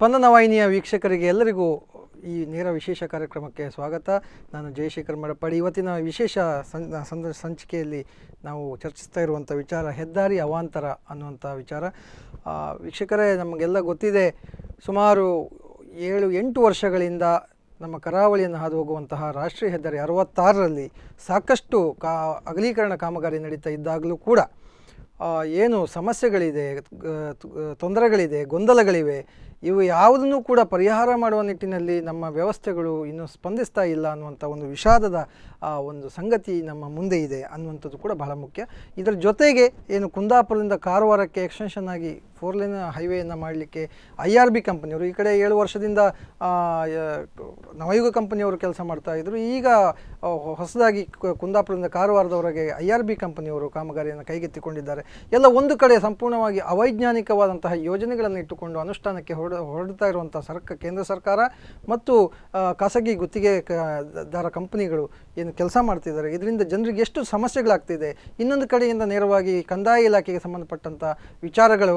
ಸ್ಪಂದನ ವಾಹಿನಿಯ ವೀಕ್ಷಕರಿಗೆ ಎಲ್ಲರಿಗೂ ಈ ನೇರ ವಿಶೇಷ ಕಾರ್ಯಕ್ರಮಕ್ಕೆ ಸ್ವಾಗತ ನಾನು ಜಯಶೇಖರ್ ಮಡಪಾಡಿ ಇವತ್ತಿನ ವಿಶೇಷ ಸಂದ ಸಂಚಿಕೆಯಲ್ಲಿ ನಾವು ಚರ್ಚಿಸ್ತಾ ಇರುವಂಥ ವಿಚಾರ ಹೆದ್ದಾರಿ ಅವಾಂತರ ಅನ್ನುವಂಥ ವಿಚಾರ ವೀಕ್ಷಕರೇ ನಮಗೆಲ್ಲ ಗೊತ್ತಿದೆ ಸುಮಾರು ಏಳು ಎಂಟು ವರ್ಷಗಳಿಂದ ನಮ್ಮ ಕರಾವಳಿಯನ್ನು ಹಾದು ಹೋಗುವಂತಹ ರಾಷ್ಟ್ರೀಯ ಹೆದ್ದಾರಿ ಅರವತ್ತಾರರಲ್ಲಿ ಸಾಕಷ್ಟು ಕಾ ಅಗಲೀಕರಣ ಕಾಮಗಾರಿ ನಡೀತಾ ಇದ್ದಾಗಲೂ ಕೂಡ ಏನು ಸಮಸ್ಯೆಗಳಿದೆ ತೊಂದರೆಗಳಿದೆ ಗೊಂದಲಗಳಿವೆ ಇವು ಯಾವುದನ್ನು ಕೂಡ ಪರಿಹಾರ ಮಾಡುವ ನಿಟ್ಟಿನಲ್ಲಿ ನಮ್ಮ ವ್ಯವಸ್ಥೆಗಳು ಇನ್ನೂ ಸ್ಪಂದಿಸ್ತಾ ಇಲ್ಲ ಅನ್ನುವಂಥ ಒಂದು ವಿಷಾದದ ಆ ಒಂದು ಸಂಗತಿ ನಮ್ಮ ಮುಂದೆ ಇದೆ ಅನ್ನುವಂಥದ್ದು ಕೂಡ ಬಹಳ ಮುಖ್ಯ ಇದರ ಜೊತೆಗೆ ಏನು ಕುಂದಾಪುರದಿಂದ ಕಾರವಾರಕ್ಕೆ ಎಕ್ಸ್ಟೆನ್ಷನ್ ಆಗಿ ಫೋರ್ ಲೈನ್ ಹೈವೇಯನ್ನು ಮಾಡಲಿಕ್ಕೆ ಐ ಆರ್ ಬಿ ಕಂಪನಿಯವರು ಈ ಕಡೆ ಏಳು ವರ್ಷದಿಂದ ನವಯುಗ ಕಂಪನಿಯವರು ಕೆಲಸ ಮಾಡ್ತಾ ಇದ್ದರು ಈಗ ಹೊಸದಾಗಿ ಕುಂದಾಪುರದಿಂದ ಕಾರವಾರದವರೆಗೆ ಐ ಆರ್ ಬಿ ಕಂಪನಿಯವರು ಕಾಮಗಾರಿಯನ್ನು ಕೈಗೆತ್ತಿಕೊಂಡಿದ್ದಾರೆ ಎಲ್ಲ ಒಂದು ಕಡೆ ಸಂಪೂರ್ಣವಾಗಿ ಅವೈಜ್ಞಾನಿಕವಾದಂತಹ ಯೋಜನೆಗಳನ್ನು ಇಟ್ಟುಕೊಂಡು ಅನುಷ್ಠಾನಕ್ಕೆ ಹೊರ ಹೊರಡ್ತಾ ಇರುವಂಥ ಸರ್ಕ ಕೇಂದ್ರ ಸರ್ಕಾರ ಮತ್ತು ಖಾಸಗಿ ಗುತ್ತಿಗೆ ದಾರ ಕಂಪನಿಗಳು ಏನು ಕೆಲಸ ಮಾಡ್ತಿದ್ದಾರೆ ಇದರಿಂದ ಜನರಿಗೆ ಎಷ್ಟು ಸಮಸ್ಯೆಗಳಾಗ್ತಿದೆ ಇನ್ನೊಂದು ಕಡೆಯಿಂದ ನೇರವಾಗಿ ಕಂದಾಯ ಇಲಾಖೆಗೆ ಸಂಬಂಧಪಟ್ಟಂಥ ವಿಚಾರಗಳು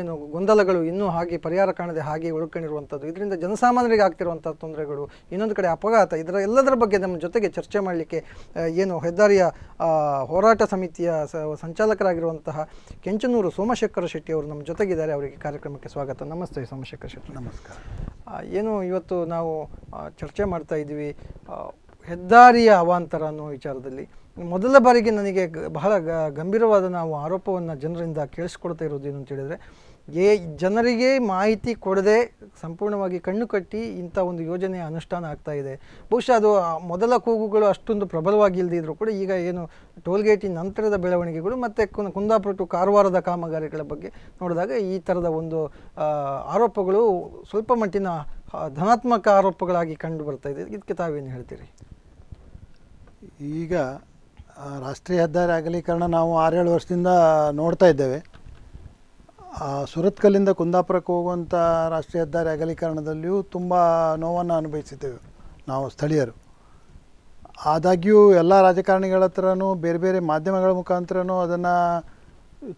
ಏನು ಗೊಂದಲಗಳು ಇನ್ನೂ ಹಾಗೆ ಪರಿಹಾರ ಕಾಣದೆ ಹಾಗೆ ಉಳ್ಕೊಂಡಿರುವಂಥದ್ದು ಇದರಿಂದ ಜನಸಾಮಾನ್ಯರಿಗೆ ಆಗ್ತಿರುವಂಥ ತೊಂದರೆಗಳು ಇನ್ನೊಂದು ಕಡೆ ಅಪಘಾತ ಇದರ ಎಲ್ಲದರ ಬಗ್ಗೆ ನಮ್ಮ ಜೊತೆಗೆ ಚರ್ಚೆ ಮಾಡಲಿಕ್ಕೆ ಏನು ಹೆದ್ದಾರಿಯ ಹೋರಾಟ ಸಮಿತಿಯ ಸಂಚಾಲಕರಾಗಿರುವಂತಹ ಕೆಂಚನೂರು ಸೋಮಶೇಖರ ಶೆಟ್ಟಿ ಅವರು ನಮ್ಮ ಜೊತೆಗಿದ್ದಾರೆ ಅವರಿಗೆ ಕಾರ್ಯಕ್ರಮಕ್ಕೆ ಸ್ವಾಗತ ನಮಸ್ತೆ ಸೋಮಶೇಖರ್ ಶೆಟ್ಟಿ ನಮಸ್ಕಾರ ಏನು ಇವತ್ತು ನಾವು ಚರ್ಚೆ ಮಾಡ್ತಾ ಇದ್ದೀವಿ ಹೆದ್ದಾರಿಯ ಅವಾಂತರ ಅನ್ನೋ ವಿಚಾರದಲ್ಲಿ ಮೊದಲ ಬಾರಿಗೆ ನನಗೆ ಬಹಳ ಗಂಭೀರವಾದ ನಾವು ಆರೋಪವನ್ನು ಜನರಿಂದ ಕೇಳಿಸ್ಕೊಳ್ತಾ ಇರೋದೇನು ಅಂತ ಹೇಳಿದರೆ ಏ ಜನರಿಗೆ ಮಾಹಿತಿ ಕೊಡದೆ ಸಂಪೂರ್ಣವಾಗಿ ಕಣ್ಣು ಕಟ್ಟಿ ಇಂಥ ಒಂದು ಯೋಜನೆಯ ಅನುಷ್ಠಾನ ಆಗ್ತಾ ಇದೆ ಬಹುಶಃ ಅದು ಮೊದಲ ಕೂಗುಗಳು ಅಷ್ಟೊಂದು ಪ್ರಬಲವಾಗಿ ಇಲ್ಲದಿದ್ದರೂ ಕೂಡ ಈಗ ಏನು ಟೋಲ್ಗೇಟಿನ ನಂತರದ ಬೆಳವಣಿಗೆಗಳು ಮತ್ತು ಕುಂದಾಪುರ ಟು ಕಾರವಾರದ ಕಾಮಗಾರಿಗಳ ಬಗ್ಗೆ ನೋಡಿದಾಗ ಈ ಥರದ ಒಂದು ಆರೋಪಗಳು ಸ್ವಲ್ಪ ಮಟ್ಟಿನ ಧನಾತ್ಮಕ ಆರೋಪಗಳಾಗಿ ಕಂಡು ಬರ್ತಾ ಇದೆ ಇದಕ್ಕೆ ತಾವೇನು ಹೇಳ್ತೀರಿ ಈಗ ರಾಷ್ಟ್ರೀಯ ಹೆದ್ದಾರಿ ಅಗಲೀಕರಣ ನಾವು ಆರೇಳು ವರ್ಷದಿಂದ ನೋಡ್ತಾ ಇದ್ದೇವೆ ಸುರತ್ಕಲ್ಲಿಂದ ಕುಂದಾಪುರಕ್ಕೆ ಹೋಗುವಂಥ ರಾಷ್ಟ್ರೀಯ ಹೆದ್ದಾರಿ ಅಗಲೀಕರಣದಲ್ಲಿಯೂ ತುಂಬ ನೋವನ್ನು ಅನುಭವಿಸಿದ್ದೇವೆ ನಾವು ಸ್ಥಳೀಯರು ಆದಾಗ್ಯೂ ಎಲ್ಲ ರಾಜಕಾರಣಿಗಳ ಹತ್ರನೂ ಬೇರೆ ಬೇರೆ ಮಾಧ್ಯಮಗಳ ಮುಖಾಂತರನೂ ಅದನ್ನು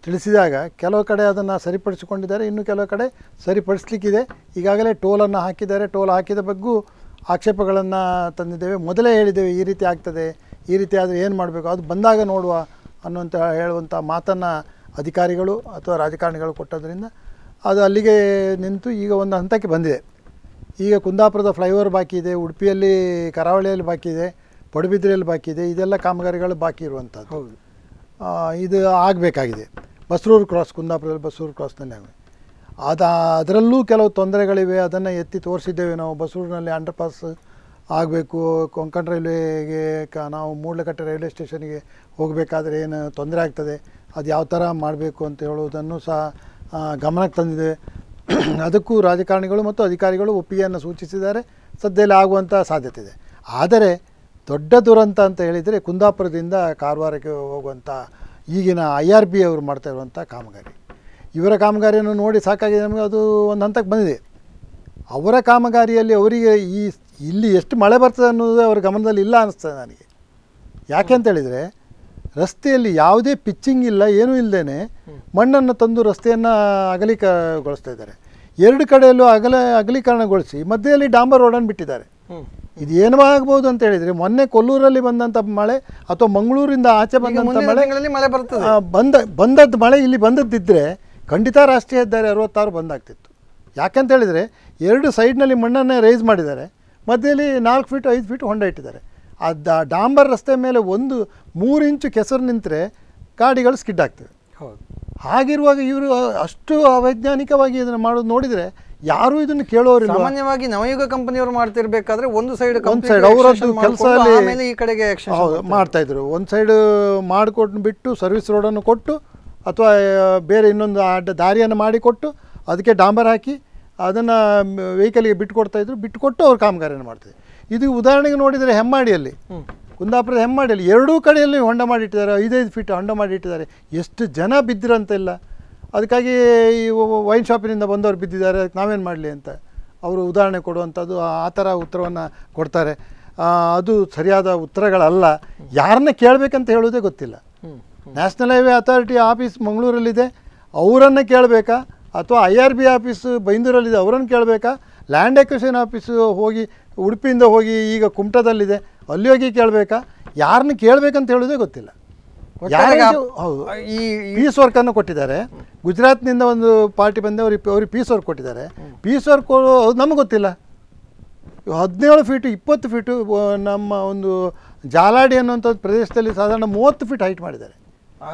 ತಿಳಿಸಿದಾಗ ಕೆಲವು ಕಡೆ ಅದನ್ನು ಸರಿಪಡಿಸಿಕೊಂಡಿದ್ದಾರೆ ಇನ್ನೂ ಕೆಲವು ಕಡೆ ಸರಿಪಡಿಸ್ಲಿಕ್ಕಿದೆ ಈಗಾಗಲೇ ಟೋಲನ್ನು ಹಾಕಿದ್ದಾರೆ ಟೋಲ್ ಹಾಕಿದ ಬಗ್ಗೂ ಆಕ್ಷೇಪಗಳನ್ನು ತಂದಿದ್ದೇವೆ ಮೊದಲೇ ಹೇಳಿದ್ದೇವೆ ಈ ರೀತಿ ಆಗ್ತದೆ ಈ ರೀತಿ ಆದರೆ ಏನು ಮಾಡಬೇಕು ಅದು ಬಂದಾಗ ನೋಡುವ ಅನ್ನುವಂಥ ಹೇಳುವಂಥ ಮಾತನ್ನು ಅಧಿಕಾರಿಗಳು ಅಥವಾ ರಾಜಕಾರಣಿಗಳು ಕೊಟ್ಟದ್ರಿಂದ ಅದು ಅಲ್ಲಿಗೆ ನಿಂತು ಈಗ ಒಂದು ಹಂತಕ್ಕೆ ಬಂದಿದೆ ಈಗ ಕುಂದಾಪುರದ ಫ್ಲೈಓವರ್ ಬಾಕಿ ಇದೆ ಉಡುಪಿಯಲ್ಲಿ ಕರಾವಳಿಯಲ್ಲಿ ಬಾಕಿ ಇದೆ ಪಡುಬಿದ್ರೆಯಲ್ಲಿ ಬಾಕಿ ಇದೆ ಇದೆಲ್ಲ ಕಾಮಗಾರಿಗಳು ಬಾಕಿ ಇರುವಂಥದ್ದು ಹೌದು ಇದು ಆಗಬೇಕಾಗಿದೆ ಬಸ್ರೂರು ಕ್ರಾಸ್ ಕುಂದಾಪುರದಲ್ಲಿ ಬಸ್ರೂರು ಕ್ರಾಸ್ನಲ್ಲಿ ಆಗಬೇಕು ಅದು ಅದರಲ್ಲೂ ಕೆಲವು ತೊಂದರೆಗಳಿವೆ ಅದನ್ನು ಎತ್ತಿ ತೋರಿಸಿದ್ದೇವೆ ನಾವು ಬಸ್ರೂರಿನಲ್ಲಿ ಅಂಡರ್ ಪಾಸ್ ಆಗಬೇಕು ಕೊಂಕಣ ರೈಲ್ವೆಗೆ ಕ ನಾವು ಮೂಡ್ಲಕಟ್ಟೆ ರೈಲ್ವೆ ಸ್ಟೇಷನಿಗೆ ಹೋಗಬೇಕಾದ್ರೆ ಏನು ತೊಂದರೆ ಆಗ್ತದೆ ಅದು ಯಾವ ಥರ ಮಾಡಬೇಕು ಅಂತ ಹೇಳುವುದನ್ನು ಸಹ ಗಮನಕ್ಕೆ ತಂದಿದೆ ಅದಕ್ಕೂ ರಾಜಕಾರಣಿಗಳು ಮತ್ತು ಅಧಿಕಾರಿಗಳು ಒಪ್ಪಿಗೆಯನ್ನು ಸೂಚಿಸಿದ್ದಾರೆ ಸದ್ಯದಲ್ಲಿ ಆಗುವಂಥ ಸಾಧ್ಯತೆ ಇದೆ ಆದರೆ ದೊಡ್ಡ ದುರಂತ ಅಂತ ಹೇಳಿದರೆ ಕುಂದಾಪುರದಿಂದ ಕಾರವಾರಕ್ಕೆ ಹೋಗುವಂಥ ಈಗಿನ ಐ ಆರ್ ಬಿ ಅವರು ಮಾಡ್ತಾ ಇರುವಂಥ ಕಾಮಗಾರಿ ಇವರ ಕಾಮಗಾರಿಯನ್ನು ನೋಡಿ ಸಾಕಾಗಿದೆ ನಮಗೆ ಅದು ಒಂದು ಹಂತಕ್ಕೆ ಬಂದಿದೆ ಅವರ ಕಾಮಗಾರಿಯಲ್ಲಿ ಅವರಿಗೆ ಈ ಇಲ್ಲಿ ಎಷ್ಟು ಮಳೆ ಬರ್ತದೆ ಅನ್ನೋದು ಅವ್ರ ಗಮನದಲ್ಲಿ ಇಲ್ಲ ಅನ್ನಿಸ್ತದೆ ನನಗೆ ಯಾಕೆ ಅಂತೇಳಿದರೆ ರಸ್ತೆಯಲ್ಲಿ ಯಾವುದೇ ಪಿಚ್ಚಿಂಗ್ ಇಲ್ಲ ಏನೂ ಇಲ್ಲದೇ ಮಣ್ಣನ್ನು ತಂದು ರಸ್ತೆಯನ್ನು ಅಗಲೀಕಗೊಳಿಸ್ತಾ ಇದ್ದಾರೆ ಎರಡು ಕಡೆಯಲ್ಲೂ ಅಗಲ ಅಗಲೀಕರಣಗೊಳಿಸಿ ಮಧ್ಯದಲ್ಲಿ ಡಾಂಬರ್ ರೋಡನ್ನು ಬಿಟ್ಟಿದ್ದಾರೆ ಇದು ಏನು ಆಗ್ಬೋದು ಅಂತ ಹೇಳಿದರೆ ಮೊನ್ನೆ ಕೊಲ್ಲೂರಲ್ಲಿ ಬಂದಂಥ ಮಳೆ ಅಥವಾ ಮಂಗಳೂರಿಂದ ಆಚೆ ಬಂದಂಥ ಮಳೆ ಮಳೆ ಬರ್ತದೆ ಬಂದ ಬಂದದ್ದು ಮಳೆ ಇಲ್ಲಿ ಬಂದದ್ದಿದ್ದರೆ ಖಂಡಿತ ರಾಷ್ಟ್ರೀಯ ಹೆದ್ದಾರಿ ಅರವತ್ತಾರು ಬಂದಾಗ್ತಿತ್ತು ಯಾಕಂತ ಹೇಳಿದರೆ ಎರಡು ಸೈಡ್ನಲ್ಲಿ ಮಣ್ಣನ್ನೇ ರೈಸ್ ಮಾಡಿದ್ದಾರೆ ಮಧ್ಯದಲ್ಲಿ ನಾಲ್ಕು ಫೀಟ್ ಐದು ಫೀಟ್ ಹೊಂಡ ಇಟ್ಟಿದ್ದಾರೆ ಅದು ಡಾಂಬರ್ ರಸ್ತೆ ಮೇಲೆ ಒಂದು ಮೂರು ಇಂಚು ಕೆಸರು ನಿಂತರೆ ಗಾಡಿಗಳು ಸ್ಕಿಡ್ ಆಗ್ತವೆ ಹೌದು ಹಾಗಿರುವಾಗ ಇವರು ಅಷ್ಟು ಅವೈಜ್ಞಾನಿಕವಾಗಿ ಇದನ್ನು ಮಾಡೋದು ನೋಡಿದರೆ ಯಾರು ಇದನ್ನು ಕೇಳೋರಿಲ್ಲ ಸಾಮಾನ್ಯವಾಗಿ ನವಯುಗ ಕಂಪನಿಯವರು ಮಾಡ್ತಿರ್ಬೇಕಾದ್ರೆ ಒಂದು ಸೈಡ್ ಒಂದು ಸೈಡ್ ಅವರದ್ದು ಕೆಲಸ ಈ ಕಡೆಗೆ ಹೌದು ಮಾಡ್ತಾ ಇದ್ರು ಒಂದು ಸೈಡ್ ಮಾಡಿಕೊಟ್ಟು ಬಿಟ್ಟು ಸರ್ವಿಸ್ ರೋಡನ್ನು ಕೊಟ್ಟು ಅಥವಾ ಬೇರೆ ಇನ್ನೊಂದು ಅಡ್ಡ ದಾರಿಯನ್ನು ಮಾಡಿಕೊಟ್ಟು ಅದಕ್ಕೆ ಡಾಂಬರ್ ಹಾಕಿ ಅದನ್ನು ವೆಹಿಕಲ್ಗೆ ಬಿಟ್ಟು ಕೊಡ್ತಾಯಿದ್ರು ಬಿಟ್ಟು ಕೊಟ್ಟು ಅವ್ರು ಕಾಮಗಾರಿಯನ್ನು ಮಾಡ್ತಿದ್ರು ಇದು ಉದಾಹರಣೆಗೆ ನೋಡಿದರೆ ಹೆಮ್ಮಾಡಿಯಲ್ಲಿ ಕುಂದಾಪುರದ ಹೆಮ್ಮಾಡಿಯಲ್ಲಿ ಎರಡೂ ಕಡೆಯಲ್ಲಿ ಹೊಂಡ ಮಾಡಿಟ್ಟಿದ್ದಾರೆ ಐದೈದು ಫೀಟ್ ಹೊಂಡ ಮಾಡಿಟ್ಟಿದ್ದಾರೆ ಎಷ್ಟು ಜನ ಬಿದ್ದಿರಂತಿಲ್ಲ ಅದಕ್ಕಾಗಿ ಈ ವೈನ್ ಶಾಪಿನಿಂದ ಬಂದವರು ಬಿದ್ದಿದ್ದಾರೆ ಅದಕ್ಕೆ ನಾವೇನು ಮಾಡಲಿ ಅಂತ ಅವರು ಉದಾಹರಣೆ ಕೊಡುವಂಥದ್ದು ಆ ಥರ ಉತ್ತರವನ್ನು ಕೊಡ್ತಾರೆ ಅದು ಸರಿಯಾದ ಉತ್ತರಗಳಲ್ಲ ಯಾರನ್ನ ಕೇಳಬೇಕಂತ ಹೇಳೋದೇ ಗೊತ್ತಿಲ್ಲ ನ್ಯಾಷನಲ್ ಹೈವೇ ಅಥಾರಿಟಿ ಆಫೀಸ್ ಮಂಗಳೂರಲ್ಲಿದೆ ಅವರನ್ನು ಕೇಳಬೇಕಾ ಅಥವಾ ಐ ಆರ್ ಬಿ ಆಫೀಸು ಬೈಂದೂರಲ್ಲಿದೆ ಅವರನ್ನು ಕೇಳಬೇಕಾ ಲ್ಯಾಂಡ್ ಎಕ್ವಿಷನ್ ಆಫೀಸು ಹೋಗಿ ಉಡುಪಿಯಿಂದ ಹೋಗಿ ಈಗ ಕುಮಟದಲ್ಲಿದೆ ಅಲ್ಲಿ ಹೋಗಿ ಕೇಳಬೇಕಾ ಯಾರನ್ನ ಕೇಳಬೇಕಂತ ಹೇಳೋದೇ ಗೊತ್ತಿಲ್ಲ ಹೌದು ಈ ಪೀಸ್ ವರ್ಕನ್ನು ಕೊಟ್ಟಿದ್ದಾರೆ ಗುಜರಾತ್ನಿಂದ ಒಂದು ಪಾರ್ಟಿ ಬಂದೆ ಅವ್ರಿಗೆ ಅವ್ರಿಗೆ ಪೀಸ್ ವರ್ಕ್ ಕೊಟ್ಟಿದ್ದಾರೆ ಪೀಸ್ ವರ್ಕ್ ಅದು ನಮಗೆ ಗೊತ್ತಿಲ್ಲ ಹದಿನೇಳು ಫೀಟು ಇಪ್ಪತ್ತು ಫೀಟು ನಮ್ಮ ಒಂದು ಜಾಲಾಡಿ ಅನ್ನುವಂಥ ಪ್ರದೇಶದಲ್ಲಿ ಸಾಧಾರಣ ಮೂವತ್ತು ಫೀಟ್ ಹೈಟ್ ಮಾಡಿದ್ದಾರೆ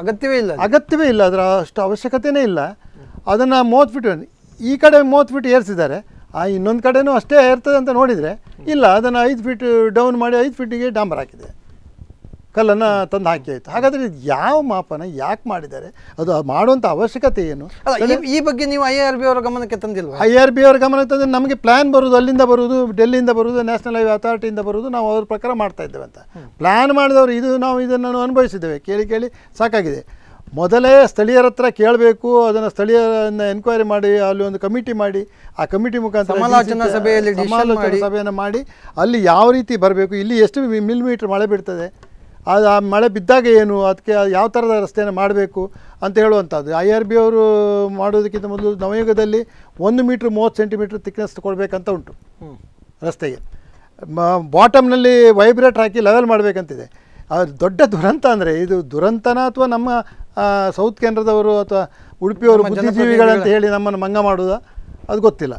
ಅಗತ್ಯವೇ ಇಲ್ಲ ಅಗತ್ಯವೇ ಇಲ್ಲ ಅದರ ಅಷ್ಟು ಅವಶ್ಯಕತೆಯೇ ಇಲ್ಲ ಅದನ್ನು ಮೂವತ್ತು ಫೀಟ್ ಈ ಕಡೆ ಮೂವತ್ತು ಫೀಟ್ ಏರಿಸಿದ್ದಾರೆ ಆ ಇನ್ನೊಂದು ಕಡೆನೂ ಅಷ್ಟೇ ಇರ್ತದೆ ಅಂತ ನೋಡಿದರೆ ಇಲ್ಲ ಅದನ್ನು ಐದು ಫೀಟ್ ಡೌನ್ ಮಾಡಿ ಐದು ಫೀಟಿಗೆ ಡಾಂಬರ್ ಹಾಕಿದೆ ಕಲ್ಲನ್ನು ತಂದು ಹಾಕಿ ಆಯಿತು ಹಾಗಾದರೆ ಯಾವ ಮಾಪನ ಯಾಕೆ ಮಾಡಿದ್ದಾರೆ ಅದು ಮಾಡುವಂಥ ಅವಶ್ಯಕತೆ ಏನು ಈ ಬಗ್ಗೆ ನೀವು ಐ ಆರ್ ಬಿ ಅವರ ಗಮನಕ್ಕೆ ತಂದಿಲ್ಲ ಐ ಆರ್ ಬಿ ಅವರ ಗಮನಕ್ಕೆ ತಂದರೆ ನಮಗೆ ಪ್ಲ್ಯಾನ್ ಬರೋದು ಅಲ್ಲಿಂದ ಬರುವುದು ಡೆಲ್ಲಿಯಿಂದ ಬರೋದು ನ್ಯಾಷನಲ್ ಹೈವೇ ಅಥಾರಿಟಿಯಿಂದ ಬರುವುದು ನಾವು ಅವ್ರ ಪ್ರಕಾರ ಮಾಡ್ತಾ ಇದ್ದೇವೆ ಅಂತ ಪ್ಲ್ಯಾನ್ ಮಾಡಿದವರು ಇದು ನಾವು ಇದನ್ನು ಅನುಭವಿಸಿದ್ದೇವೆ ಕೇಳಿ ಕೇಳಿ ಸಾಕಾಗಿದೆ ಮೊದಲೇ ಸ್ಥಳೀಯರ ಹತ್ರ ಕೇಳಬೇಕು ಅದನ್ನು ಸ್ಥಳೀಯರನ್ನು ಎನ್ಕ್ವೈರಿ ಮಾಡಿ ಅಲ್ಲಿ ಒಂದು ಕಮಿಟಿ ಮಾಡಿ ಆ ಕಮಿಟಿ ಮುಖಾಂತರ ಸಮಾಲೋಚನಾ ಸಭೆಯಲ್ಲಿ ಸಮಾಲೋಚನಾ ಸಭೆಯನ್ನು ಮಾಡಿ ಅಲ್ಲಿ ಯಾವ ರೀತಿ ಬರಬೇಕು ಇಲ್ಲಿ ಎಷ್ಟು ಮಿಲಿಮೀಟ್ರ್ ಮಳೆ ಬಿಡ್ತದೆ ಅದು ಆ ಮಳೆ ಬಿದ್ದಾಗ ಏನು ಅದಕ್ಕೆ ಯಾವ ಥರದ ರಸ್ತೆಯನ್ನು ಮಾಡಬೇಕು ಅಂತ ಹೇಳುವಂಥದ್ದು ಐ ಆರ್ ಬಿ ಅವರು ಮಾಡೋದಕ್ಕಿಂತ ಮೊದಲು ನವಯುಗದಲ್ಲಿ ಒಂದು ಮೀಟ್ರ್ ಮೂವತ್ತು ಸೆಂಟಿಮೀಟ್ರ್ ತಿಕ್ನೆಸ್ ಕೊಡಬೇಕಂತ ಉಂಟು ರಸ್ತೆಗೆ ಬಾಟಮ್ನಲ್ಲಿ ವೈಬ್ರೇಟ್ ಹಾಕಿ ಲೆವೆಲ್ ಮಾಡಬೇಕಂತಿದೆ ಅದು ದೊಡ್ಡ ದುರಂತ ಅಂದರೆ ಇದು ದುರಂತನ ಅಥವಾ ನಮ್ಮ ಸೌತ್ ಕೇಂದ್ರದವರು ಅಥವಾ ಉಡುಪಿಯವರು ಬುದ್ಧಿಜೀವಿಗಳಂತ ಹೇಳಿ ನಮ್ಮನ್ನು ಮಂಗ ಮಾಡೋದ ಅದು ಗೊತ್ತಿಲ್ಲ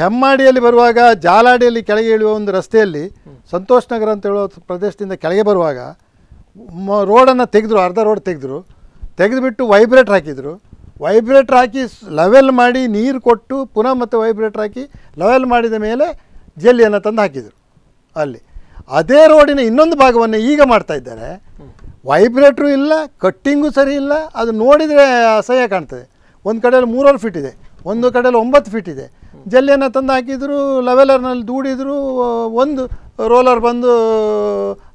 ಹೆಮ್ಮಾಡಿಯಲ್ಲಿ ಬರುವಾಗ ಜಾಲಾಡಿಯಲ್ಲಿ ಕೆಳಗೆ ಇಳಿಯುವ ಒಂದು ರಸ್ತೆಯಲ್ಲಿ ಸಂತೋಷ್ ನಗರ ಅಂತ ಹೇಳುವ ಪ್ರದೇಶದಿಂದ ಕೆಳಗೆ ಬರುವಾಗ ರೋಡನ್ನು ತೆಗೆದ್ರು ಅರ್ಧ ರೋಡ್ ತೆಗೆದ್ರು ತೆಗೆದುಬಿಟ್ಟು ವೈಬ್ರೇಟ್ರ್ ಹಾಕಿದರು ವೈಬ್ರೇಟ್ರ್ ಹಾಕಿ ಲೆವೆಲ್ ಮಾಡಿ ನೀರು ಕೊಟ್ಟು ಪುನಃ ಮತ್ತು ವೈಬ್ರೇಟ್ರ್ ಹಾಕಿ ಲೆವೆಲ್ ಮಾಡಿದ ಮೇಲೆ ಜಲ್ಲಿಯನ್ನು ತಂದು ಹಾಕಿದರು ಅಲ್ಲಿ ಅದೇ ರೋಡಿನ ಇನ್ನೊಂದು ಭಾಗವನ್ನು ಈಗ ಮಾಡ್ತಾ ಇದ್ದಾರೆ ವೈಬ್ರೇಟ್ರು ಇಲ್ಲ ಕಟ್ಟಿಂಗು ಸರಿ ಇಲ್ಲ ಅದು ನೋಡಿದರೆ ಅಸಹ್ಯ ಕಾಣ್ತದೆ ಒಂದು ಕಡೆಯಲ್ಲಿ ಮೂರಲ್ಲಿ ಫೀಟ್ ಇದೆ ಒಂದು ಕಡೆಯಲ್ಲಿ ಒಂಬತ್ತು ಫೀಟ್ ಇದೆ ಜಲ್ಲಿಯನ್ನು ತಂದು ಹಾಕಿದ್ರು ಲೆವೆಲರ್ನಲ್ಲಿ ದೂಡಿದ್ರು ಒಂದು ರೋಲರ್ ಬಂದು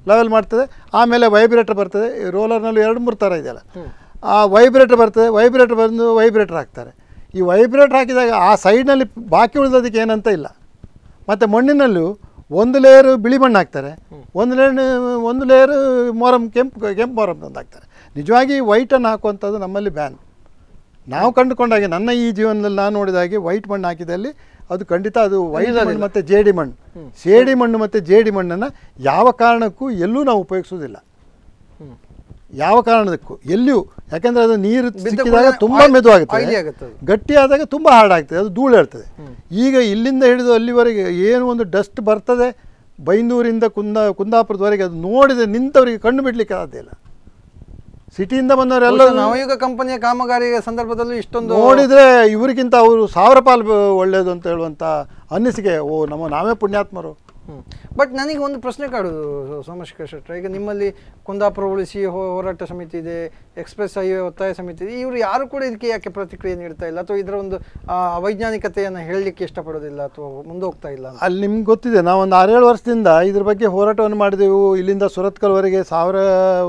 ಲೆವೆಲ್ ಮಾಡ್ತದೆ ಆಮೇಲೆ ವೈಬ್ರೇಟರ್ ಬರ್ತದೆ ರೋಲರ್ನಲ್ಲಿ ಎರಡು ಮೂರು ಥರ ಇದೆಯಲ್ಲ ಆ ವೈಬ್ರೇಟರ್ ಬರ್ತದೆ ವೈಬ್ರೇಟರ್ ಬಂದು ವೈಬ್ರೇಟರ್ ಹಾಕ್ತಾರೆ ಈ ವೈಬ್ರೇಟರ್ ಹಾಕಿದಾಗ ಆ ಸೈಡ್ನಲ್ಲಿ ಬಾಕಿ ಉಳಿದೋದಕ್ಕೆ ಏನಂತ ಇಲ್ಲ ಮತ್ತು ಮಣ್ಣಿನಲ್ಲೂ ಒಂದು ಲೇಯರು ಬಿಳಿ ಮಣ್ಣು ಹಾಕ್ತಾರೆ ಒಂದು ಲೇರ್ ಒಂದು ಲೇಯರು ಮೊರಮ್ ಕೆಂಪು ಕೆಂಪು ಮೊರಮ್ ಅಂತ ಹಾಕ್ತಾರೆ ನಿಜವಾಗಿ ವೈಟನ್ನು ಹಾಕುವಂಥದ್ದು ನಮ್ಮಲ್ಲಿ ಬ್ಯಾನ್ ನಾವು ಕಂಡುಕೊಂಡಾಗೆ ನನ್ನ ಈ ಜೀವನದಲ್ಲಿ ನಾನು ನೋಡಿದಾಗೆ ವೈಟ್ ಮಣ್ಣು ಹಾಕಿದಲ್ಲಿ ಅದು ಖಂಡಿತ ಅದು ವೈಟ್ ಮಣ್ಣು ಮತ್ತು ಜೇಡಿ ಮಣ್ಣು ಸೇಡಿ ಮಣ್ಣು ಮತ್ತು ಜೇಡಿ ಮಣ್ಣನ್ನು ಯಾವ ಕಾರಣಕ್ಕೂ ಎಲ್ಲೂ ನಾವು ಉಪಯೋಗಿಸೋದಿಲ್ಲ ಯಾವ ಕಾರಣದಕ್ಕೂ ಎಲ್ಲಿಯೂ ಯಾಕೆಂದ್ರೆ ಅದು ನೀರು ಸಿಕ್ಕಿದಾಗ ತುಂಬ ಮೆದುವಾಗುತ್ತೆ ಗಟ್ಟಿ ಆದಾಗ ತುಂಬ ಹಾರ್ಡ್ ಆಗ್ತದೆ ಅದು ಧೂಳು ಈಗ ಇಲ್ಲಿಂದ ಹಿಡಿದು ಅಲ್ಲಿವರೆಗೆ ಏನು ಒಂದು ಡಸ್ಟ್ ಬರ್ತದೆ ಬೈಂದೂರಿಂದ ಕುಂದ ಕುಂದಾಪುರದವರೆಗೆ ಅದು ನೋಡಿದ ನಿಂತವರಿಗೆ ಕಣ್ಣು ಬಿಡ್ಲಿಕ್ಕೆ ಸಾಧ್ಯ ಇಲ್ಲ ಸಿಟಿಯಿಂದ ಬಂದವರೆಲ್ಲ ನವಯುಗ ಕಂಪನಿಯ ಕಾಮಗಾರಿ ಸಂದರ್ಭದಲ್ಲೂ ಇಷ್ಟೊಂದು ನೋಡಿದರೆ ಇವರಿಗಿಂತ ಅವರು ಸಾವಿರ ಪಾಲು ಒಳ್ಳೆಯದು ಅಂತ ಹೇಳುವಂಥ ಅನಿಸಿಕೆ ಓ ನಮ್ಮ ನಾವೇ ಪುಣ್ಯಾತ್ಮರು ಬಟ್ ನನಗೆ ಒಂದು ಪ್ರಶ್ನೆ ಕಾಡೋದು ಸೋಮಶೇಖರ್ ಶೆಟ್ಟರ ಈಗ ನಿಮ್ಮಲ್ಲಿ ಕುಂದಾಪುರ ಉಳಿಸಿ ಹೋರಾಟ ಸಮಿತಿ ಇದೆ ಎಕ್ಸ್ಪ್ರೆಸ್ ಹೈವೇ ಒತ್ತಾಯ ಸಮಿತಿ ಇದೆ ಇವರು ಯಾರು ಕೂಡ ಇದಕ್ಕೆ ಯಾಕೆ ಪ್ರತಿಕ್ರಿಯೆ ನೀಡ್ತಾ ಇಲ್ಲ ಅಥವಾ ಇದರ ಒಂದು ಅವೈಜ್ಞಾನಿಕತೆಯನ್ನು ಹೇಳಲಿಕ್ಕೆ ಇಷ್ಟಪಡೋದಿಲ್ಲ ಅಥವಾ ಮುಂದೆ ಹೋಗ್ತಾ ಇಲ್ಲ ಅಲ್ಲಿ ನಿಮ್ಗೆ ಗೊತ್ತಿದೆ ನಾವು ಒಂದು ಆರೇಳು ವರ್ಷದಿಂದ ಇದ್ರ ಬಗ್ಗೆ ಹೋರಾಟವನ್ನು ಮಾಡಿದೆವು ಇಲ್ಲಿಂದ ಸುರತ್ಕಲ್ವರೆಗೆ ಸಾವಿರ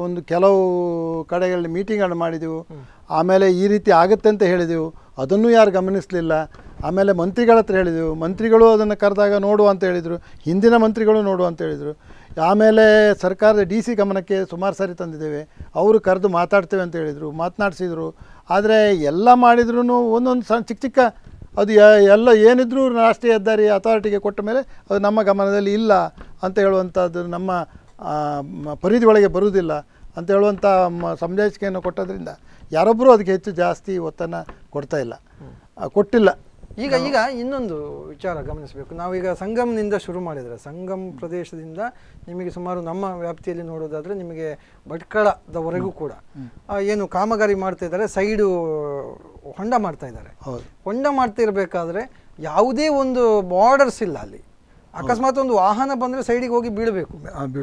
ಒಂದು ಕೆಲವು ಕಡೆಗಳಲ್ಲಿ ಮೀಟಿಂಗನ್ನು ಮಾಡಿದೆವು ಆಮೇಲೆ ಈ ರೀತಿ ಆಗುತ್ತೆ ಅಂತ ಹೇಳಿದೆವು ಅದನ್ನು ಯಾರು ಗಮನಿಸಲಿಲ್ಲ ಆಮೇಲೆ ಮಂತ್ರಿಗಳ ಹತ್ರ ಹೇಳಿದೆವು ಮಂತ್ರಿಗಳು ಅದನ್ನು ಕರೆದಾಗ ನೋಡು ಅಂತ ಹೇಳಿದರು ಹಿಂದಿನ ಮಂತ್ರಿಗಳು ನೋಡು ಅಂತ ಹೇಳಿದರು ಆಮೇಲೆ ಸರ್ಕಾರದ ಡಿ ಸಿ ಗಮನಕ್ಕೆ ಸುಮಾರು ಸಾರಿ ತಂದಿದ್ದೇವೆ ಅವರು ಕರೆದು ಮಾತಾಡ್ತೇವೆ ಅಂತ ಹೇಳಿದರು ಮಾತನಾಡಿಸಿದರು ಆದರೆ ಎಲ್ಲ ಮಾಡಿದ್ರೂ ಒಂದೊಂದು ಸಣ್ಣ ಚಿಕ್ಕ ಚಿಕ್ಕ ಅದು ಎಲ್ಲ ಏನಿದ್ರೂ ರಾಷ್ಟ್ರೀಯ ಹೆದ್ದಾರಿ ಅಥಾರಿಟಿಗೆ ಕೊಟ್ಟ ಮೇಲೆ ಅದು ನಮ್ಮ ಗಮನದಲ್ಲಿ ಇಲ್ಲ ಅಂತ ಹೇಳುವಂಥದ್ದು ನಮ್ಮ ಪರಿಧಿ ಒಳಗೆ ಬರುವುದಿಲ್ಲ ಅಂತ ಹೇಳುವಂಥ ಸಂಜಾಯಿಸಿಕೆಯನ್ನು ಕೊಟ್ಟೋದ್ರಿಂದ ಯಾರೊಬ್ಬರೂ ಅದಕ್ಕೆ ಹೆಚ್ಚು ಜಾಸ್ತಿ ಒತ್ತನ್ನು ಕೊಡ್ತಾ ಇಲ್ಲ ಕೊಟ್ಟಿಲ್ಲ ಈಗ ಈಗ ಇನ್ನೊಂದು ವಿಚಾರ ಗಮನಿಸಬೇಕು ನಾವೀಗ ಸಂಗಮ್ನಿಂದ ಶುರು ಮಾಡಿದರೆ ಸಂಗಮ್ ಪ್ರದೇಶದಿಂದ ನಿಮಗೆ ಸುಮಾರು ನಮ್ಮ ವ್ಯಾಪ್ತಿಯಲ್ಲಿ ನೋಡೋದಾದರೆ ನಿಮಗೆ ಭಟ್ಕಳದವರೆಗೂ ಕೂಡ ಏನು ಕಾಮಗಾರಿ ಮಾಡ್ತಾ ಇದ್ದಾರೆ ಸೈಡು ಹೊಂಡ ಮಾಡ್ತಾ ಇದ್ದಾರೆ ಹೊಂಡ ಮಾಡ್ತಿರಬೇಕಾದ್ರೆ ಯಾವುದೇ ಒಂದು ಬಾರ್ಡರ್ಸ್ ಇಲ್ಲ ಅಲ್ಲಿ ಅಕಸ್ಮಾತ್ ಒಂದು ವಾಹನ ಬಂದರೆ ಸೈಡಿಗೆ ಹೋಗಿ ಬೀಳಬೇಕು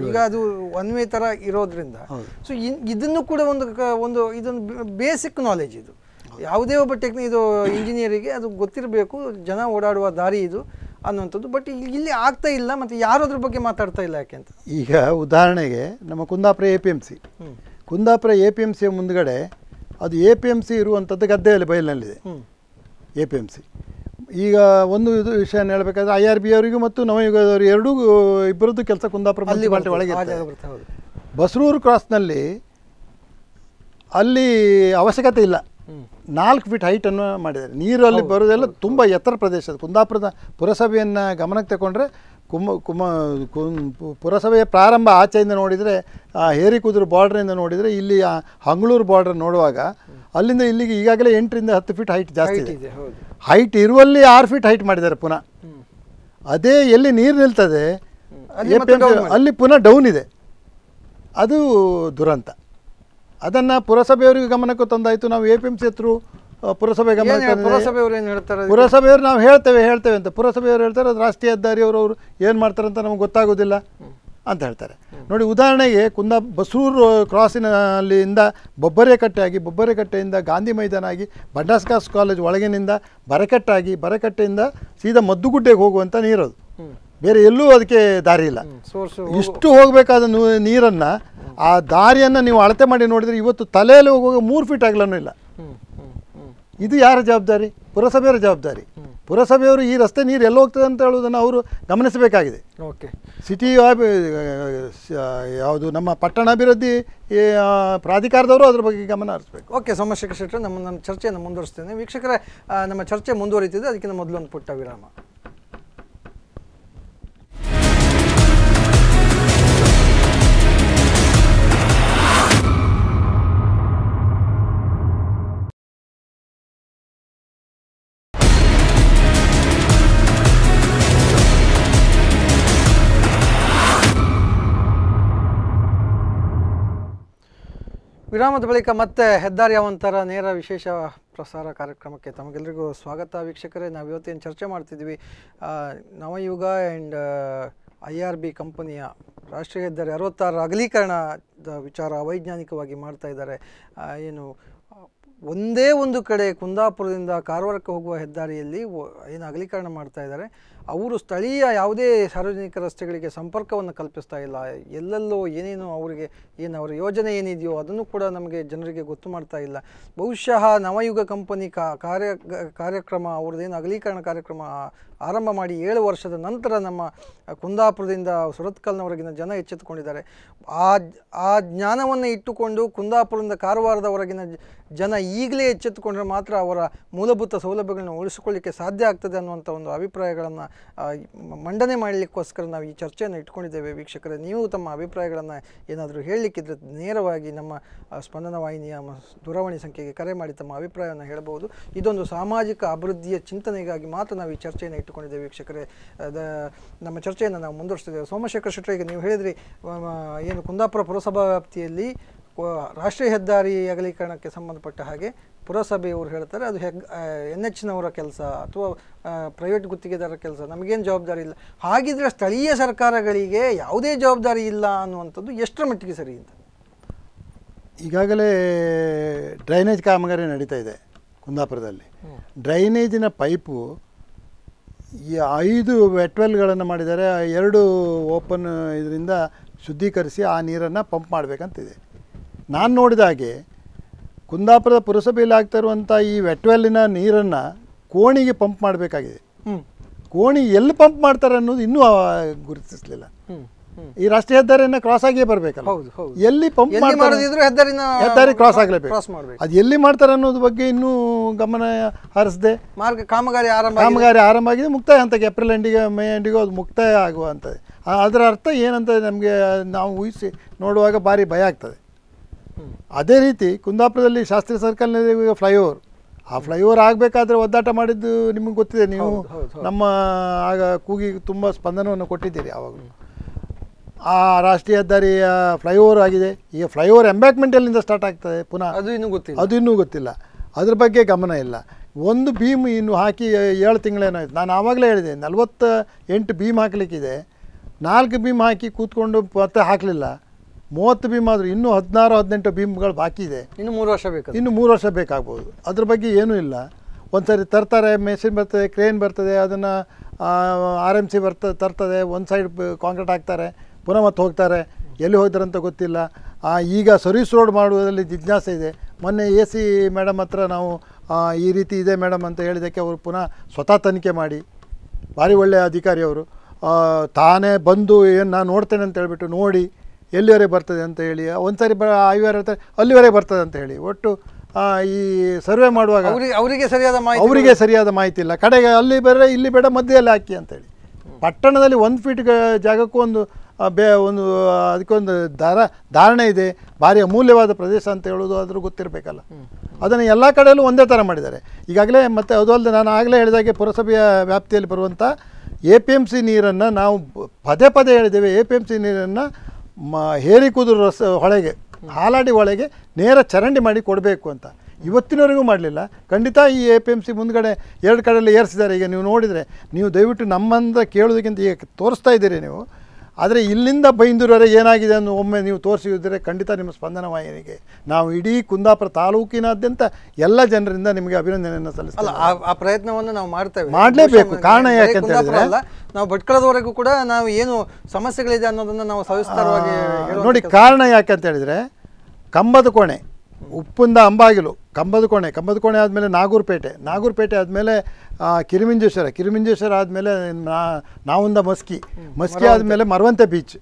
ಈಗ ಅದು ಒನ್ ವೇ ತರ ಇರೋದ್ರಿಂದ ಸೊ ಇದನ್ನು ಕೂಡ ಒಂದು ಒಂದು ಇದೊಂದು ಬೇಸಿಕ್ ನಾಲೆಜ್ ಇದು ಯಾವುದೇ ಒಬ್ಬ ಟೆಕ್ನಿ ಇದು ಇಂಜಿನಿಯರಿಗೆ ಅದು ಗೊತ್ತಿರಬೇಕು ಜನ ಓಡಾಡುವ ದಾರಿ ಇದು ಅನ್ನುವಂಥದ್ದು ಬಟ್ ಇಲ್ಲಿ ಆಗ್ತಾ ಇಲ್ಲ ಮತ್ತು ಯಾರು ಬಗ್ಗೆ ಮಾತಾಡ್ತಾ ಇಲ್ಲ ಯಾಕೆ ಅಂತ ಈಗ ಉದಾಹರಣೆಗೆ ನಮ್ಮ Kundapura A P M C Kundapura A P M ಸಿಯ ಮುಂದ್ಗಡೆ ಅದು ಎ ಪಿ ಎಮ್ ಸಿ ಇರುವಂಥದ್ದು ಗದ್ದೆಯಲ್ಲಿ ಬಯಲಿನಲ್ಲಿದೆ ಎ ಪಿ ಎಮ್ ಸಿ ಈಗ ಒಂದು ಇದು ವಿಷಯ ಹೇಳಬೇಕಾದ್ರೆ ಐ ಆರ್ ಬಿ ಅವರಿಗೂ ಮತ್ತು ನವಯುಗದವರು ಎರಡೂ ಇಬ್ಬರದ್ದು ಕೆಲಸ ಕುಂದಾಪುರ ಒಳಗೆ ಬಸರೂರು ಕ್ರಾಸ್ನಲ್ಲಿ ಅಲ್ಲಿ ಅವಶ್ಯಕತೆ ಇಲ್ಲ ನಾಲ್ಕು ಫೀಟ್ ಹೈಟನ್ನು ಮಾಡಿದ್ದಾರೆ ನೀರು ಅಲ್ಲಿ ಬರೋದೆಲ್ಲ ತುಂಬ ಎತ್ತರ ಪ್ರದೇಶ ಕುಂದಾಪುರದ ಪುರಸಭೆಯನ್ನು ಗಮನಕ್ಕೆ ತಗೊಂಡ್ರೆ ಕುಮ ಕುಮ ಪುರಸಭೆಯ ಪ್ರಾರಂಭ ಆಚೆಯಿಂದ ನೋಡಿದರೆ ಹೇರಿಕುದುರು ಬಾರ್ಡ್ರಿಂದ ನೋಡಿದರೆ ಇಲ್ಲಿ ಹಂಗಳೂರು ಬಾರ್ಡ್ರ್ ನೋಡುವಾಗ ಅಲ್ಲಿಂದ ಇಲ್ಲಿಗೆ ಈಗಾಗಲೇ ಎಂಟರಿಂದ ಹತ್ತು ಫೀಟ್ ಹೈಟ್ ಜಾಸ್ತಿ ಇದೆ ಹೈಟ್ ಇರುವಲ್ಲಿ ಆರು ಫೀಟ್ ಹೈಟ್ ಮಾಡಿದ್ದಾರೆ ಪುನಃ ಅದೇ ಎಲ್ಲಿ ನೀರು ನಿಲ್ತದೆ ಅಲ್ಲಿ ಪುನಃ ಡೌನ್ ಇದೆ ಅದು ದುರಂತ ಅದನ್ನು ಪುರಸಭೆಯವರಿಗೆ ಗಮನಕ್ಕೂ ತಂದಾಯಿತು ನಾವು ಎ ಪಿ ಎಂ ಸಿ ಹತ್ರ ಪುರಸಭೆ ಗಮನ ಪುರಸಭೆಯವರು ಏನು ಹೇಳ್ತಾರೆ ಪುರಸಭೆಯವರು ನಾವು ಹೇಳ್ತೇವೆ ಹೇಳ್ತೇವೆ ಅಂತ ಪುರಸಭೆಯವರು ಹೇಳ್ತಾರೆ ಅದು ರಾಷ್ಟ್ರೀಯ ಹೆದ್ದಾರಿಯವರು ಅವರು ಏನು ಮಾಡ್ತಾರೆ ಅಂತ ನಮ್ಗೆ ಗೊತ್ತಾಗೋದಿಲ್ಲ ಅಂತ ಹೇಳ್ತಾರೆ ನೋಡಿ ಉದಾಹರಣೆಗೆ ಕುಂದ ಬಸೂರು ಕ್ರಾಸಿನಲ್ಲಿಂದ ಬೊಬ್ಬರೆಕಟ್ಟೆಯಾಗಿ ಬೊಬ್ಬರೆಕಟ್ಟೆಯಿಂದ ಗಾಂಧಿ ಮೈದಾನ ಆಗಿ ಬಂಡಾಸ್ಕಾಸ್ ಕಾಲೇಜ್ ಒಳಗಿನಿಂದ ಬರಕಟ್ಟಾಗಿ ಬರಕಟ್ಟೆಯಿಂದ ಸೀದಾ ಮದ್ದುಗುಡ್ಡೆಗೆ ಹೋಗುವಂಥ ನೀರದು ಬೇರೆ ಎಲ್ಲೂ ಅದಕ್ಕೆ ದಾರಿ ಇಲ್ಲ ಇಷ್ಟು ಹೋಗಬೇಕಾದ ನೀರನ್ನು ಆ ದಾರಿಯನ್ನು ನೀವು ಅಳತೆ ಮಾಡಿ ನೋಡಿದರೆ ಇವತ್ತು ತಲೆಯಲ್ಲಿ ಹೋಗುವಾಗ ಮೂರು ಫೀಟ್ ಆಗಲೂ ಇಲ್ಲ ಇದು ಯಾರ ಜವಾಬ್ದಾರಿ ಪುರಸಭೆಯವರ ಜವಾಬ್ದಾರಿ ಪುರಸಭೆಯವರು ಈ ರಸ್ತೆ ನೀರು ಎಲ್ಲಿ ಹೋಗ್ತದೆ ಅಂತ ಹೇಳುವುದನ್ನು ಅವರು ಗಮನಿಸಬೇಕಾಗಿದೆ ಓಕೆ ಸಿಟಿ ಯಾವುದು ನಮ್ಮ ಪಟ್ಟಣ ಅಭಿವೃದ್ಧಿ ಪ್ರಾಧಿಕಾರದವರು ಅದ್ರ ಬಗ್ಗೆ ಗಮನ ಹರಿಸಬೇಕು ಓಕೆ ಸಮಸ್ಯೆ ಶೆಟ್ಟರು ನಮ್ಮ ನಮ್ಮ ಚರ್ಚೆಯನ್ನು ಮುಂದುವರಿಸ್ತೇನೆ ವೀಕ್ಷಕರ ನಮ್ಮ ಚರ್ಚೆ ಮುಂದುವರಿತಿದೆ ಅದಕ್ಕಿಂತ ಮೊದಲೊಂದು ಪುಟ್ಟ ವಿರಾಮ ವಿರಾಮದ ಬಳಿಕ ಮತ್ತೆ ಹೆದ್ದಾರಿಯಾವಂತರ ನೇರ ವಿಶೇಷ ಪ್ರಸಾರ ಕಾರ್ಯಕ್ರಮಕ್ಕೆ ತಮಗೆಲ್ಲರಿಗೂ ಸ್ವಾಗತ ವೀಕ್ಷಕರೇ ನಾವು ಇವತ್ತೇನು ಚರ್ಚೆ ಮಾಡ್ತಿದ್ವಿ Navayuga and I R B ಕಂಪನಿಯ ರಾಷ್ಟ್ರೀಯ ಹೆದ್ದಾರಿ ಅರವತ್ತಾರರ ಅಗಲೀಕರಣದ ವಿಚಾರ ವೈಜ್ಞಾನಿಕವಾಗಿ ಮಾಡ್ತಾ ಇದ್ದಾರೆ ಏನು ಒಂದೇ ಒಂದು ಕಡೆ ಕುಂದಾಪುರದಿಂದ ಕಾರವಾರಕ್ಕೆ ಹೋಗುವ ಹೆದ್ದಾರಿಯಲ್ಲಿ ಏನು ಅಗಲೀಕರಣ ಮಾಡ್ತಾ ಇದ್ದಾರೆ ಅವರು ಸ್ಥಳೀಯ ಯಾವುದೇ ಸಾರ್ವಜನಿಕ ರಸ್ತೆಗಳಿಗೆ ಸಂಪರ್ಕವನ್ನು ಕಲ್ಪಿಸ್ತಾ ಇಲ್ಲ ಎಲ್ಲೆಲ್ಲೋ ಏನೇನೋ ಅವರಿಗೆ ಏನು ಅವರ ಯೋಜನೆ ಏನಿದೆಯೋ ಅದನ್ನು ಕೂಡ ನಮಗೆ ಜನರಿಗೆ ಗೊತ್ತು ಮಾಡ್ತಾ ಇಲ್ಲ ಬಹುಶಃ ನವಯುಗ ಕಂಪನಿ ಕಾರ್ಯ ಕಾರ್ಯಕ್ರಮ ಅವ್ರದ್ದೇನು ಅಗಲೀಕರಣ ಕಾರ್ಯಕ್ರಮ ಆರಂಭ ಮಾಡಿ ಏಳು ವರ್ಷದ ನಂತರ ನಮ್ಮ ಕುಂದಾಪುರದಿಂದ ಸುರತ್ಕಲ್ನವರೆಗಿನ ಜನ ಎಚ್ಚೆತ್ತುಕೊಂಡಿದ್ದಾರೆ ಆ ಆ ಜ್ಞಾನವನ್ನು ಇಟ್ಟುಕೊಂಡು ಕುಂದಾಪುರದಿಂದ ಕಾರವಾರದವರೆಗಿನ ಜನ ಈಗಲೇ ಎಚ್ಚೆತ್ತುಕೊಂಡರೆ ಮಾತ್ರ ಅವರ ಮೂಲಭೂತ ಸೌಲಭ್ಯಗಳನ್ನು ಉಳಿಸಿಕೊಳ್ಳಿಕ್ಕೆ ಸಾಧ್ಯ ಆಗ್ತದೆ ಅನ್ನುವಂಥ ಒಂದು ಅಭಿಪ್ರಾಯಗಳನ್ನು ಮಂಡನೆ ಮಾಡಲಿಕ್ಕೋಸ್ಕರ ನಾವು ಈ ಚರ್ಚೆಯನ್ನು ಇಟ್ಕೊಂಡಿದ್ದೇವೆ ವೀಕ್ಷಕರೇ ನೀವು ತಮ್ಮ ಅಭಿಪ್ರಾಯಗಳನ್ನು ಏನಾದರೂ ಹೇಳಲಿಕ್ಕಿದ್ರೆ ನೇರವಾಗಿ ನಮ್ಮ ಸ್ಪಂದನ ವಾಹಿನಿಯ ದೂರವಾಣಿ ಸಂಖ್ಯೆಗೆ ಕರೆ ಮಾಡಿ ತಮ್ಮ ಅಭಿಪ್ರಾಯವನ್ನು ಹೇಳಬಹುದು ಇದೊಂದು ಸಾಮಾಜಿಕ ಅಭಿವೃದ್ಧಿಯ ಚಿಂತನೆಗಾಗಿ ಮಾತ್ರ ನಾವು ಈ ಚರ್ಚೆಯನ್ನು ಇಟ್ಟುಕೊಂಡಿದ್ದೇವೆ ವೀಕ್ಷಕರೇ ನಮ್ಮ ಚರ್ಚೆಯನ್ನು ನಾವು ಮುಂದುವರಿಸಿದ್ದೇವೆ ಸೋಮಶೇಖರ್ ಶೆಟ್ಟರಿಗೆ ನೀವು ಹೇಳಿದ್ರಿ ಏನು ಕುಂದಾಪುರ ಪುರಸಭಾ ವ್ಯಾಪ್ತಿಯಲ್ಲಿ ರಾಷ್ಟ್ರೀಯ ಹೆದ್ದಾರಿ ಅಗಲೀಕರಣಕ್ಕೆ ಸಂಬಂಧಪಟ್ಟ ಹಾಗೆ ಪುರಸಭೆಯವರು ಹೇಳ್ತಾರೆ ಅದು ಹೆಗ್ ಎನ್ ಎಚ್ನವರ ಕೆಲಸ ಅಥವಾ ಪ್ರೈವೇಟ್ ಗುತ್ತಿಗೆದಾರರ ಕೆಲಸ ನಮಗೇನು ಜವಾಬ್ದಾರಿ ಇಲ್ಲ ಹಾಗಿದ್ರೆ ಸ್ಥಳೀಯ ಸರ್ಕಾರಗಳಿಗೆ ಯಾವುದೇ ಜವಾಬ್ದಾರಿ ಇಲ್ಲ ಅನ್ನುವಂಥದ್ದು ಎಷ್ಟರ ಮಟ್ಟಿಗೆ ಸರಿ ಅಂತ ಈಗಾಗಲೇ ಡ್ರೈನೇಜ್ ಕಾಮಗಾರಿ ನಡೀತಾ ಇದೆ ಕುಂದಾಪುರದಲ್ಲಿ ಡ್ರೈನೇಜಿನ ಪೈಪು ಈ ಐದು ವೆಟ್ವೆಲ್ಗಳನ್ನು ಮಾಡಿದ್ದಾರೆ ಎರಡು ಓಪನ್ ಇದರಿಂದ ಶುದ್ಧೀಕರಿಸಿ ಆ ನೀರನ್ನು ಪಂಪ್ ಮಾಡಬೇಕಂತಿದೆ ನಾನು ನೋಡಿದ ಹಾಗೆ ಕುಂದಾಪುರದ ಪುರಸಭೆಯಲ್ಲಿ ಆಗ್ತಾ ಇರುವಂಥ ಈ ವೆಟ್ವೆಲ್ಲಿನ ನೀರನ್ನು ಕೋಣಿಗೆ ಪಂಪ್ ಮಾಡಬೇಕಾಗಿದೆ ಕೋಣಿ ಎಲ್ಲಿ ಪಂಪ್ ಮಾಡ್ತಾರೆ ಅನ್ನೋದು ಇನ್ನೂ ಗುರುತಿಸಲಿಲ್ಲ ಈ ರಾಷ್ಟ್ರೀಯ ಹೆದ್ದಾರಿಯನ್ನು ಕ್ರಾಸ್ ಆಗಿಯೇ ಬರಬೇಕಲ್ಲ ಎಲ್ಲಿ ಪಂಪ್ ಹೆದ್ದಾರಿ ಕ್ರಾಸ್ ಆಗಲೇಬೇಕು ಅದು ಎಲ್ಲಿ ಮಾಡ್ತಾರೆ ಅನ್ನೋದು ಬಗ್ಗೆ ಇನ್ನೂ ಗಮನ ಹರಿಸದೆ ಮಾರ್ಗ ಕಾಮಗಾರಿ ಆರಂಭ ಆರಂಭ ಆಗಿದೆ ಮುಕ್ತಾಯ ಅಂತ ಏಪ್ರಿಲ್ ಎಂಡಿಗೆ ಮೇ ಎಂಡಿಗೆ ಅದು ಮುಕ್ತಾಯ ಆಗುವಂಥದ್ದು ಅದರ ಅರ್ಥ ಏನಂತ ನಮಗೆ ನಾವು ಊಹಿಸಿ ನೋಡುವಾಗ ಭಾರಿ ಭಯ ಆಗ್ತದೆ ಅದೇ ರೀತಿ ಕುಂದಾಪುರದಲ್ಲಿ ಶಾಸ್ತ್ರಿ ಸರ್ಕಲ್ನಲ್ಲಿ ಫ್ಲೈಓವರ್ ಆ ಫ್ಲೈಓವರ್ ಆಗಬೇಕಾದ್ರೆ ಒದ್ದಾಟ ಮಾಡಿದ್ದು ನಿಮಗೆ ಗೊತ್ತಿದೆ ನೀವು ನಮ್ಮ ಆಗ ಕೂಗಿ ತುಂಬ ಸ್ಪಂದನವನ್ನು ಕೊಟ್ಟಿದ್ದೀರಿ ಆವಾಗಲೂ ಆ ರಾಷ್ಟ್ರೀಯ ಹೆದ್ದಾರಿಯ ಫ್ಲೈಓವರ್ ಆಗಿದೆ ಈಗ ಫ್ಲೈಓವರ್ ಎಂಬ್ಯಾಕ್ಮೆಂಟ್ ಅಲ್ಲಿಂದ ಸ್ಟಾರ್ಟ್ ಆಗ್ತದೆ ಪುನಃ ಅದು ಇನ್ನೂ ಗೊತ್ತಿಲ್ಲ ಅದು ಇನ್ನೂ ಗೊತ್ತಿಲ್ಲ ಅದ್ರ ಬಗ್ಗೆ ಗಮನ ಇಲ್ಲ ಒಂದು ಬೀಮ್ ಇನ್ನು ಹಾಕಿ ಏಳು ತಿಂಗಳೇನೋ ಆಯಿತು ನಾನು ಆವಾಗಲೇ ಹೇಳಿದೆ ನಲ್ವತ್ತ ಎಂಟು ಬೀಮ್ ಹಾಕಲಿಕ್ಕಿದೆ ನಾಲ್ಕು ಬೀಮ್ ಹಾಕಿ ಕೂತ್ಕೊಂಡು ಮತ್ತೆ ಹಾಕಲಿಲ್ಲ ಮೂವತ್ತು ಬೀಮ್ ಆದರೂ ಇನ್ನೂ ಹದಿನಾರು ಹದಿನೆಂಟು ಬೀಮ್ಗಳು ಬಾಕಿ ಇದೆ ಇನ್ನು ಮೂರು ವರ್ಷ ಬೇಕು ಇನ್ನು ಮೂರು ವರ್ಷ ಬೇಕಾಗ್ಬೋದು ಅದ್ರ ಬಗ್ಗೆ ಏನೂ ಇಲ್ಲ ಒಂದು ಸರಿ ತರ್ತಾರೆ ಮೆಷಿನ್ ಬರ್ತದೆ ಕ್ರೇನ್ ಬರ್ತದೆ ಅದನ್ನು ಆರ್ ಎಮ್ ಸಿ ಬರ್ತ ತರ್ತದೆ ಒಂದು ಸೈಡ್ ಕಾಂಕ್ರೀಟ್ ಹಾಕ್ತಾರೆ ಪುನಃ ಮತ್ತೆ ಹೋಗ್ತಾರೆ ಎಲ್ಲಿ ಹೋಗ್ತಾರಂತ ಗೊತ್ತಿಲ್ಲ ಈಗ ಸರ್ವಿಸ್ ರೋಡ್ ಮಾಡುವುದರಲ್ಲಿ ಜಿಜ್ಞಾಸೆ ಇದೆ ಮೊನ್ನೆ ಎ ಸಿ ಮೇಡಮ್ ಹತ್ರ ನಾವು ಈ ರೀತಿ ಇದೆ ಮೇಡಮ್ ಅಂತ ಹೇಳಿದ್ದಕ್ಕೆ ಅವರು ಪುನಃ ಸ್ವತಃ ತನಿಖೆ ಮಾಡಿ ಭಾರಿ ಒಳ್ಳೆಯ ಅಧಿಕಾರಿ ಅವರು ತಾನೇ ಬಂದು ಏನು ನಾನು ನೋಡ್ತೇನೆ ಅಂತ ಹೇಳಿಬಿಟ್ಟು ನೋಡಿ ಎಲ್ಲಿವರೆಗೆ ಬರ್ತದೆ ಅಂತ ಹೇಳಿ ಒಂದು ಸಾರಿ ಬ ಐವರೆ ಅಲ್ಲಿವರೆಗೆ ಬರ್ತದೆ ಅಂತ ಹೇಳಿ ಒಟ್ಟು ಈ ಸರ್ವೆ ಮಾಡುವಾಗ ಅವರಿಗೆ ಸರಿಯಾದ ಮಾಹಿತಿ ಅವರಿಗೆ ಸರಿಯಾದ ಮಾಹಿತಿ ಇಲ್ಲ ಕಡೆಗೆ ಅಲ್ಲಿ ಬೇರೆ ಇಲ್ಲಿ ಬೇಡ ಮಧ್ಯೆಯಲ್ಲಿ ಹಾಕಿ ಅಂತೇಳಿ ಪಟ್ಟಣದಲ್ಲಿ ಒಂದು ಫೀಟ್ ಜಾಗಕ್ಕೂ ಒಂದು ಬೇ ಒಂದು ಅದಕ್ಕೊಂದು ದಾರ ಧಾರಣೆ ಇದೆ ಭಾರಿ ಅಮೂಲ್ಯವಾದ ಪ್ರದೇಶ ಅಂತ ಹೇಳೋದು ಆದರೂ ಗೊತ್ತಿರಬೇಕಲ್ಲ ಅದನ್ನು ಎಲ್ಲ ಕಡೆಯಲ್ಲೂ ಒಂದೇ ಥರ ಮಾಡಿದ್ದಾರೆ ಈಗಾಗಲೇ ಮತ್ತು ಅದು ಅಲ್ಲದೆ ನಾನು ಆಗಲೇ ಹೇಳಿದಾಗೆ ಪುರಸಭೆಯ ವ್ಯಾಪ್ತಿಯಲ್ಲಿ ಬರುವಂಥ ಎ ಪಿ ಎಮ್ ಸಿ ನೀರನ್ನು ನಾವು ಪದೇ ಪದೇ ಹೇಳಿದ್ದೇವೆ ಎ ಪಿ ಎಮ್ ಸಿ ನೀರನ್ನು ಮ ಹೇರಿ ಕುದುರ ರಸ ಹೊಳೆಗೆ ಹಾಲಾಡಿ ಹೊಳೆಗೆ ನೇರ ಚರಂಡಿ ಮಾಡಿ ಕೊಡಬೇಕು ಅಂತ ಇವತ್ತಿನವರೆಗೂ ಮಾಡಲಿಲ್ಲ ಖಂಡಿತ ಈ ಎ ಪಿ ಎಮ್ ಸಿ ಮುಂದ್ಗಡೆ ಎರಡು ಕಡೆಯಲ್ಲಿ ಏರಿಸಿದ್ದಾರೆ ಈಗ ನೀವು ನೋಡಿದರೆ ನೀವು ದಯವಿಟ್ಟು ನಮ್ಮಂದ ಕೇಳೋದಕ್ಕಿಂತ ಈಗ ತೋರಿಸ್ತಾ ಇದ್ದೀರಿ ನೀವು ಆದರೆ ಇಲ್ಲಿಂದ ಬೈಂದೂರವರೆಗೆ ಏನಾಗಿದೆ ಅನ್ನೋ ಒಮ್ಮೆ ನೀವು ತೋರಿಸಿದರೆ ಖಂಡಿತ ನಿಮ್ಮ ಸ್ಪಂದನ ವಾಹಿನಿಗೆ ನಾವು ಇಡೀ ಕುಂದಾಪುರ ತಾಲೂಕಿನಾದ್ಯಂತ ಎಲ್ಲ ಜನರಿಂದ ನಿಮಗೆ ಅಭಿನಂದನೆಯನ್ನು ಸಲ್ಲಿಸಲ್ಲ ಆ ಪ್ರಯತ್ನವನ್ನು ನಾವು ಮಾಡ್ತೇವೆ ಮಾಡಲೇಬೇಕು ಕಾರಣ ಯಾಕಂತ ಹೇಳಿದ್ರೆ ನಾವು ಭಟ್ಕಳದವರೆಗೂ ಕೂಡ ನಾವು ಏನು ಸಮಸ್ಯೆಗಳಿದೆ ಅನ್ನೋದನ್ನು ನಾವು ಸವಿಸ್ತಾರವಾಗಿ ನೋಡಿ ಕಾರಣ ಯಾಕಂತ ಹೇಳಿದರೆ ಕಂಬದ ಕೋಣೆ ಉಪ್ಪಿಂದ ಅಂಬಾಗಿಲು ಕಂಬದ ಕೋಣೆ ಕಂಬದ ಕೋಣೆ ಆದಮೇಲೆ ನಾಗೂರ್ಪೇಟೆ ನಾಗೂರ್ಪೇಟೆ ಆದಮೇಲೆ ಕಿರಿಮಿಂಜೇಶ್ವರ ಕಿರಿಮಿಂಜೇಶ್ವರ ಆದಮೇಲೆ ನಾ ನಾವುಂದ ಮಸ್ಕಿ ಮಸ್ಕಿ ಆದಮೇಲೆ ಮರವಂತೆ ಬೀಚ್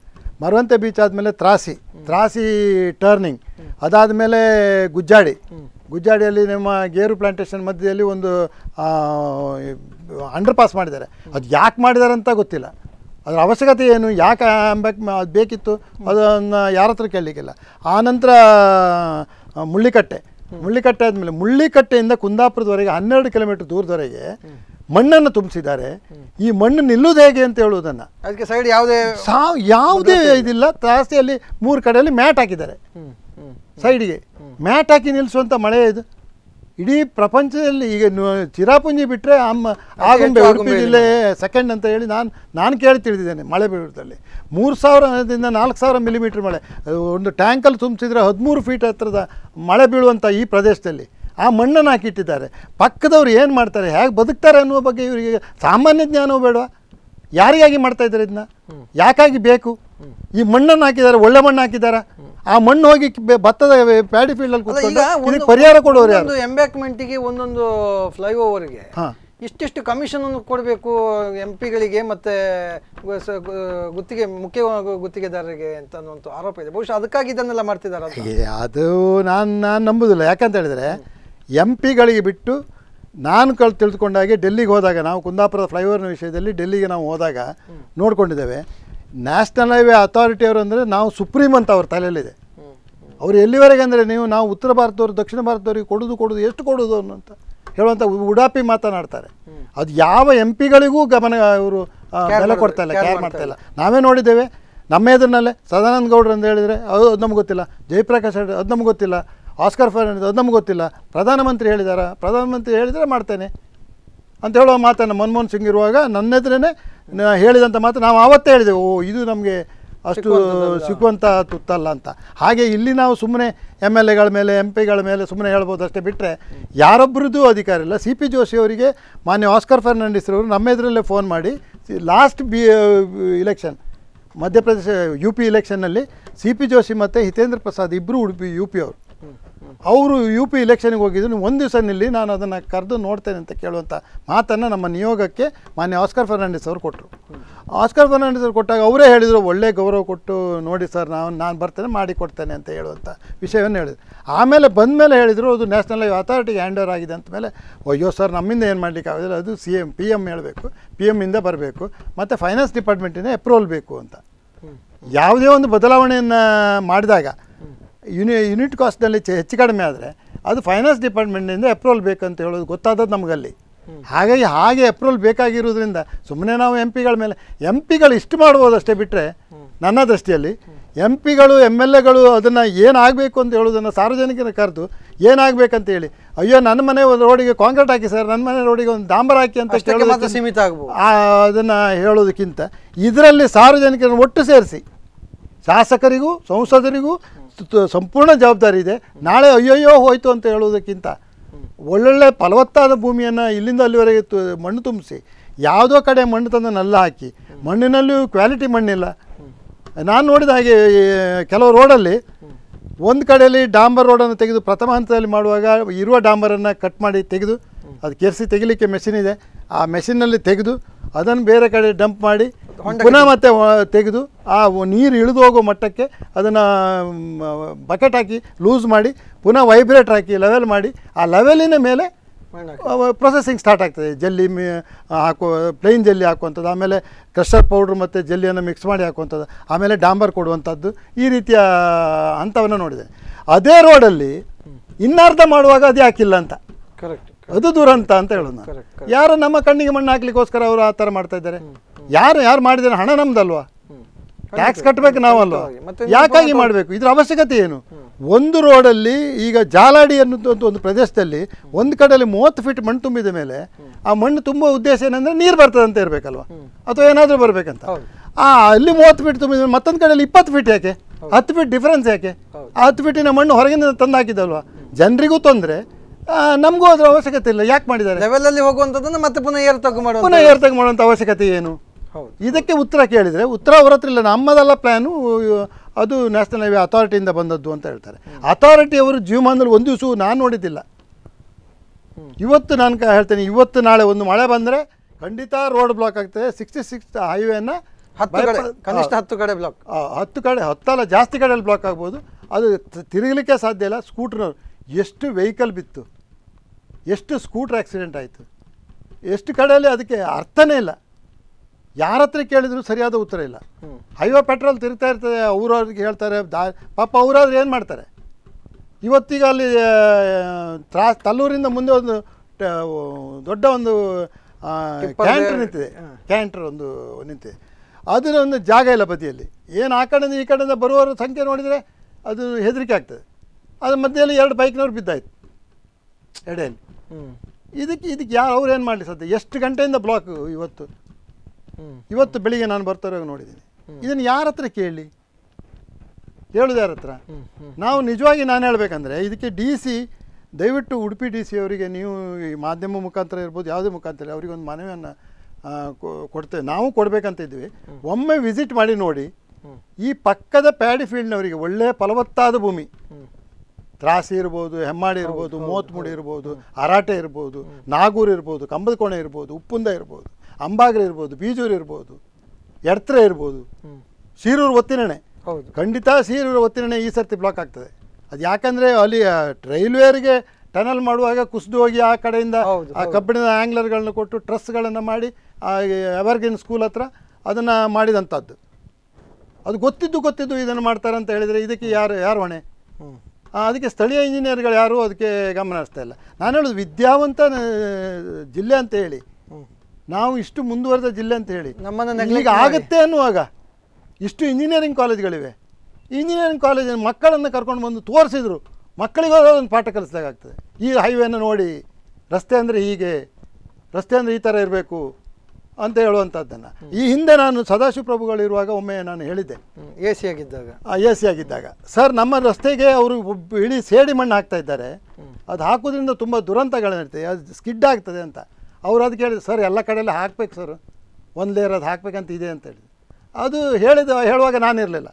ಮರವಂತೆ ಬೀಚ್ ಆದಮೇಲೆ ತ್ರಾಸಿ ತ್ರಾಸಿ ಟರ್ನಿಂಗ್ ಅದಾದಮೇಲೆ ಗುಜ್ಜಾಡಿ ಗುಜ್ಜಾಡಿಯಲ್ಲಿ ನಿಮ್ಮ ಗೇರು ಪ್ಲಾಂಟೇಷನ್ ಮಧ್ಯದಲ್ಲಿ ಒಂದು ಅಂಡರ್ ಪಾಸ್ ಮಾಡಿದ್ದಾರೆ ಅದು ಯಾಕೆ ಮಾಡಿದ್ದಾರೆ ಅಂತ ಗೊತ್ತಿಲ್ಲ ಅದರ ಅವಶ್ಯಕತೆ ಏನು ಯಾಕೆ ಅದು ಬೇಕಿತ್ತು ಅದನ್ನು ಯಾರ ಹತ್ರ ಕೇಳಲಿಕ್ಕಿಲ್ಲ ಆನಂತರ ಮುಳ್ಳಿಕಟ್ಟೆ ಮುಳ್ಳಿಕಟ್ಟೆ ಆದಮೇಲೆ ಮುಳ್ಳಿಕಟ್ಟೆಯಿಂದ ಕುಂದಾಪುರದವರೆಗೆ ಹನ್ನೆರಡು ಕಿಲೋಮೀಟರ್ ದೂರದವರೆಗೆ ಮಣ್ಣನ್ನು ತುಂಬಿಸಿದ್ದಾರೆ ಈ ಮಣ್ಣು ನಿಲ್ಲೋದು ಹೇಗೆ ಅಂತ ಹೇಳುವುದನ್ನು ಅದಕ್ಕೆ ಸೈಡ್ ಯಾವುದೇ ಸಾ ಯಾವುದೇ ಇದಿಲ್ಲ ಜಾಸ್ತಿಯಲ್ಲಿ ಮೂರು ಕಡೆಯಲ್ಲಿ ಮ್ಯಾಟ್ ಹಾಕಿದ್ದಾರೆ ಸೈಡಿಗೆ ಮ್ಯಾಟ್ ಹಾಕಿ ನಿಲ್ಲಿಸುವಂಥ ಮಳೆ ಇದು ಇಡೀ ಪ್ರಪಂಚದಲ್ಲಿ ಈಗ ಚಿರಾಪುಂಜಿ ಬಿಟ್ಟರೆ ಅಮ್ಮ ಆಗುಂಬೆ ಉಡುಪಿ ಜಿಲ್ಲೆ ಸೆಕೆಂಡ್ ಅಂತ ಹೇಳಿ ನಾನು ನಾನು ಕೇಳಿ ತಿಳಿದಿದ್ದೇನೆ ಮಳೆ ಬೀಳುವುದರಲ್ಲಿ ಮೂರು ಸಾವಿರದಿಂದ ನಾಲ್ಕು ಸಾವಿರ ಮಿಲಿಮೀಟ್ರ್ ಮಳೆ ಒಂದು ಟ್ಯಾಂಕಲ್ಲಿ ತುಂಬಿಸಿದ್ರೆ ಹದಿಮೂರು ಫೀಟ್ ಹತ್ತಿರದ ಮಳೆ ಬೀಳುವಂಥ ಈ ಪ್ರದೇಶದಲ್ಲಿ ಆ ಮಣ್ಣನ್ನು ಹಾಕಿಟ್ಟಿದ್ದಾರೆ ಪಕ್ಕದವ್ರು ಏನು ಮಾಡ್ತಾರೆ ಹೇಗೆ ಬದುಕ್ತಾರೆ ಅನ್ನುವ ಬಗ್ಗೆ ಇವರಿಗೆ ಸಾಮಾನ್ಯ ಜ್ಞಾನವೂ ಬೇಡವಾ ಯಾರಿಗಾಗಿ ಮಾಡ್ತಾ ಇದ್ದಾರೆ ಇದನ್ನ ಯಾಕಾಗಿ ಬೇಕು ಈ ಮಣ್ಣನ್ನು ಹಾಕಿದ್ದಾರೆ ಒಳ್ಳೆ ಮಣ್ಣು ಹಾಕಿದ್ದಾರೆ ಆ ಮಣ್ಣು ಹೋಗಿ ಭತ್ತದ ಪ್ಯಾಡಿ ಫೀಲ್ಡ್ ಅಲ್ಲಿ ಕೂತ್ಕೊಂಡು ಪರಿಹಾರ ಕೊಡೋರು ಯಾರು ಎಂಬ್ಯಾಕ್ಮೆಂಟ್ಗೆ ಒಂದೊಂದು ಫ್ಲೈಓವರ್ಗೆ ಇಷ್ಟಿಷ್ಟು ಕಮಿಷನ್ ಅನ್ನು ಕೊಡಬೇಕು ಎಂ ಪಿಗಳಿಗೆ ಮತ್ತೆ ಗುತ್ತಿಗೆ ಮುಖ್ಯ ಗುತ್ತಿಗೆದಾರರಿಗೆ ಅಂತ ಆರೋಪ ಇದೆ ಬಹುಶಃ ಅದಕ್ಕಾಗಿ ಇದನ್ನೆಲ್ಲ ಮಾಡ್ತಿದ್ದಾರೆ ಅದು ನಾನು ನಾನು ನಂಬುದಿಲ್ಲ ಯಾಕಂತ ಹೇಳಿದ್ರೆ ಎಂ ಪಿಗಳಿಗೆ ಬಿಟ್ಟು ನಾನು ಕಳ್ ತಿಳ್ಕೊಂಡಾಗೆ ಡೆಲ್ಲಿಗೆ ಹೋದಾಗ ನಾವು ಕುಂದಾಪುರದ ಫ್ಲೈಓವರ್ನ ವಿಷಯದಲ್ಲಿ ಡೆಲ್ಲಿಗೆ ನಾವು ಹೋದಾಗ ನೋಡ್ಕೊಂಡಿದ್ದೇವೆ ನ್ಯಾಷನಲ್ ಹೈವೇ ಅವರು ಅಂದರೆ ನಾವು ಸುಪ್ರೀಂ ಅಂತ ಅವ್ರ ತಲೆಯಲ್ಲಿದೆ ಅವ್ರು ಎಲ್ಲಿವರೆಗೆ ಅಂದರೆ ನೀವು ನಾವು ಉತ್ತರ ಭಾರತದವ್ರು ದಕ್ಷಿಣ ಭಾರತದವ್ರಿಗೆ ಕೊಡೋದು ಕೊಡೋದು ಎಷ್ಟು ಕೊಡೋದು ಅನ್ನೋಂತ ಹೇಳುವಂಥ ಉಡಾಪಿ ಮಾತನಾಡ್ತಾರೆ ಅದು ಯಾವ ಎಂ ಪಿಗಳಿಗೂ ಗಮನ ಇವರು ಬೆಲೆ ಕೊಡ್ತಾ ಇಲ್ಲ ಕೇರ್ ಮಾಡ್ತಾ ಇಲ್ಲ ನಾವೇ ನೋಡಿದ್ದೇವೆ ನಮ್ಮ ಎದುರಿನಲ್ಲೇ ಸದಾನಂದ ಗೌಡ್ರು ಅಂತ ಹೇಳಿದರೆ ಅದು ಅದು ನಮ್ಗೆ ಗೊತ್ತಿಲ್ಲ ಜಯಪ್ರಕಾಶ್ ಅದು ನಮ್ಗೆ ಗೊತ್ತಿಲ್ಲ ಆಸ್ಕರ್ ಫರ್ನಾಂಡಿಸ್ ಅದು ನಮ್ಗೆ ಗೊತ್ತಿಲ್ಲ ಪ್ರಧಾನಮಂತ್ರಿ ಹೇಳಿದಾರ ಪ್ರಧಾನಮಂತ್ರಿ ಹೇಳಿದರೆ ಮಾಡ್ತೇನೆ ಅಂತ ಹೇಳೋ ಮಾತನ್ನು ಮನಮೋಹನ್ ಸಿಂಗ್ ಇರುವಾಗ ನನ್ನ ಎದುರೇ ಹೇಳಿದಂಥ ಮಾತು ನಾವು ಆವತ್ತೇ ಹೇಳಿದೆವು ಓ ಇದು ನಮಗೆ ಅಷ್ಟು ಸಿಗುವಂಥ ತುತ್ತಲ್ಲ ಅಂತ ಹಾಗೆ ಇಲ್ಲಿ ನಾವು ಸುಮ್ಮನೆ ಎಮ್ ಎಲ್ ಎಗಳ ಮೇಲೆ ಎಂ ಪಿಗಳ ಮೇಲೆ ಸುಮ್ಮನೆ ಹೇಳ್ಬೋದು ಅಷ್ಟೇ ಬಿಟ್ಟರೆ ಯಾರೊಬ್ಬರದ್ದು ಅಧಿಕಾರ ಇಲ್ಲ ಸಿ ಪಿ ಜೋಶಿ ಅವರಿಗೆ ಮಾನ್ಯ ಆಸ್ಕರ್ ಫರ್ನಾಂಡಿಸ್ ಅವರು ನಮ್ಮ ಎದುರಲ್ಲೇ ಫೋನ್ ಮಾಡಿ last by election Madhya Pradesh U P ಇಲೆಕ್ಷನ್ನಲ್ಲಿ ಸಿ ಪಿ ಜೋಶಿ ಮತ್ತು ಹಿತೇಂದ್ರ ಪ್ರಸಾದ್ ಇಬ್ಬರು ಉಡುಪಿ ಯು ಪಿ ಅವರು ಅವರು ಯು ಪಿ ಇಲೆಕ್ಷನ್ಗೆ ಹೋಗಿದ್ರು ನೀವು ಒಂದು ದಿವಸ ನಿಲ್ಲಿ ನಾನು ಅದನ್ನು ಕರೆದು ನೋಡ್ತೇನೆ ಅಂತ ಕೇಳುವಂಥ ಮಾತನ್ನು ನಮ್ಮ ನಿಯೋಗಕ್ಕೆ ಮಾನ್ಯ ಆಸ್ಕರ್ ಫರ್ನಾಂಡಿಸ್ ಅವರು ಕೊಟ್ಟರು ಆಸ್ಕರ್ ಫರ್ನಾಂಡಿಸ್ ಅವರು ಕೊಟ್ಟಾಗ ಅವರೇ ಹೇಳಿದರು ಒಳ್ಳೆ ಗೌರವ ಕೊಟ್ಟು ನೋಡಿ ಸರ್ ನಾವು ನಾನು ಬರ್ತೇನೆ ಮಾಡಿ ಕೊಡ್ತೇನೆ ಅಂತ ಹೇಳುವಂಥ ವಿಷಯವನ್ನು ಹೇಳಿದರು ಆಮೇಲೆ ಬಂದ ಮೇಲೆ ಹೇಳಿದರು ಅದು ನ್ಯಾಷನಲ್ ಅಥಾರಿಟಿಗೆ ಹ್ಯಾಂಡ್ ಆಗಿದೆ ಅಂತ ಮೇಲೆ ಅಯ್ಯೋ ಸರ್ ನಮ್ಮಿಂದ ಏನು ಮಾಡಲಿಕ್ಕೆ ಆಗೋದಿಲ್ಲ ಅದು ಸಿ ಎಮ್ ಪಿ ಎಮ್ ಹೇಳಬೇಕು ಪಿ ಇಂದ ಬರಬೇಕು ಮತ್ತು ಫೈನಾನ್ಸ್ ಡಿಪಾರ್ಟ್ಮೆಂಟಿಂದ ಅಪ್ರೂವಲ್ ಬೇಕು ಅಂತ ಯಾವುದೇ ಒಂದು ಬದಲಾವಣೆಯನ್ನು ಮಾಡಿದಾಗ ಯುನಿ ಯೂನಿಟ್ ಕಾಸ್ಟ್ನಲ್ಲಿ ಹೆಚ್ಚು ಕಡಿಮೆ ಆದರೆ ಅದು ಫೈನಾನ್ಸ್ ಡಿಪಾರ್ಟ್ಮೆಂಟ್ನಿಂದ ಅಪ್ರೂವಲ್ ಬೇಕಂತ ಹೇಳೋದು ಗೊತ್ತಾದದ್ದು ನಮಗಲ್ಲಿ ಹಾಗಾಗಿ ಹಾಗೆ ಅಪ್ರೂವಲ್ ಬೇಕಾಗಿರೋದ್ರಿಂದ ಸುಮ್ಮನೆ ನಾವು ಎಂ ಪಿಗಳ ಮೇಲೆ ಎಂ ಪಿಗಳು ಇಷ್ಟು ಮಾಡ್ಬೋದಷ್ಟೇ ಬಿಟ್ಟರೆ ನನ್ನ ದೃಷ್ಟಿಯಲ್ಲಿ ಎಂ ಪಿಗಳು ಎಮ್ ಎಲ್ ಎಗಳು ಅದನ್ನು ಏನಾಗಬೇಕು ಅಂತ ಹೇಳೋದನ್ನು ಸಾರ್ವಜನಿಕರ ಕರೆದು ಏನಾಗಬೇಕಂತ ಹೇಳಿ ಅಯ್ಯೋ ನನ್ನ ಮನೆ ಒಂದು ರೋಡಿಗೆ ಕಾಂಕ್ರೀಟ್ ಹಾಕಿ ಸರ್ ನನ್ನ ಮನೆ ರೋಡಿಗೆ ಒಂದು ಡಾಂಬರ್ ಹಾಕಿ ಅಂತ ಕೇಳೋದು ಸೀಮಿತ ಆಗ್ಬೋದು ಅದನ್ನು ಹೇಳೋದಕ್ಕಿಂತ ಇದರಲ್ಲಿ ಸಾರ್ವಜನಿಕರನ್ನು ಒಟ್ಟು ಸೇರಿಸಿ ಶಾಸಕರಿಗೂ ಸಂಸದರಿಗೂ ಸಂಪೂರ್ಣ ಜವಾಬ್ದಾರಿ ಇದೆ ನಾಳೆ ಅಯ್ಯಯ್ಯೋ ಹೋಯಿತು ಅಂತ ಹೇಳುವುದಕ್ಕಿಂತ ಒಳ್ಳೊಳ್ಳೆ ಫಲವತ್ತಾದ ಭೂಮಿಯನ್ನು ಇಲ್ಲಿಂದ ಅಲ್ಲಿವರೆಗೆ ಮಣ್ಣು ತುಂಬಿಸಿ ಯಾವುದೋ ಕಡೆ ಮಣ್ಣು ತಂದು ನಲ್ಲ ಹಾಕಿ ಮಣ್ಣಿನಲ್ಲೂ ಕ್ವಾಲಿಟಿ ಮಣ್ಣಿಲ್ಲ ನಾನು ನೋಡಿದ ಹಾಗೆ ಕೆಲವು ರೋಡಲ್ಲಿ ಒಂದು ಕಡೆಯಲ್ಲಿ ಡಾಂಬರ್ ರೋಡನ್ನು ತೆಗೆದು ಪ್ರಥಮ ಹಂತದಲ್ಲಿ ಮಾಡುವಾಗ ಇರುವ ಡಾಂಬರನ್ನು ಕಟ್ ಮಾಡಿ ತೆಗೆದು ಅದು ಕೆರೆಸಿ ತೆಗಿಲಿಕ್ಕೆ ಮೆಷಿನ್ ಇದೆ ಆ ಮೆಷಿನ್ನಲ್ಲಿ ತೆಗೆದು ಅದನ್ನು ಬೇರೆ ಕಡೆ ಡಂಪ್ ಮಾಡಿ ಪುನಃ ಮತ್ತೆ ತೆಗೆದು ಆ ನೀರು ಇಳಿದು ಹೋಗೋ ಮಟ್ಟಕ್ಕೆ ಅದನ್ನು ಬಕೆಟ್ ಹಾಕಿ ಲೂಸ್ ಮಾಡಿ ಪುನಃ ವೈಬ್ರೇಟ್ ಹಾಕಿ ಲೆವೆಲ್ ಮಾಡಿ ಆ ಲೆವೆಲಿನ ಮೇಲೆ ಪ್ರೊಸೆಸಿಂಗ್ ಸ್ಟಾರ್ಟ್ ಆಗ್ತದೆ ಜಲ್ಲಿ ಹಾಕೋ ಪ್ಲೇನ್ ಜಲ್ಲಿ ಹಾಕುವಂಥದ್ದು ಆಮೇಲೆ ಕ್ರಷರ್ ಪೌಡ್ರ್ ಮತ್ತು ಜಲ್ಲಿಯನ್ನು ಮಿಕ್ಸ್ ಮಾಡಿ ಹಾಕುವಂಥದ್ದು ಆಮೇಲೆ ಡಾಂಬರ್ ಕೊಡುವಂಥದ್ದು ಈ ರೀತಿಯ ಹಂತವನ್ನು ನೋಡಿದೆ ಅದೇ ರೋಡಲ್ಲಿ ಇನ್ನರ್ಧ ಮಾಡುವಾಗ ಅದು ಯಾಕಿಲ್ಲ ಅಂತ ಕರೆಕ್ಟ್ ಅದು ದುರಂತ ಅಂತ ಹೇಳೋಣ ಯಾರು ನಮ್ಮ ಕಣ್ಣಿಗೆ ಮಣ್ಣು ಹಾಕ್ಲಿಕ್ಕೋಸ್ಕರ ಅವರು ಆ ಥರ ಮಾಡ್ತಾ ಇದ್ದಾರೆ ಯಾರು ಯಾರು ಮಾಡಿದ್ರೆ ಹಣ ನಮ್ದಲ್ವಾ ಟ್ಯಾಕ್ಸ್ ಕಟ್ಟಬೇಕು ನಾವಲ್ವಾ ಯಾಕಾಗಿ ಮಾಡಬೇಕು ಇದರ ಅವಶ್ಯಕತೆ ಏನು ಒಂದು ರೋಡಲ್ಲಿ ಈಗ ಜಾಲಾಡಿ ಅನ್ನುವಂಥ ಒಂದು ಪ್ರದೇಶದಲ್ಲಿ ಒಂದು ಕಡೆಯಲ್ಲಿ ಮೂವತ್ತು ಫೀಟ್ ಮಣ್ಣು ತುಂಬಿದ ಮೇಲೆ ಆ ಮಣ್ಣು ತುಂಬುವ ಉದ್ದೇಶ ಏನಂದ್ರೆ ನೀರು ಬರ್ತದೆ ಅಂತ ಇರಬೇಕಲ್ವ ಅಥವಾ ಏನಾದರೂ ಬರಬೇಕಂತ ಆ ಅಲ್ಲಿ ಮೂವತ್ತು ಫೀಟ್ ತುಂಬಿದ ಮತ್ತೊಂದು ಕಡೆಯಲ್ಲಿ ಇಪ್ಪತ್ತು ಫೀಟ್ ಯಾಕೆ ಹತ್ತು ಫೀಟ್ ಡಿಫ್ರೆನ್ಸ್ ಯಾಕೆ ಆ ಹತ್ತು ಫೀಟಿನ ಮಣ್ಣು ಹೊರಗಿಂದ ತಂದು ಹಾಕಿದಲ್ವ ಜನರಿಗೂ ತೊಂದರೆ ನಮಗೂ ಅದರ ಅವಶ್ಯಕತೆ ಇಲ್ಲ ಯಾಕೆ ಮಾಡಿದ್ದಾರೆ ಲೆವೆಲಲ್ಲಿ ಹೋಗುವಂಥದ್ದನ್ನು ಮತ್ತೆ ಪುನಃ ಏರ್ತಗ ಮಾಡೋ ಪುನಃ ಮಾಡುವಂಥ ಅವಶ್ಯಕತೆ ಏನು ಇದಕ್ಕೆ ಉತ್ತರ ಕೇಳಿದರೆ ಉತ್ತರ ಹೊರತ್ರ ಇಲ್ಲ ನಮ್ಮದೆಲ್ಲ ಪ್ಲ್ಯಾನು ಅದು ನ್ಯಾಷನಲ್ ಹೈವೇ ಅಥಾರಿಟಿಯಿಂದ ಬಂದದ್ದು ಅಂತ ಹೇಳ್ತಾರೆ ಅಥಾರಿಟಿಯವರು ಜೀವಮಾನದಲ್ಲಿ ಒಂದು ದಿವಸ ನಾನು ನೋಡಿದ್ದಿಲ್ಲ ಇವತ್ತು ನಾನು ಹೇಳ್ತೇನೆ ಇವತ್ತು ನಾಳೆ ಒಂದು ಮಳೆ ಬಂದರೆ ಖಂಡಿತ ರೋಡ್ ಬ್ಲಾಕ್ ಆಗ್ತದೆ ಸಿಕ್ಸ್ಟಿ ಸಿಕ್ಸ್ ಹೈವೇನ ಹತ್ತು ಕನಿಷ್ಠ ಹತ್ತು ಕಡೆ ಬ್ಲಾಕ್ ಹತ್ತು ಕಡೆ ಹತ್ತಲ್ಲ ಜಾಸ್ತಿ ಕಡೆಯಲ್ಲಿ ಬ್ಲಾಕ್ ಆಗ್ಬೋದು ಅದು ತಿರುಗಲಿಕ್ಕೆ ಸಾಧ್ಯ ಇಲ್ಲ ಸ್ಕೂಟ್ರವ್ರು ಎಷ್ಟು ವೆಹಿಕಲ್ ಬಿತ್ತು ಎಷ್ಟು ಸ್ಕೂಟ್ರ್ ಆಕ್ಸಿಡೆಂಟ್ ಆಯಿತು ಎಷ್ಟು ಕಡೆಯಲ್ಲಿ ಅದಕ್ಕೆ ಅರ್ಥನೇ ಇಲ್ಲ ಯಾರ ಹತ್ರ ಕೇಳಿದ್ರು ಸರಿಯಾದ ಉತ್ತರ ಇಲ್ಲ ಹೈವೋ ಪೆಟ್ರೋಲ್ ತಿರುಗ್ತಾ ಇರ್ತದೆ ಊರವ್ರಿಗೆ ಹೇಳ್ತಾರೆ ದಾ ಪಾಪ ಅವರಾದ್ರೆ ಏನು ಮಾಡ್ತಾರೆ ಇವತ್ತೀಗ ಅಲ್ಲಿ ತ್ರಾ ತಲ್ಲೂರಿಂದ ಮುಂದೆ ಒಂದು ದೊಡ್ಡ ಒಂದು ಕ್ಯಾಂಟ್ರ್ ನಿಂತಿದೆ ಕ್ಯಾಂಟ್ರ್ ಒಂದು ನಿಂತಿದೆ ಅದರ ಒಂದು ಜಾಗ ಇಲ್ಲ ಬದಿಯಲ್ಲಿ ಏನು ಆ ಕಡೆಯಿಂದ ಈ ಕಡೆಯಿಂದ ಬರುವವರ ಸಂಖ್ಯೆ ನೋಡಿದರೆ ಅದು ಹೆದರಿಕೆ ಆಗ್ತದೆ ಅದ್ರ ಮಧ್ಯೆಯಲ್ಲಿ ಎರಡು ಬೈಕ್ನವ್ರು ಬಿದ್ದಾಯ್ತು ಎಡೆಯಲ್ಲಿ ಇದಕ್ಕೆ ಇದಕ್ಕೆ ಯಾರು ಅವ್ರು ಏನು ಮಾಡಲಿ ಸದ್ಯ ಎಷ್ಟು ಗಂಟೆಯಿಂದ ಬ್ಲಾಕ್ ಇವತ್ತು ಇವತ್ತು ಬೆಳಿಗ್ಗೆ ನಾನು ಬರ್ತಾ ಇರೋ ನೋಡಿದ್ದೀನಿ ಇದನ್ನು ಯಾರ ಹತ್ರ ಕೇಳಿ ಹೇಳೋದು ಯಾರ ಹತ್ರ ನಾವು ನಿಜವಾಗಿ ನಾನು ಹೇಳಬೇಕಂದ್ರೆ ಇದಕ್ಕೆ ಡಿ ಸಿ ದಯವಿಟ್ಟು ಉಡುಪಿ ಡಿ ಸಿ ಅವರಿಗೆ ನೀವು ಈ ಮಾಧ್ಯಮ ಮುಖಾಂತರ ಇರ್ಬೋದು ಯಾವುದೇ ಮುಖಾಂತರ ಒಂದು ಮನವಿಯನ್ನು ಕೊಡ್ತೇವೆ ನಾವು ಕೊಡಬೇಕಂತ ಇದ್ವಿ ಒಮ್ಮೆ ವಿಸಿಟ್ ಮಾಡಿ ನೋಡಿ ಈ ಪಕ್ಕದ ಪ್ಯಾಡಿ ಫೀಲ್ಡ್ನವರಿಗೆ ಒಳ್ಳೆಯ ಫಲವತ್ತಾದ ಭೂಮಿ ತ್ರಾಸಿ ಇರ್ಬೋದು ಹೆಮ್ಮಾಡಿ ಇರ್ಬೋದು ಮೋತ್ಮುಡಿ ಇರ್ಬೋದು ಹರಾಟೆ ಇರ್ಬೋದು ನಾಗೂರು ಇರ್ಬೋದು ಕಂಬದಕೋಣೆ ಇರ್ಬೋದು ಉಪ್ಪುಂದ ಇರ್ಬೋದು ಅಂಬಾಗ್ರೆ ಇರ್ಬೋದು ಬೀಜೂರು ಇರ್ಬೋದು ಎಡ್ತ್ರೆ ಇರ್ಬೋದು ಸೀರೂರು ಒತ್ತಿನೆಣೆ ಹೌದು ಖಂಡಿತ ಸೀರೂರು ಒತ್ತಿನೆಣೆ ಈ ಸರ್ತಿ ಬ್ಲಾಕ್ ಆಗ್ತದೆ ಅದು ಯಾಕಂದರೆ ಅಲ್ಲಿ ರೈಲ್ವೇರಿಗೆ ಟನಲ್ ಮಾಡುವಾಗ ಕುಸಿದು ಹೋಗಿ ಆ ಕಡೆಯಿಂದ ಆ ಕಬ್ಬಿಣದ ಆ್ಯಂಗ್ಲರ್ಗಳನ್ನ ಕೊಟ್ಟು ಟ್ರಸ್ಗಳನ್ನು ಮಾಡಿ ಆ ಎವರ್ಗಿನ್ ಸ್ಕೂಲ್ ಹತ್ರ ಅದನ್ನು ಮಾಡಿದಂಥದ್ದು ಅದು ಗೊತ್ತಿದ್ದು ಗೊತ್ತಿದ್ದು ಇದನ್ನು ಮಾಡ್ತಾರೆ ಅಂತ ಹೇಳಿದರೆ ಇದಕ್ಕೆ ಯಾರು ಯಾರು ಹೊಣೆ ಅದಕ್ಕೆ ಸ್ಥಳೀಯ ಇಂಜಿನಿಯರ್ಗಳು ಯಾರೂ ಅದಕ್ಕೆ ಗಮನ ಹರಿಸ್ತಾ ಇಲ್ಲ ನಾನು ಹೇಳೋದು ವಿದ್ಯಾವಂತ ಜಿಲ್ಲೆ ಅಂತ ಹೇಳಿ ನಾವು ಇಷ್ಟು ಮುಂದುವರೆದ ಜಿಲ್ಲೆ ಅಂತ ಹೇಳಿ ನಮ್ಮನ್ನು ಈಗ ಆಗುತ್ತೆ ಅನ್ನುವಾಗ ಇಷ್ಟು ಇಂಜಿನಿಯರಿಂಗ್ ಕಾಲೇಜ್ಗಳಿವೆ ಇಂಜಿನಿಯರಿಂಗ್ ಕಾಲೇಜಿನ ಮಕ್ಕಳನ್ನು ಕರ್ಕೊಂಡು ಬಂದು ತೋರಿಸಿದ್ರು ಮಕ್ಕಳಿಗೂ ಒಂದು ಪಾಠ ಕಲಿಸ್ಲಾಗ್ತದೆ ಈ ಹೈವೇನ ನೋಡಿ ರಸ್ತೆ ಅಂದರೆ ಹೀಗೆ ರಸ್ತೆ ಅಂದರೆ ಈ ಥರ ಇರಬೇಕು ಅಂತ ಹೇಳುವಂಥದ್ದನ್ನು ಈ ಹಿಂದೆ ನಾನು ಸದಾಶಿವ ಇರುವಾಗ ಒಮ್ಮೆ ನಾನು ಹೇಳಿದ್ದೆ ಎ ಸಿ ಆಗಿದ್ದಾಗ ಎ ಸಿ ಆಗಿದ್ದಾಗ ಸರ್ ನಮ್ಮ ರಸ್ತೆಗೆ ಅವರು ಇಳಿ ಸೇಡಿ ಮಣ್ಣು ಹಾಕ್ತಾ ಇದ್ದಾರೆ ಅದು ಹಾಕೋದ್ರಿಂದ ತುಂಬ ದುರಂತಗಳು ಅದು ಸ್ಕಿಡ್ ಆಗ್ತದೆ ಅಂತ ಅವ್ರು ಅದು ಕೇಳಿದ್ರು ಸರ್ ಎಲ್ಲ ಕಡೆಯಲ್ಲಿ ಹಾಕ್ಬೇಕು ಸರ್ ಒಂದು ಲೇಯರ್ ಅದು ಹಾಕ್ಬೇಕಂತ ಇದೆ ಅಂತೇಳಿ ಅದು ಹೇಳಿದ ಹೇಳುವಾಗ ನಾನು ಇರಲಿಲ್ಲ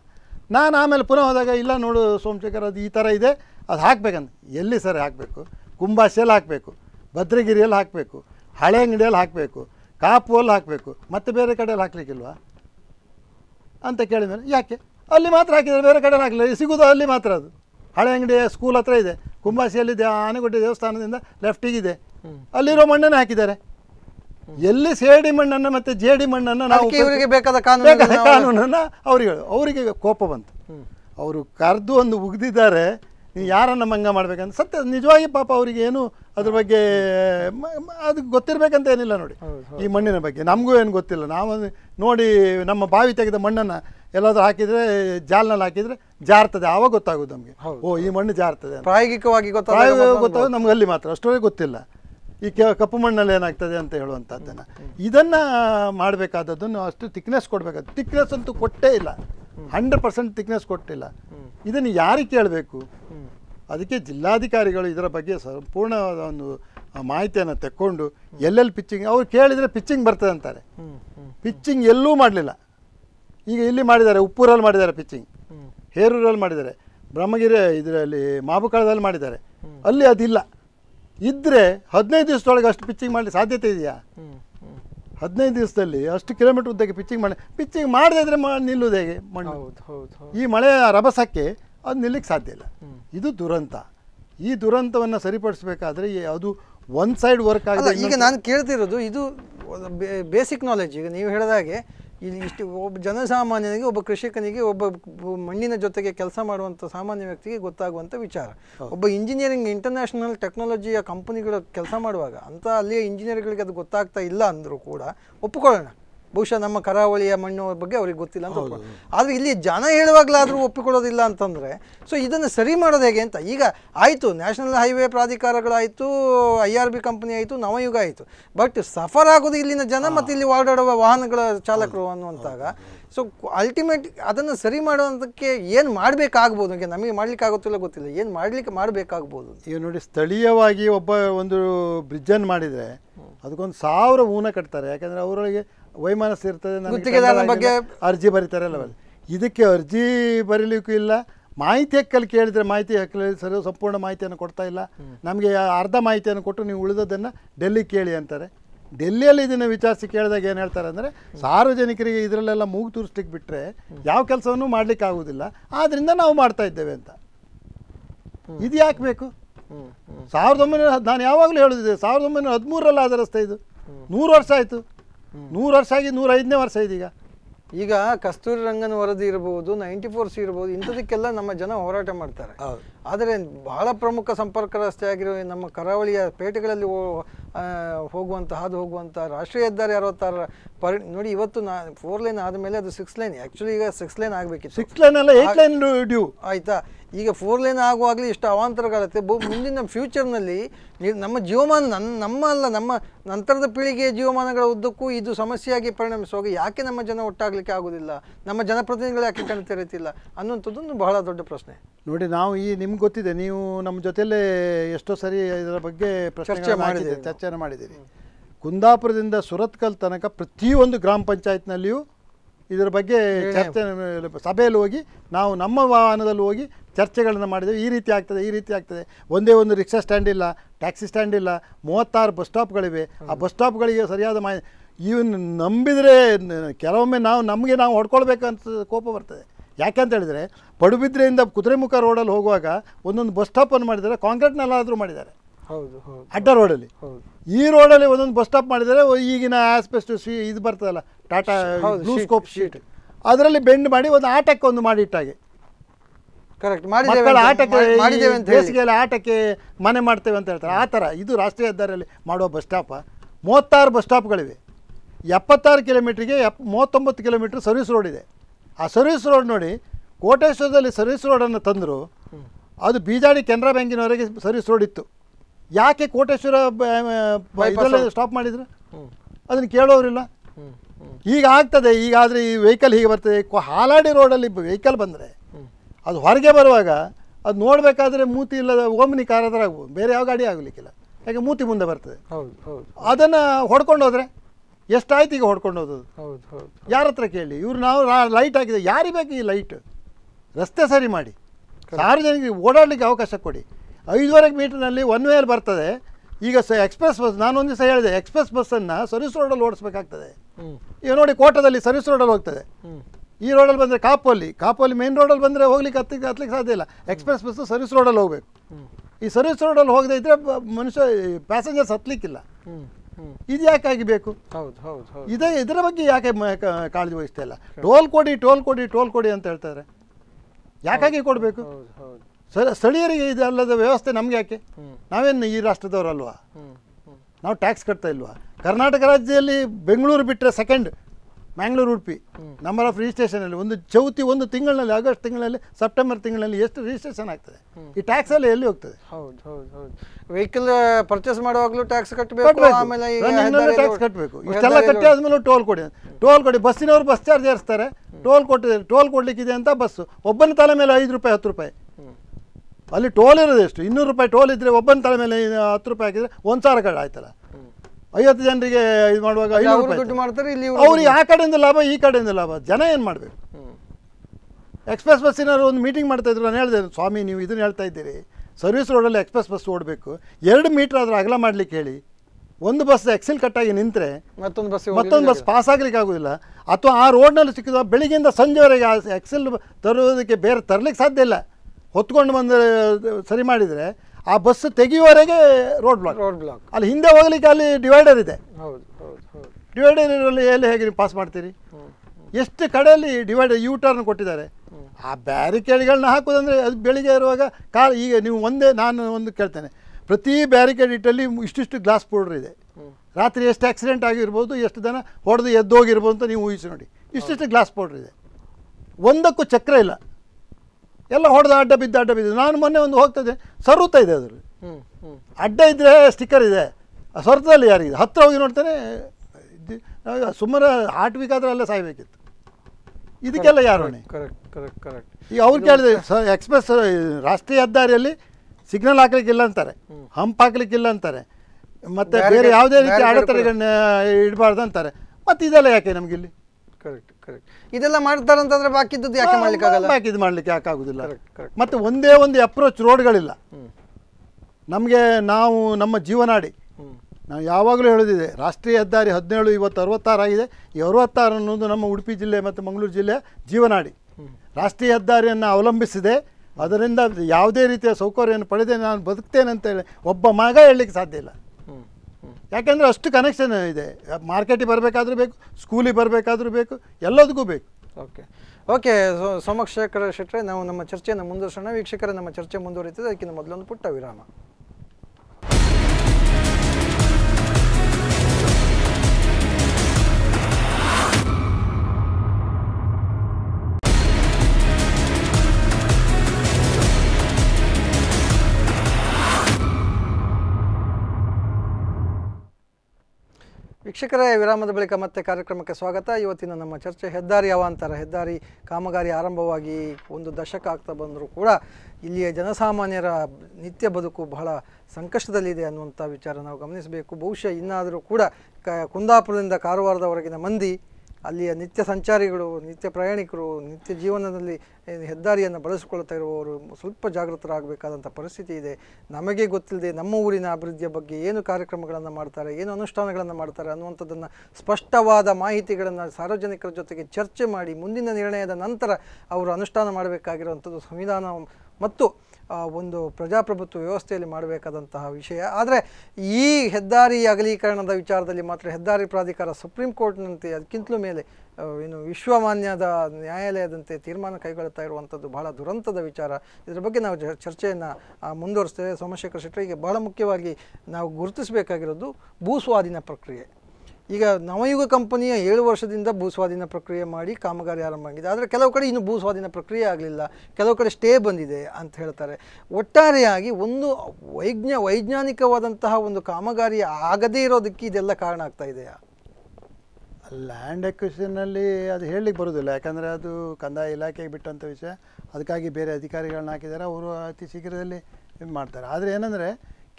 ನಾನು ಆಮೇಲೆ ಪುನಃ ಹೋದಾಗ ಇಲ್ಲ ನೋಡು ಸೋಮಶೇಖರ್ ಅದು ಈ ಥರ ಇದೆ ಅದು ಹಾಕ್ಬೇಕಂತ ಎಲ್ಲಿ ಸರ್ ಹಾಕಬೇಕು ಕುಂಬಾಸೆಯಲ್ಲಿ ಹಾಕಬೇಕು ಭದ್ರಗಿರಿಯಲ್ಲಿ ಹಾಕಬೇಕು ಹಳೆ ಅಂಗಡಿಯಲ್ಲಿ ಹಾಕಬೇಕು ಕಾಪುವಲ್ಲಿ ಹಾಕಬೇಕು ಮತ್ತೆ ಬೇರೆ ಕಡೆಯಲ್ಲಿ ಹಾಕ್ಲಿಕ್ಕಿಲ್ವಾ ಅಂತ ಕೇಳಿದ ಮೇಲೆ ಯಾಕೆ ಅಲ್ಲಿ ಮಾತ್ರ ಹಾಕಿದರೆ ಬೇರೆ ಕಡೆಯಲ್ಲಿ ಹಾಕಲಿಲ್ಲ ಸಿಗೋದು ಅಲ್ಲಿ ಮಾತ್ರ ಅದು ಹಳೆ ಅಂಗಡಿ ಸ್ಕೂಲ್ ಹತ್ರ ಇದೆ ಕುಂಬಾಸಿಯಲ್ಲಿ ದೇ ಆನೆಗುಡ್ಡೆ ದೇವಸ್ಥಾನದಿಂದ ಲೆಫ್ಟಿಗಿದೆ ಅಲ್ಲಿರೋ ಮಣ್ಣನ್ನು ಹಾಕಿದ್ದಾರೆ ಎಲ್ಲಿ ಸೇಡಿ ಮಣ್ಣನ್ನು ಮತ್ತು ಜೇಡಿ ಮಣ್ಣನ್ನು ನಾವು ಇವರಿಗೆ ಬೇಕಾದ ಕಾನೂನನ್ನು ಅವ್ರಿಗೆ ಹೇಳು ಅವರಿಗೆ ಕೋಪ ಬಂತು ಅವರು ಕರೆದು ಒಂದು ಉಗ್ದಿದ್ದಾರೆ ನೀವು ಯಾರನ್ನು ಮಂಗ ಮಾಡ್ಬೇಕಂತ ಸತ್ಯ ನಿಜವಾಗಿ ಪಾಪ ಅವರಿಗೆ ಏನು ಅದ್ರ ಬಗ್ಗೆ ಅದು ಗೊತ್ತಿರಬೇಕಂತ ಏನಿಲ್ಲ ನೋಡಿ ಈ ಮಣ್ಣಿನ ಬಗ್ಗೆ ನಮಗೂ ಏನು ಗೊತ್ತಿಲ್ಲ ನಾವು ನೋಡಿ ನಮ್ಮ ಬಾವಿ ತೆಗೆದ ಮಣ್ಣನ್ನು ಎಲ್ಲಾದರೂ ಹಾಕಿದರೆ ಜಾಲ್ನಲ್ಲಿ ಹಾಕಿದರೆ ಜಾರ್ತದೆ ಆವಾಗ ಗೊತ್ತಾಗೋದು ನಮಗೆ ಓ ಈ ಮಣ್ಣು ಜಾರ್ತದೆ ಪ್ರಾಯೋಗಿಕವಾಗಿ ಗೊತ್ತಾಗ ಗೊತ್ತಾಗೋದು ನಮ್ಗೆ ಅಲ್ಲಿ ಮಾತ್ರ ಅಷ್ಟೊಳಗೆ ಗೊತ್ತಿಲ್ಲ ಈ ಕೆ ಕಪ್ಪು ಮಣ್ಣಲ್ಲಿ ಏನಾಗ್ತದೆ ಅಂತ ಹೇಳುವಂಥದ್ದನ್ನು ಇದನ್ನು ಮಾಡಬೇಕಾದದ್ದನ್ನು ಅಷ್ಟು ತಿಕ್ನೆಸ್ ಕೊಡಬೇಕಾದ ಥಿಕ್ನೆಸ್ ಅಂತೂ ಕೊಟ್ಟೇ ಇಲ್ಲ ಹಂಡ್ರೆಡ್ ಪರ್ಸೆಂಟ್ ತಿಕ್ನೆಸ್ ಕೊಟ್ಟಿಲ್ಲ ಇದನ್ನು ಯಾರಿಗೆ ಕೇಳಬೇಕು ಅದಕ್ಕೆ ಜಿಲ್ಲಾಧಿಕಾರಿಗಳು ಇದರ ಬಗ್ಗೆ ಸಂಪೂರ್ಣವಾದ ಒಂದು ಮಾಹಿತಿಯನ್ನು ತೆಕ್ಕೊಂಡು ಎಲ್ಲೆಲ್ಲಿ ಪಿಚ್ಚಿಂಗ್ ಅವ್ರು ಕೇಳಿದರೆ ಪಿಚ್ಚಿಂಗ್ ಬರ್ತದೆ ಅಂತಾರೆ ಪಿಚ್ಚಿಂಗ್ ಎಲ್ಲೂ ಮಾಡಲಿಲ್ಲ ಈಗ ಇಲ್ಲಿ ಮಾಡಿದ್ದಾರೆ ಉಪ್ಪೂರಲ್ಲಿ ಮಾಡಿದ್ದಾರೆ ಪಿಚ್ಚಿಂಗ್ ಹೇರೂರಲ್ಲಿ ಮಾಡಿದ್ದಾರೆ ಬ್ರಹ್ಮಗಿರಿ ಇದರಲ್ಲಿ ಮಾಬುಕಾಳದಲ್ಲಿ ಮಾಡಿದ್ದಾರೆ ಅಲ್ಲಿ ಅದಿಲ್ಲ ಇದ್ದರೆ ಹದಿನೈದು ದಿವಸದೊಳಗೆ ಅಷ್ಟು ಪಿಚ್ಚಿಂಗ್ ಮಾಡಲಿಕ್ಕೆ ಸಾಧ್ಯತೆ ಇದೆಯಾ ಹದಿನೈದು ದಿವಸದಲ್ಲಿ ಅಷ್ಟು ಕಿಲೋಮೀಟರ್ ಉದ್ದಕ್ಕೆ ಪಿಚ್ಚಿಂಗ್ ಮಾಡಿ ಪಿಚ್ಚಿಂಗ್ ಮಾಡದೇ ಇದ್ರೆ ಮ ಹೇಗೆ ಮಣ್ಣು ಈ ಮಳೆಯ ರಭಸಕ್ಕೆ ಅದು ನಿಲ್ಲಕ್ಕೆ ಸಾಧ್ಯ ಇಲ್ಲ ಇದು ದುರಂತ ಈ ದುರಂತವನ್ನು ಸರಿಪಡಿಸಬೇಕಾದ್ರೆ ಅದು ಒನ್ ಸೈಡ್ ವರ್ಕ್ ಆಗಿದೆ ಈಗ ನಾನು ಕೇಳ್ತಿರೋದು ಇದು ಬೇಸಿಕ್ ನಾಲೆಜ್ ಈಗ ನೀವು ಹೇಳಿದಾಗೆ ಇಲ್ಲಿ ಇಷ್ಟು ಒಬ್ಬ ಜನಸಾಮಾನ್ಯನಿಗೆ ಒಬ್ಬ ಕೃಷಿಕನಿಗೆ ಒಬ್ಬ ಮಣ್ಣಿನ ಜೊತೆಗೆ ಕೆಲಸ ಮಾಡುವಂಥ ಸಾಮಾನ್ಯ ವ್ಯಕ್ತಿಗೆ ಗೊತ್ತಾಗುವಂಥ ವಿಚಾರ ಒಬ್ಬ ಇಂಜಿನಿಯರಿಂಗ್ ಇಂಟರ್ನ್ಯಾಷನಲ್ ಟೆಕ್ನಾಲಜಿಯ ಕಂಪನಿಗಳ ಕೆಲಸ ಮಾಡುವಾಗ ಅಂಥ ಅಲ್ಲಿಯ ಇಂಜಿನಿಯರ್ಗಳಿಗೆ ಅದು ಗೊತ್ತಾಗ್ತಾ ಇಲ್ಲ ಅಂದರೂ ಕೂಡ ಒಪ್ಪಿಕೊಳ್ಳೋಣ ಬಹುಶಃ ನಮ್ಮ ಕರಾವಳಿಯ ಮಣ್ಣು ಬಗ್ಗೆ ಅವ್ರಿಗೆ ಗೊತ್ತಿಲ್ಲ ಅಂತ ಆದರೆ ಇಲ್ಲಿ ಜನ ಹೇಳುವಾಗಲಾದರೂ ಒಪ್ಪಿಕೊಳ್ಳೋದಿಲ್ಲ ಅಂತಂದರೆ ಸೊ ಇದನ್ನು ಸರಿ ಮಾಡೋದು ಹೇಗೆ ಅಂತ ಈಗ ಆಯಿತು ನ್ಯಾಷನಲ್ ಹೈವೇ ಪ್ರಾಧಿಕಾರಗಳಾಯಿತು ಐ ಆರ್ ಬಿ ಕಂಪ್ನಿ ಆಯಿತು ನವಯುಗ ಆಯಿತು ಬಟ್ ಸಫರ್ ಆಗೋದು ಇಲ್ಲಿನ ಜನ ಮತ್ತು ಇಲ್ಲಿ ಓಡಾಡುವ ವಾಹನಗಳ ಚಾಲಕರು ಅನ್ನುವಂತಾಗ ಸೊ ಅಲ್ಟಿಮೇಟ್ ಅದನ್ನು ಸರಿ ಮಾಡೋದಕ್ಕೆ ಏನು ಮಾಡಬೇಕಾಗ್ಬೋದು ನಮಗೆ ಮಾಡ್ಲಿಕ್ಕೆ ಆಗುತ್ತಿಲ್ಲ ಗೊತ್ತಿಲ್ಲ ಏನು ಮಾಡಲಿಕ್ಕೆ ಮಾಡಬೇಕಾಗ್ಬೋದು ಈಗ ನೋಡಿ ಸ್ಥಳೀಯವಾಗಿ ಒಬ್ಬ ಒಂದು ಬ್ರಿಡ್ಜನ್ನು ಮಾಡಿದರೆ ಅದಕ್ಕೊಂದು ಸಾವಿರ ಊನ ಕಟ್ತಾರೆ ಯಾಕೆಂದರೆ ಅವರೊಳಗೆ ವೈಮಾನಸ್ ಇರ್ತದೆ ಬಗ್ಗೆ ಅರ್ಜಿ ಬರೀತಾರಲ್ಲ ಇದಕ್ಕೆ ಅರ್ಜಿ ಬರೀಲಿಕ್ಕೂ ಇಲ್ಲ ಮಾಹಿತಿ ಹಕ್ಕಲ್ಲಿ ಕೇಳಿದರೆ ಮಾಹಿತಿ ಹಕ್ಕಲ್ಲಿ ಸರಿ ಸಂಪೂರ್ಣ ಮಾಹಿತಿಯನ್ನು ಕೊಡ್ತಾ ಇಲ್ಲ ನಮಗೆ ಅರ್ಧ ಮಾಹಿತಿಯನ್ನು ಕೊಟ್ಟು ನೀವು ಉಳಿದದನ್ನು ಡೆಲ್ಲಿ ಕೇಳಿ ಅಂತಾರೆ ಡೆಲ್ಲಿಯಲ್ಲಿ ಇದನ್ನು ವಿಚಾರಿಸಿ ಕೇಳಿದಾಗ ಏನು ಹೇಳ್ತಾರೆ ಅಂದರೆ ಸಾರ್ವಜನಿಕರಿಗೆ ಇದರಲ್ಲೆಲ್ಲ ಮೂಗು ತೂರಿಸ್ಲಿಕ್ಕೆ ಬಿಟ್ಟರೆ ಯಾವ ಕೆಲಸವನ್ನು ಮಾಡಲಿಕ್ಕೆ ಆಗುವುದಿಲ್ಲ ಆದ್ದರಿಂದ ನಾವು ಮಾಡ್ತಾ ಇದ್ದೇವೆ ಅಂತ ಇದು ಯಾಕೆ ಬೇಕು ಸಾವಿರದ ಒಂಬೈನೂರ ನಾನು ಯಾವಾಗಲೂ ಹೇಳೋದಿದೆ ಸಾವಿರದ ಒಂಬೈನೂರ ಹದಿಮೂರರಲ್ಲಿ ರಸ್ತೆ ಇದು ನೂರು ವರ್ಷ ಆಯಿತು ನೂರು ವರ್ಷ ಆಗಿ ನೂರೈದನೇ ವರ್ಷ ಇದೀಗ ಈಗ ಕಸ್ತೂರಿ ರಂಗನ ವರದಿ ಇರಬಹುದು ನೈಂಟಿ ಫೋರ್ಸ್ ಇರಬಹುದು ಇಂಥದಕ್ಕೆಲ್ಲ ನಮ್ಮ ಜನ ಹೋರಾಟ ಮಾಡ್ತಾರೆ ಆದರೆ ಬಹಳ ಪ್ರಮುಖ ಸಂಪರ್ಕ ರಸ್ತೆ ಆಗಿರುವ ನಮ್ಮ ಕರಾವಳಿಯ ಪೇಟೆಗಳಲ್ಲಿ ಹೋಗುವಂಥ ಹಾದು ಹೋಗುವಂಥ ರಾಷ್ಟ್ರೀಯ ಹೆದ್ದಾರಿ ಅರವತ್ತಾರ ಪರಿ ನೋಡಿ ಇವತ್ತು ನಾ ಫೋರ್ ಲೈನ್ ಆದಮೇಲೆ ಅದು ಸಿಕ್ಸ್ ಲೈನ್ ಆ್ಯಕ್ಚುಲಿ ಈಗ ಸಿಕ್ಸ್ ಲೈನ್ ಆಗಬೇಕಿತ್ತು ಸಿಕ್ಸ್ ಲೈನ್ ಅಲ್ಲ ಏಟ್ ಲೈನ್ ಡ್ಯೂ ಆಯಿತಾ ಈಗ ಫೋರ್ ಲೈನ್ ಆಗುವಾಗಲಿ ಇಷ್ಟು ಅವಾಂತರಗಳತ್ತೆ ಬಹು ಮುಂದಿನ ಫ್ಯೂಚರ್ನಲ್ಲಿ ನಮ್ಮ ಜೀವಮಾನ ನನ್ನ ನಮ್ಮ ಅಲ್ಲ ನಮ್ಮ ನಂತರದ ಪೀಳಿಗೆಯ ಜೀವಮಾನಗಳ ಉದ್ದಕ್ಕೂ ಇದು ಸಮಸ್ಯೆಯಾಗಿ ಪರಿಣಮಿಸುವಾಗ ಯಾಕೆ ನಮ್ಮ ಜನ ಒಟ್ಟಾಗಲಿಕ್ಕೆ ಆಗೋದಿಲ್ಲ ನಮ್ಮ ಜನಪ್ರತಿನಿಧಿಗಳು ಯಾಕೆ ಕಣ್ತಿರತಿಲ್ಲ ಅನ್ನುವಂಥದ್ದೊಂದು ಬಹಳ ದೊಡ್ಡ ಪ್ರಶ್ನೆ ನೋಡಿ ನಾವು ಈ ನಿಮ್ಗೆ ಗೊತ್ತಿದೆ ನೀವು ನಮ್ಮ ಜೊತೆಯಲ್ಲೇ ಎಷ್ಟೋ ಸರಿ ಇದರ ಬಗ್ಗೆ ಚರ್ಚೆ ಮಾಡಿದ್ದೀರಿ ಚರ್ಚೆನ ಮಾಡಿದ್ದೀರಿ ಕುಂದಾಪುರದಿಂದ ಸುರತ್ಕಲ್ ತನಕ ಪ್ರತಿಯೊಂದು ಗ್ರಾಮ ಪಂಚಾಯತ್ನಲ್ಲಿಯೂ ಇದರ ಬಗ್ಗೆ ಚರ್ಚೆ ಸಭೆಯಲ್ಲಿ ಹೋಗಿ ನಾವು ನಮ್ಮ ವಾಹನದಲ್ಲಿ ಹೋಗಿ ಚರ್ಚೆಗಳನ್ನು ಮಾಡಿದೆ ಈ ರೀತಿ ಆಗ್ತದೆ ಈ ರೀತಿ ಆಗ್ತದೆ ಒಂದೇ ಒಂದು ರಿಕ್ಷಾ ಸ್ಟ್ಯಾಂಡ್ ಇಲ್ಲ ಟ್ಯಾಕ್ಸಿ ಸ್ಟ್ಯಾಂಡ್ ಇಲ್ಲ ಮೂವತ್ತಾರು ಬಸ್ ಸ್ಟಾಪ್ಗಳಿವೆ ಆ ಬಸ್ ಸ್ಟಾಪ್ಗಳಿಗೆ ಸರಿಯಾದ ಮಾಹಿತಿ ಇವನ್ನ ನಂಬಿದರೆ ಕೆಲವೊಮ್ಮೆ ನಾವು ನಮಗೆ ನಾವು ಹೊಡ್ಕೊಳ್ಬೇಕಂತ ಕೋಪ ಬರ್ತದೆ ಯಾಕೆಂತ ಹೇಳಿದರೆ ಪಡುಬಿದ್ರೆಯಿಂದ ಕುದುರೆಮುಖ ರೋಡಲ್ಲಿ ಹೋಗುವಾಗ ಒಂದೊಂದು ಬಸ್ ಸ್ಟಾಪನ್ನು ಮಾಡಿದ್ದಾರೆ ಕಾಂಕ್ರೀಟ್ನಲ್ಲಾದರೂ ಮಾಡಿದ್ದಾರೆ ಹೌದು ಅಡ್ಡ ರೋಡಲ್ಲಿ ಈ ರೋಡಲ್ಲಿ ಒಂದೊಂದು ಬಸ್ ಸ್ಟಾಪ್ ಮಾಡಿದರೆ ಈಗಿನ ಆಸ್ಪೆಸ್ಟ್ ಸ್ವೀ ಇದು ಬರ್ತದಲ್ಲ ಟಾಟಾ ಬ್ಲೂ ಸ್ಕೋಪ್ ಶೀಟ್ ಅದರಲ್ಲಿ ಬೆಂಡ್ ಮಾಡಿ ಒಂದು ಆಟಕ್ಕೆ ಒಂದು ಮಾಡಿಟ್ಟಾಗೆ ಕರೆಕ್ಟ್ ಮಕ್ಕಳ ಆಟಕ್ಕೆ ಬೇಸಿಗೆಯಲ್ಲಿ ಆಟಕ್ಕೆ ಮನೆ ಮಾಡ್ತೇವೆ ಅಂತ ಹೇಳ್ತಾರೆ ಆ ಥರ ಇದು ರಾಷ್ಟ್ರೀಯ ಹೆದ್ದಾರಿಯಲ್ಲಿ ಮಾಡುವ ಬಸ್ ಸ್ಟಾಪ್ ಮೂವತ್ತಾರು ಬಸ್ ಸ್ಟಾಪ್ಗಳಿವೆ ಎಪ್ಪತ್ತಾರು ಕಿಲೋಮೀಟ್ರಿಗೆ ಎಪ್ ಮೂವತ್ತೊಂಬತ್ತು ಕಿಲೋಮೀಟ್ರ್ ಸರ್ವಿಸ್ ರೋಡ್ ಇದೆ ಆ ಸರ್ವಿಸ್ ರೋಡ್ ನೋಡಿ ಕೋಟೇಶ್ವರದಲ್ಲಿ ಸರ್ವಿಸ್ ರೋಡನ್ನು ತಂದರು ಅದು ಬೀಜಾಡಿ ಕೆನರಾ ಬ್ಯಾಂಕಿನವರೆಗೆ ಸರ್ವಿಸ್ ರೋಡ್ ಇತ್ತು ಯಾಕೆ ಕೋಟೇಶ್ವರ ಸ್ಟಾಪ್ ಮಾಡಿದ್ರು ಅದನ್ನು ಕೇಳೋರಿಲ್ಲ ಈಗ ಆಗ್ತದೆ ಈಗ ಆದರೆ ಈ ವೆಹಿಕಲ್ ಹೀಗೆ ಬರ್ತದೆ ಹಾಲಾಡಿ ರೋಡಲ್ಲಿ ವೆಹಿಕಲ್ ಬಂದರೆ ಅದು ಹೊರಗೆ ಬರುವಾಗ ಅದು ನೋಡಬೇಕಾದ್ರೆ ಮೂತಿ ಇಲ್ಲದ ಓಮ್ನಿ ಕಾರ್ ಆದರೆ ಆಗ್ಬೋದು ಬೇರೆ ಯಾವ ಗಾಡಿ ಆಗಲಿಕ್ಕಿಲ್ಲ ಯಾಕೆ ಮೂತಿ ಮುಂದೆ ಬರ್ತದೆ ಅದನ್ನು ಹೊಡ್ಕೊಂಡು ಹೋದರೆ ಎಷ್ಟಾಯ್ತು ಈಗ ಹೊಡ್ಕೊಂಡು ಹೋದದು ಹೌದು ಹೌದು ಯಾರ ಹತ್ರ ಕೇಳಿ ಇವ್ರು ನಾವು ಲೈಟ್ ಹಾಕಿದೆ ಯಾರಿಗೆ ಬೇಕು ಈ ಲೈಟ್ ರಸ್ತೆ ಸರಿ ಮಾಡಿ ಸಾರ್ವಜನಿಕರಿಗೆ ಓಡಾಡಲಿಕ್ಕೆ ಅವಕಾಶ ಕೊಡಿ ಐದುವರೆ ಮೀಟರ್ನಲ್ಲಿ ಒನ್ ವೇರ್ ಬರ್ತದೆ ಈಗ ಸ ಎಕ್ಸ್ಪ್ರೆಸ್ ಬಸ್ ನಾನೊಂದು ದಿವಸ ಹೇಳಿದೆ ಎಕ್ಸ್ಪ್ರೆಸ್ ಬಸ್ಸನ್ನು ಸರ್ವಿಸ್ ರೋಡಲ್ಲಿ ಓಡಿಸ್ಬೇಕಾಗ್ತದೆ ಈಗ ನೋಡಿ ಕೋಟದಲ್ಲಿ ಸರ್ವಿಸ್ ರೋಡಲ್ಲಿ ಹೋಗ್ತದೆ ಈ ರೋಡಲ್ಲಿ ಬಂದರೆ ಕಾಪೋಲಿ ಕಾಪೋಲಿ ಮೇನ್ ರೋಡಲ್ಲಿ ಬಂದರೆ ಹೋಗ್ಲಿಕ್ಕೆ ಹತ್ತಿಗೆ ಹತ್ತಲಿಕ್ಕೆ ಸಾಧ್ಯ ಇಲ್ಲ ಎಕ್ಸ್ಪ್ರೆಸ್ ಬಸ್ಸು ಸರ್ವಿಸ್ ರೋಡಲ್ಲಿ ಹೋಗಬೇಕು ಈ ಸರ್ವಿಸ್ ರೋಡಲ್ಲಿ ಹೋಗದೇ ಇದ್ದರೆ ಮನುಷ್ಯ ಪ್ಯಾಸೆಂಜರ್ಸ್ ಹತ್ತಲಿಕ್ಕಿಲ್ಲ ಇದು ಯಾಕೆ ಆಗಬೇಕು ಹೌದು ಹೌದು ಇದೇ ಇದರ ಬಗ್ಗೆ ಯಾಕೆ ಕಾಳಜಿ ವಹಿಸ್ತಾ ಇಲ್ಲ ಟೋಲ್ ಕೊಡಿ ಟೋಲ್ ಕೊಡಿ ಟೋಲ್ ಕೊಡಿ ಅಂತ ಹೇಳ್ತಾರೆ ಯಾಕಾಗಿ ಕೊಡಬೇಕು ಸ್ಥಳೀಯರಿಗೆ ಇದಲ್ಲದ ವ್ಯವಸ್ಥೆ ನಮ್ಗೆ ಯಾಕೆ ನಾವೇನು ಈ ರಾಷ್ಟ್ರದವರಲ್ವಾ ನಾವು ಟ್ಯಾಕ್ಸ್ ಕಟ್ತಾ ಇಲ್ವಾ ಕರ್ನಾಟಕ ರಾಜ್ಯದಲ್ಲಿ ಬೆಂಗಳೂರು ಬಿಟ್ಟರೆ second Mangalore Udupi number of ರಿಜಿಸ್ಟ್ರೇಷನಲ್ಲಿ ಒಂದು ಚೌತಿ ಒಂದು ತಿಂಗಳಲ್ಲಿ ಆಗಸ್ಟ್ ತಿಂಗಳಲ್ಲಿ ಸೆಪ್ಟೆಂಬರ್ ತಿಂಗಳಲ್ಲಿ ಎಷ್ಟು ರಿಜಿಸ್ಟ್ರೇಷನ್ ಆಗ್ತದೆ ಈ ಟ್ಯಾಕ್ಸ್ ಅಲ್ಲಿ ಎಲ್ಲಿ ಹೋಗ್ತದೆ ಹೌದು ಹೌದು ಹೌದು ವೆಹಿಕಲ್ ಪರ್ಚೇಸ್ ಮಾಡುವಾಗಲೂ ಟ್ಯಾಕ್ಸ್ ಕಟ್ಟಬೇಕು ಆಮೇಲೆ ಟ್ಯಾಕ್ಸ್ ಕಟ್ಟಬೇಕು ಇಷ್ಟೆಲ್ಲ ಕಟ್ಟಿ ಆದ್ಮೇಲೆ ಟೋಲ್ ಕೊಡಿ ಟೋಲ್ ಕೊಡಿ ಬಸ್ಸಿನವರು ಬಸ್ ಚಾರ್ಜ್ ಏರಿಸ್ತಾರೆ ಟೋಲ್ ಕೊಟ್ಟಿದ್ದಾರೆ ಟೋಲ್ ಕೊಡ್ಲಿಕ್ಕಿದೆ ಅಂತ ಬಸ್ಸು ಒಬ್ಬನ ತಲೆ ಮೇಲೆ ಐದು ರೂಪಾಯಿ ಹತ್ತು ರೂಪಾಯಿ ಅಲ್ಲಿ ಟೋಲ್ ಇರೋದು ಎಷ್ಟು ಇನ್ನೂರು ರೂಪಾಯಿ ಟೋಲ್ ಇದ್ದರೆ ಒಬ್ಬನ ತಲೆ ಮೇಲೆ ಹತ್ತು ರೂಪಾಯಿ ಹಾಕಿದ್ರೆ ಒಂದು ಸಾವಿರ ಕಡೆ ಆಯ್ತಲ್ಲ ಐವತ್ತು ಜನರಿಗೆ ಇದು ಮಾಡುವಾಗ ಐನೂರು ದುಡ್ಡು ಮಾಡ್ತಾರೆ ಇಲ್ಲಿ ಅವ್ರಿಗೆ ಆ ಕಡೆಯಿಂದ ಲಾಭ ಈ ಕಡೆಯಿಂದ ಲಾಭ ಜನ ಏನು ಮಾಡಬೇಕು ಎಕ್ಸ್ಪ್ರೆಸ್ ಬಸ್ಸಿನವರು ಒಂದು ಮೀಟಿಂಗ್ ಮಾಡ್ತಾ ಇದ್ರು ನಾನು ಹೇಳಿದೆ ಸ್ವಾಮಿ ನೀವು ಇದನ್ನು ಹೇಳ್ತಾ ಇದ್ದೀರಿ ಸರ್ವಿಸ್ ರೋಡಲ್ಲಿ ಎಕ್ಸ್ಪ್ರೆಸ್ ಬಸ್ ಓಡಬೇಕು ಎರಡು ಮೀಟ್ರ್ ಆದರೂ ಅಗಲ ಮಾಡ್ಲಿಕ್ಕೆ ಹೇಳಿ ಒಂದು ಬಸ್ ಎಕ್ಸೆಲ್ ಕಟ್ಟಾಗಿ ನಿಂತರೆ ಮತ್ತೊಂದು ಬಸ್ ಮತ್ತೊಂದು ಬಸ್ ಪಾಸ್ ಆಗಲಿಕ್ಕೆ ಆಗೋದಿಲ್ಲ ಅಥವಾ ಆ ರೋಡ್ನಲ್ಲಿ ಸಿಕ್ಕಿದ ಬೆಳಿಗ್ಗೆಯಿಂದ ಸಂಜೆವರೆಗೆ ಆ ಎಕ್ಸೆಲ್ ತರೋದಕ್ಕೆ ಬೇರೆ ತರಲಿಕ್ಕೆ ಸಾಧ್ಯ ಇಲ್ಲ ಹೊತ್ಕೊಂಡು ಬಂದು ಸರಿ ಮಾಡಿದರೆ ಆ ಬಸ್ ತೆಗೆಯುವವರೆಗೆ ರೋಡ್ ಬ್ಲಾಕ್ ರೋಡ್ ಬ್ಲಾಕ್ ಅಲ್ಲಿ ಹಿಂದೆ ಹೋಗ್ಲಿಕ್ಕೆ ಅಲ್ಲಿ ಡಿವೈಡರ್ ಇದೆ ಹೌದು ಡಿವೈಡರ್ ಇರಲ್ಲಿ ಎಲ್ಲಿ ಹೇಗೆ ನೀವು ಪಾಸ್ ಮಾಡ್ತೀರಿ ಎಷ್ಟು ಕಡೆಯಲ್ಲಿ ಡಿವೈಡರ್ ಯು ಟರ್ನ್ ಕೊಟ್ಟಿದ್ದಾರೆ ಆ ಬ್ಯಾರಿಕೇಡ್ಗಳನ್ನ ಹಾಕೋದಂದ್ರೆ ಅದು ಬೆಳಿಗ್ಗೆ ಇರುವಾಗ ಕಾ ಈಗ ನೀವು ಒಂದೇ ನಾನು ಒಂದು ಕೇಳ್ತೇನೆ ಪ್ರತಿ ಬ್ಯಾರಿಕೇಡ್ ಇಟ್ಟಲ್ಲಿ ಇಷ್ಟಿಷ್ಟು ಗ್ಲಾಸ್ ಪೌಡ್ರ್ ಇದೆ ರಾತ್ರಿ ಎಷ್ಟು ಆಕ್ಸಿಡೆಂಟ್ ಆಗಿರ್ಬೋದು ಎಷ್ಟು ಜನ ಹೊಡೆದು ಎದ್ದೋಗಿರ್ಬೋದು ಅಂತ ನೀವು ಊಹಿಸಿ ನೋಡಿ ಇಷ್ಟಿಷ್ಟು ಗ್ಲಾಸ್ ಪೌಡ್ರ್ ಇದೆ ಒಂದಕ್ಕೂ ಚಕ್ರ ಇಲ್ಲ ಎಲ್ಲ ಹೊಡೆದ ಅಡ್ಡ ಬಿದ್ದು ಅಡ್ಡ ಬಿದ್ದು ನಾನು ಮೊನ್ನೆ ಒಂದು ಹೋಗ್ತದೆ ಸರುತ್ತಾ ಇದೆ ಅದರಲ್ಲಿ ಅಡ್ಡ ಇದ್ದರೆ ಸ್ಟಿಕ್ಕರ್ ಇದೆ ಸ್ವರ್ತದಲ್ಲಿ ಯಾರಿಗೆ ಹತ್ತಿರ ಹೋಗಿ ನೋಡ್ತಾನೆ ಸುಮ್ಮನೆ ಹಾರ್ಟ್ ವೀಕ್ ಆದರೆ ಅಲ್ಲೇ ಸಾಯ್ಬೇಕಿತ್ತು ಇದಕ್ಕೆಲ್ಲ ಯಾರು ಕರೆಕ್ಟ್ ಕರೆಕ್ಟ್ ಈಗ ಅವ್ರು ಕೇಳಿದೆ ಸರ್ ಎಕ್ಸ್ಪ್ರೆಸ್ ರಾಷ್ಟ್ರೀಯ ಹೆದ್ದಾರಿಯಲ್ಲಿ ಸಿಗ್ನಲ್ ಹಾಕ್ಲಿಕ್ಕಿಲ್ಲ ಅಂತಾರೆ ಹಂಪ್ ಹಾಕ್ಲಿಕ್ಕಿಲ್ಲ ಅಂತಾರೆ ಮತ್ತು ಬೇರೆ ಯಾವುದೇ ರೀತಿ ಆಡತರಗಳನ್ನ ಇಡಬಾರ್ದು ಅಂತಾರೆ ಮತ್ತು ಇದೆಲ್ಲ ಯಾಕೆ ನಮಗಿಲ್ಲಿ ಕರೆಕ್ಟ್ ಇದೆಲ್ಲ ಮಾಡ್ತಾರೆ ಅಂತಂದ್ರೆ ಬಾಕಿದ್ದು ಯಾಕೆ ಮಾಡ್ಲಿಕ್ಕೆ ಆಗಲ್ಲ ಮಾಡ್ಲಿಕ್ಕೆ ಯಾಕೆ ಆಗುದಿಲ್ಲ ಮತ್ತೆ ಒಂದೇ ಒಂದು ಅಪ್ರೋಚ್ ರೋಡ್ಗಳಿಲ್ಲ ನಮಗೆ ನಾವು ನಮ್ಮ ಜೀವನಾಡಿ ನಾವು ಯಾವಾಗಲೂ ಹೇಳೋದಿದೆ ರಾಷ್ಟ್ರೀಯ ಹೆದ್ದಾರಿ ಹದಿನೇಳು ಇವತ್ತು ಅರವತ್ತಾರು ಆಗಿದೆ ಈ ಅರವತ್ತಾರು ಅನ್ನೋದು ನಮ್ಮ ಉಡುಪಿ ಜಿಲ್ಲೆ ಮತ್ತು ಮಂಗಳೂರು ಜಿಲ್ಲೆಯ ಜೀವನಾಡಿ ರಾಷ್ಟ್ರೀಯ ಹೆದ್ದಾರಿಯನ್ನು ಅವಲಂಬಿಸಿದೆ ಅದರಿಂದ ಯಾವುದೇ ರೀತಿಯ ಸೌಕರ್ಯವನ್ನು ಪಡೆದೇ ನಾನು ಬದುಕ್ತೇನೆ ಅಂತೇಳಿ ಒಬ್ಬ ಮಗ ಹೇಳಲಿಕ್ಕೆ ಸಾಧ್ಯ ಇಲ್ಲ ಯಾಕೆಂದರೆ ಅಷ್ಟು ಕನೆಕ್ಷನ್ ಇದೆ ಮಾರ್ಕೆಟಿಗೆ ಬರಬೇಕಾದ್ರೂ ಬೇಕು ಸ್ಕೂಲಿಗೆ ಬರಬೇಕಾದ್ರೂ ಬೇಕು ಎಲ್ಲದಕ್ಕೂ ಬೇಕು ಓಕೆ ಓಕೆ ಸೋಮಶೇಖರ ಶೆಟ್ಟರೆ ನಾವು ನಮ್ಮ ಚರ್ಚೆಯನ್ನು ಮುಂದುವರಿಸೋಣ ವೀಕ್ಷಕರ ನಮ್ಮ ಚರ್ಚೆ ಮುಂದುವರಿಯುತ್ತದೆ ಅದಕ್ಕಿಂತ ಮೊದಲೊಂದು ಪುಟ್ಟ ವಿರಾಮ ವೀಕ್ಷಕರ ವಿರಾಮದ ಬಳಿಕ ಮತ್ತೆ ಕಾರ್ಯಕ್ರಮಕ್ಕೆ ಸ್ವಾಗತ ಇವತ್ತಿನ ನಮ್ಮ ಚರ್ಚೆ ಹೆದ್ದಾರಿ ಅವಾಂತರ ಹೆದ್ದಾರಿ ಕಾಮಗಾರಿ ಆರಂಭವಾಗಿ ಒಂದು ದಶಕ ಆಗ್ತಾ ಬಂದರೂ ಕೂಡ ಇಲ್ಲಿಯ ಜನಸಾಮಾನ್ಯರ ನಿತ್ಯ ಬದುಕು ಬಹಳ ಸಂಕಷ್ಟದಲ್ಲಿದೆ ಅನ್ನುವಂಥ ವಿಚಾರ ನಾವು ಗಮನಿಸಬೇಕು ಬಹುಶಃ ಇನ್ನಾದರೂ ಕೂಡ ಕುಂದಾಪುರದಿಂದ ಕಾರವಾರದವರೆಗಿನ ಮಂದಿ ಅಲ್ಲಿಯ ನಿತ್ಯ ಸಂಚಾರಿಗಳು ನಿತ್ಯ ಪ್ರಯಾಣಿಕರು ನಿತ್ಯ ಜೀವನದಲ್ಲಿ ಹೆದ್ದಾರಿಯನ್ನು ಬಳಸಿಕೊಳ್ತಾ ಇರುವವರು ಸ್ವಲ್ಪ ಜಾಗೃತರಾಗಬೇಕಾದಂಥ ಪರಿಸ್ಥಿತಿ ಇದೆ ನಮಗೆ ಗೊತ್ತಿಲ್ಲದೆ ನಮ್ಮ ಊರಿನ ಅಭಿವೃದ್ಧಿಯ ಬಗ್ಗೆ ಏನು ಕಾರ್ಯಕ್ರಮಗಳನ್ನು ಮಾಡ್ತಾರೆ ಏನು ಅನುಷ್ಠಾನಗಳನ್ನು ಮಾಡ್ತಾರೆ ಅನ್ನುವಂಥದ್ದನ್ನು ಸ್ಪಷ್ಟವಾದ ಮಾಹಿತಿಗಳನ್ನು ಸಾರ್ವಜನಿಕರ ಜೊತೆಗೆ ಚರ್ಚೆ ಮಾಡಿ ಮುಂದಿನ ನಿರ್ಣಯದ ನಂತರ ಅವರು ಅನುಷ್ಠಾನ ಮಾಡಬೇಕಾಗಿರುವಂಥದ್ದು ಸಂವಿಧಾನ ಮತ್ತು ಒಂದು ಪ್ರಜಾಪ್ರಭುತ್ವ ವ್ಯವಸ್ಥೆಯಲ್ಲಿ ಮಾಡಬೇಕಾದಂತಹ ವಿಷಯ ಆದರೆ ಈ ಹೆದ್ದಾರಿ ಅಗಲೀಕರಣದ ವಿಚಾರದಲ್ಲಿ ಮಾತ್ರ ಹೆದ್ದಾರಿ ಪ್ರಾಧಿಕಾರ ಸುಪ್ರೀಂ ಕೋರ್ಟ್ನಂತೆ ಅದಕ್ಕಿಂತಲೂ ಮೇಲೆ ಏನು ವಿಶ್ವಮಾನ್ಯದ ನ್ಯಾಯಾಲಯದಂತೆ ತೀರ್ಮಾನ ಕೈಗೊಳ್ಳುತ್ತಾ ಇರುವಂಥದ್ದು ಬಹಳ ದುರಂತದ ವಿಚಾರ ಇದರ ಬಗ್ಗೆ ನಾವು ಚರ್ಚೆಯನ್ನು ಮುಂದುವರಿಸ್ತೇವೆ ಸೋಮಶೇಖರ್ ಶೆಟ್ಟರಿಗೆ ಬಹಳ ಮುಖ್ಯವಾಗಿ ನಾವು ಗುರುತಿಸಬೇಕಾಗಿರೋದು ಭೂಸ್ವಾಧೀನ ಪ್ರಕ್ರಿಯೆ ಈಗ ನವಯುಗ ಕಂಪನಿಯ ಏಳು ವರ್ಷದಿಂದ ಭೂಸ್ವಾಧೀನ ಪ್ರಕ್ರಿಯೆ ಮಾಡಿ ಕಾಮಗಾರಿ ಆರಂಭ ಆಗಿದೆ ಆದರೆ ಕೆಲವು ಕಡೆ ಇನ್ನೂ ಭೂಸ್ವಾಧೀನ ಪ್ರಕ್ರಿಯೆ ಆಗಲಿಲ್ಲ ಕೆಲವು ಕಡೆ ಸ್ಟೇ ಬಂದಿದೆ ಅಂತ ಹೇಳ್ತಾರೆ ಒಟ್ಟಾರೆಯಾಗಿ ಒಂದು ವೈಜ್ಞ ವೈಜ್ಞಾನಿಕವಾದಂತಹ ಒಂದು ಕಾಮಗಾರಿ ಆಗದೇ ಇರೋದಕ್ಕೆ ಇದೆಲ್ಲ ಕಾರಣ ಆಗ್ತಾ ಇದೆಯಾ ಲ್ಯಾಂಡ್ ಎಕ್ವಿಷನಲ್ಲಿ ಅದು ಹೇಳಲಿಕ್ಕೆ ಬರೋದಿಲ್ಲ ಯಾಕಂದರೆ ಅದು ಕಂದಾಯ ಇಲಾಖೆಗೆ ಬಿಟ್ಟಂಥ ವಿಷಯ ಅದಕ್ಕಾಗಿ ಬೇರೆ ಅಧಿಕಾರಿಗಳನ್ನ ಹಾಕಿದ್ದಾರೆ ಅವರು ಅತಿ ಶೀಘ್ರದಲ್ಲಿ ಮಾಡ್ತಾರೆ ಆದರೆ ಏನಂದರೆ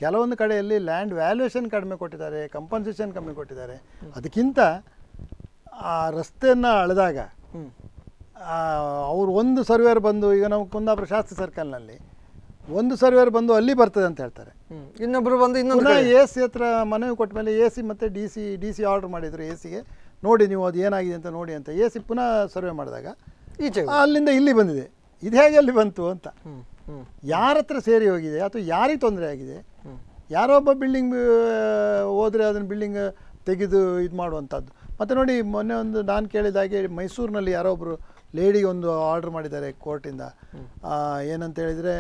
ಕೆಲವೊಂದು ಕಡೆಯಲ್ಲಿ ಲ್ಯಾಂಡ್ ವ್ಯಾಲ್ಯೂಯೇಷನ್ ಕಡಿಮೆ ಕೊಟ್ಟಿದ್ದಾರೆ ಕಂಪನ್ಸೇಷನ್ ಕಮ್ಮಿ ಕೊಟ್ಟಿದ್ದಾರೆ ಅದಕ್ಕಿಂತ ಆ ರಸ್ತೆಯನ್ನು ಅಳೆದಾಗ ಅವರು ಒಂದು ಸರ್ವೇರ್ ಬಂದು ಈಗ ನಾವು ಕುಂದಾಪುರ ಶಾಸ್ತ್ರಿ ಸರ್ಕಲ್ನಲ್ಲಿ ಒಂದು ಸರ್ವೇರ್ ಬಂದು ಅಲ್ಲಿ ಬರ್ತದೆ ಅಂತ ಹೇಳ್ತಾರೆ ಇನ್ನೊಬ್ಬರು ಬಂದು ಇನ್ನೊಂದು ಎ ಸಿ ಹತ್ರ ಮನವಿ ಕೊಟ್ಟ ಮೇಲೆ ಎ ಸಿ ಮತ್ತು D C D C order ಮಾಡಿದರು ಎ ಸಿಗೆ ನೋಡಿ ನೀವು ಅದು ಏನಾಗಿದೆ ಅಂತ ನೋಡಿ ಅಂತ ಎ ಸಿ ಪುನಃ ಸರ್ವೆ ಮಾಡಿದಾಗ ಈಚೆ ಅಲ್ಲಿಂದ ಇಲ್ಲಿ ಬಂದಿದೆ ಇದು ಹೇಗೆ ಅಲ್ಲಿ ಬಂತು ಅಂತ ಯಾರ ಹತ್ರ ಸೇರಿ ಹೋಗಿದೆ ಅಥವಾ ಯಾರಿಗೆ ತೊಂದರೆ ಆಗಿದೆ ಒಬ್ಬ ಬಿಲ್ಡಿಂಗ್ ಹೋದರೆ ಅದನ್ನು ಬಿಲ್ಡಿಂಗ್ ತೆಗೆದು ಇದು ಮಾಡುವಂಥದ್ದು ಮತ್ತು ನೋಡಿ ಮೊನ್ನೆ ಒಂದು ನಾನು ಕೇಳಿದಾಗೆ ಮೈಸೂರಿನಲ್ಲಿ ಯಾರೋ ಒಬ್ಬರು ಲೇಡಿಗೆ ಒಂದು ಆರ್ಡ್ರ್ ಮಾಡಿದ್ದಾರೆ ಕೋರ್ಟಿಂದ ಏನಂತ ಹೇಳಿದರೆ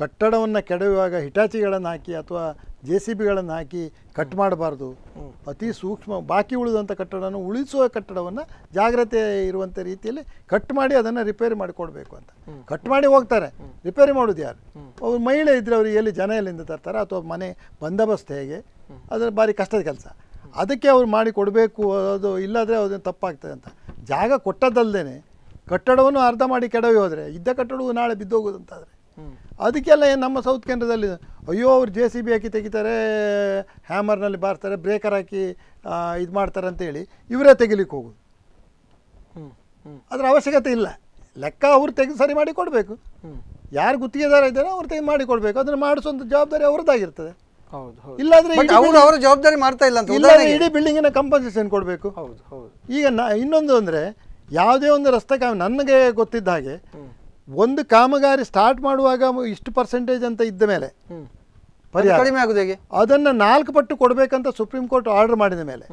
ಕಟ್ಟಡವನ್ನು ಕೆಡವಾಗ ಹಿಟಾಚಿಗಳನ್ನು ಹಾಕಿ ಅಥವಾ ಜೆ ಸಿ ಬಿಗಳನ್ನು ಹಾಕಿ ಕಟ್ ಮಾಡಬಾರ್ದು ಅತಿ ಸೂಕ್ಷ್ಮ ಬಾಕಿ ಉಳಿದಂಥ ಕಟ್ಟಡವನ್ನು ಉಳಿಸುವ ಕಟ್ಟಡವನ್ನು ಜಾಗ್ರತೆ ಇರುವಂಥ ರೀತಿಯಲ್ಲಿ ಕಟ್ ಮಾಡಿ ಅದನ್ನು ರಿಪೇರಿ ಮಾಡಿಕೊಡ್ಬೇಕು ಅಂತ ಕಟ್ ಮಾಡಿ ಹೋಗ್ತಾರೆ ರಿಪೇರಿ ಮಾಡೋದು ಯಾರು ಅವ್ರು ಮಹಿಳೆ ಇದ್ದರೆ ಅವರು ಎಲ್ಲಿ ಜನ ಎಲ್ಲಿಂದ ತರ್ತಾರೆ ಅಥವಾ ಮನೆ ಬಂದೋಬಸ್ತ್ ಹೇಗೆ ಅದರ ಭಾರಿ ಕಷ್ಟದ ಕೆಲಸ ಅದಕ್ಕೆ ಅವ್ರು ಮಾಡಿ ಕೊಡಬೇಕು ಅದು ಇಲ್ಲಾದರೆ ಅದನ್ನು ತಪ್ಪಾಗ್ತದೆ ಅಂತ ಜಾಗ ಕೊಟ್ಟದ್ದಲ್ಲದೇ ಕಟ್ಟಡವನ್ನು ಅರ್ಧ ಮಾಡಿ ಕೆಡವಿ ಹೋದರೆ ಇದ್ದ ಕಟ್ಟಡವು ನಾಳೆ ಬಿದ್ದೋಗೋದು ಅಂತಾದರೆ ಅದಕ್ಕೆಲ್ಲ ಏನು ನಮ್ಮ ಸೌತ್ ಕೇಂದ್ರದಲ್ಲಿ ಅಯ್ಯೋ ಅವ್ರು ಜೆ ಸಿ ಬಿ ಹಾಕಿ ತೆಗಿತಾರೆ ಹ್ಯಾಮರ್ನಲ್ಲಿ ಬಾರ್ತಾರೆ ಬ್ರೇಕರ್ ಹಾಕಿ ಇದು ಮಾಡ್ತಾರೆ ಅಂತೇಳಿ ಇವರೇ ತೆಗಿಲಿಕ್ಕೆ ಹೋಗೋದು ಅದರ ಅವಶ್ಯಕತೆ ಇಲ್ಲ ಲೆಕ್ಕ ಅವ್ರು ತೆಗೆದು ಸರಿ ಮಾಡಿ ಕೊಡಬೇಕು ಯಾರು ಗುತ್ತಿಗೆದಾರ ಇದ್ದಾರೆ ಅವ್ರು ತೆಗೆದು ಮಾಡಿ ಕೊಡಬೇಕು ಅದನ್ನು ಮಾಡಿಸುವಂಥ ಜವಾಬ್ದಾರಿ ಅವ್ರದ್ದಾಗಿರ್ತದೆ ಇಲ್ಲಾಂದ್ರೆ ಅವರು ಅವರ ಜವಾಬ್ದಾರಿ ಮಾಡ್ತಾ ಇಲ್ಲ ಅಂತ ಇಡೀ ಬಿಲ್ಡಿಂಗಿನ ಕಂಪನ್ಸೇಷನ್ ಕೊಡಬೇಕು ಹೌದು ಹೌದು ಈಗ ನಾ ಇನ್ನೊಂದು ಅಂದರೆ ಯಾವುದೇ ಒಂದು ರಸ್ತೆ ನನಗೆ ಗೊತ್ತಿದ್ದ ಹಾಗೆ ಒಂದು ಕಾಮಗಾರಿ ಸ್ಟಾರ್ಟ್ ಮಾಡುವಾಗ ಇಷ್ಟು ಪರ್ಸೆಂಟೇಜ್ ಅಂತ ಇದ್ದ ಮೇಲೆ ಕಡಿಮೆ ಅದನ್ನು ನಾಲ್ಕು ಪಟ್ಟು ಕೊಡಬೇಕಂತ ಸುಪ್ರೀಂ ಕೋರ್ಟ್ ಆರ್ಡರ್ ಮಾಡಿದ ಮೇಲೆ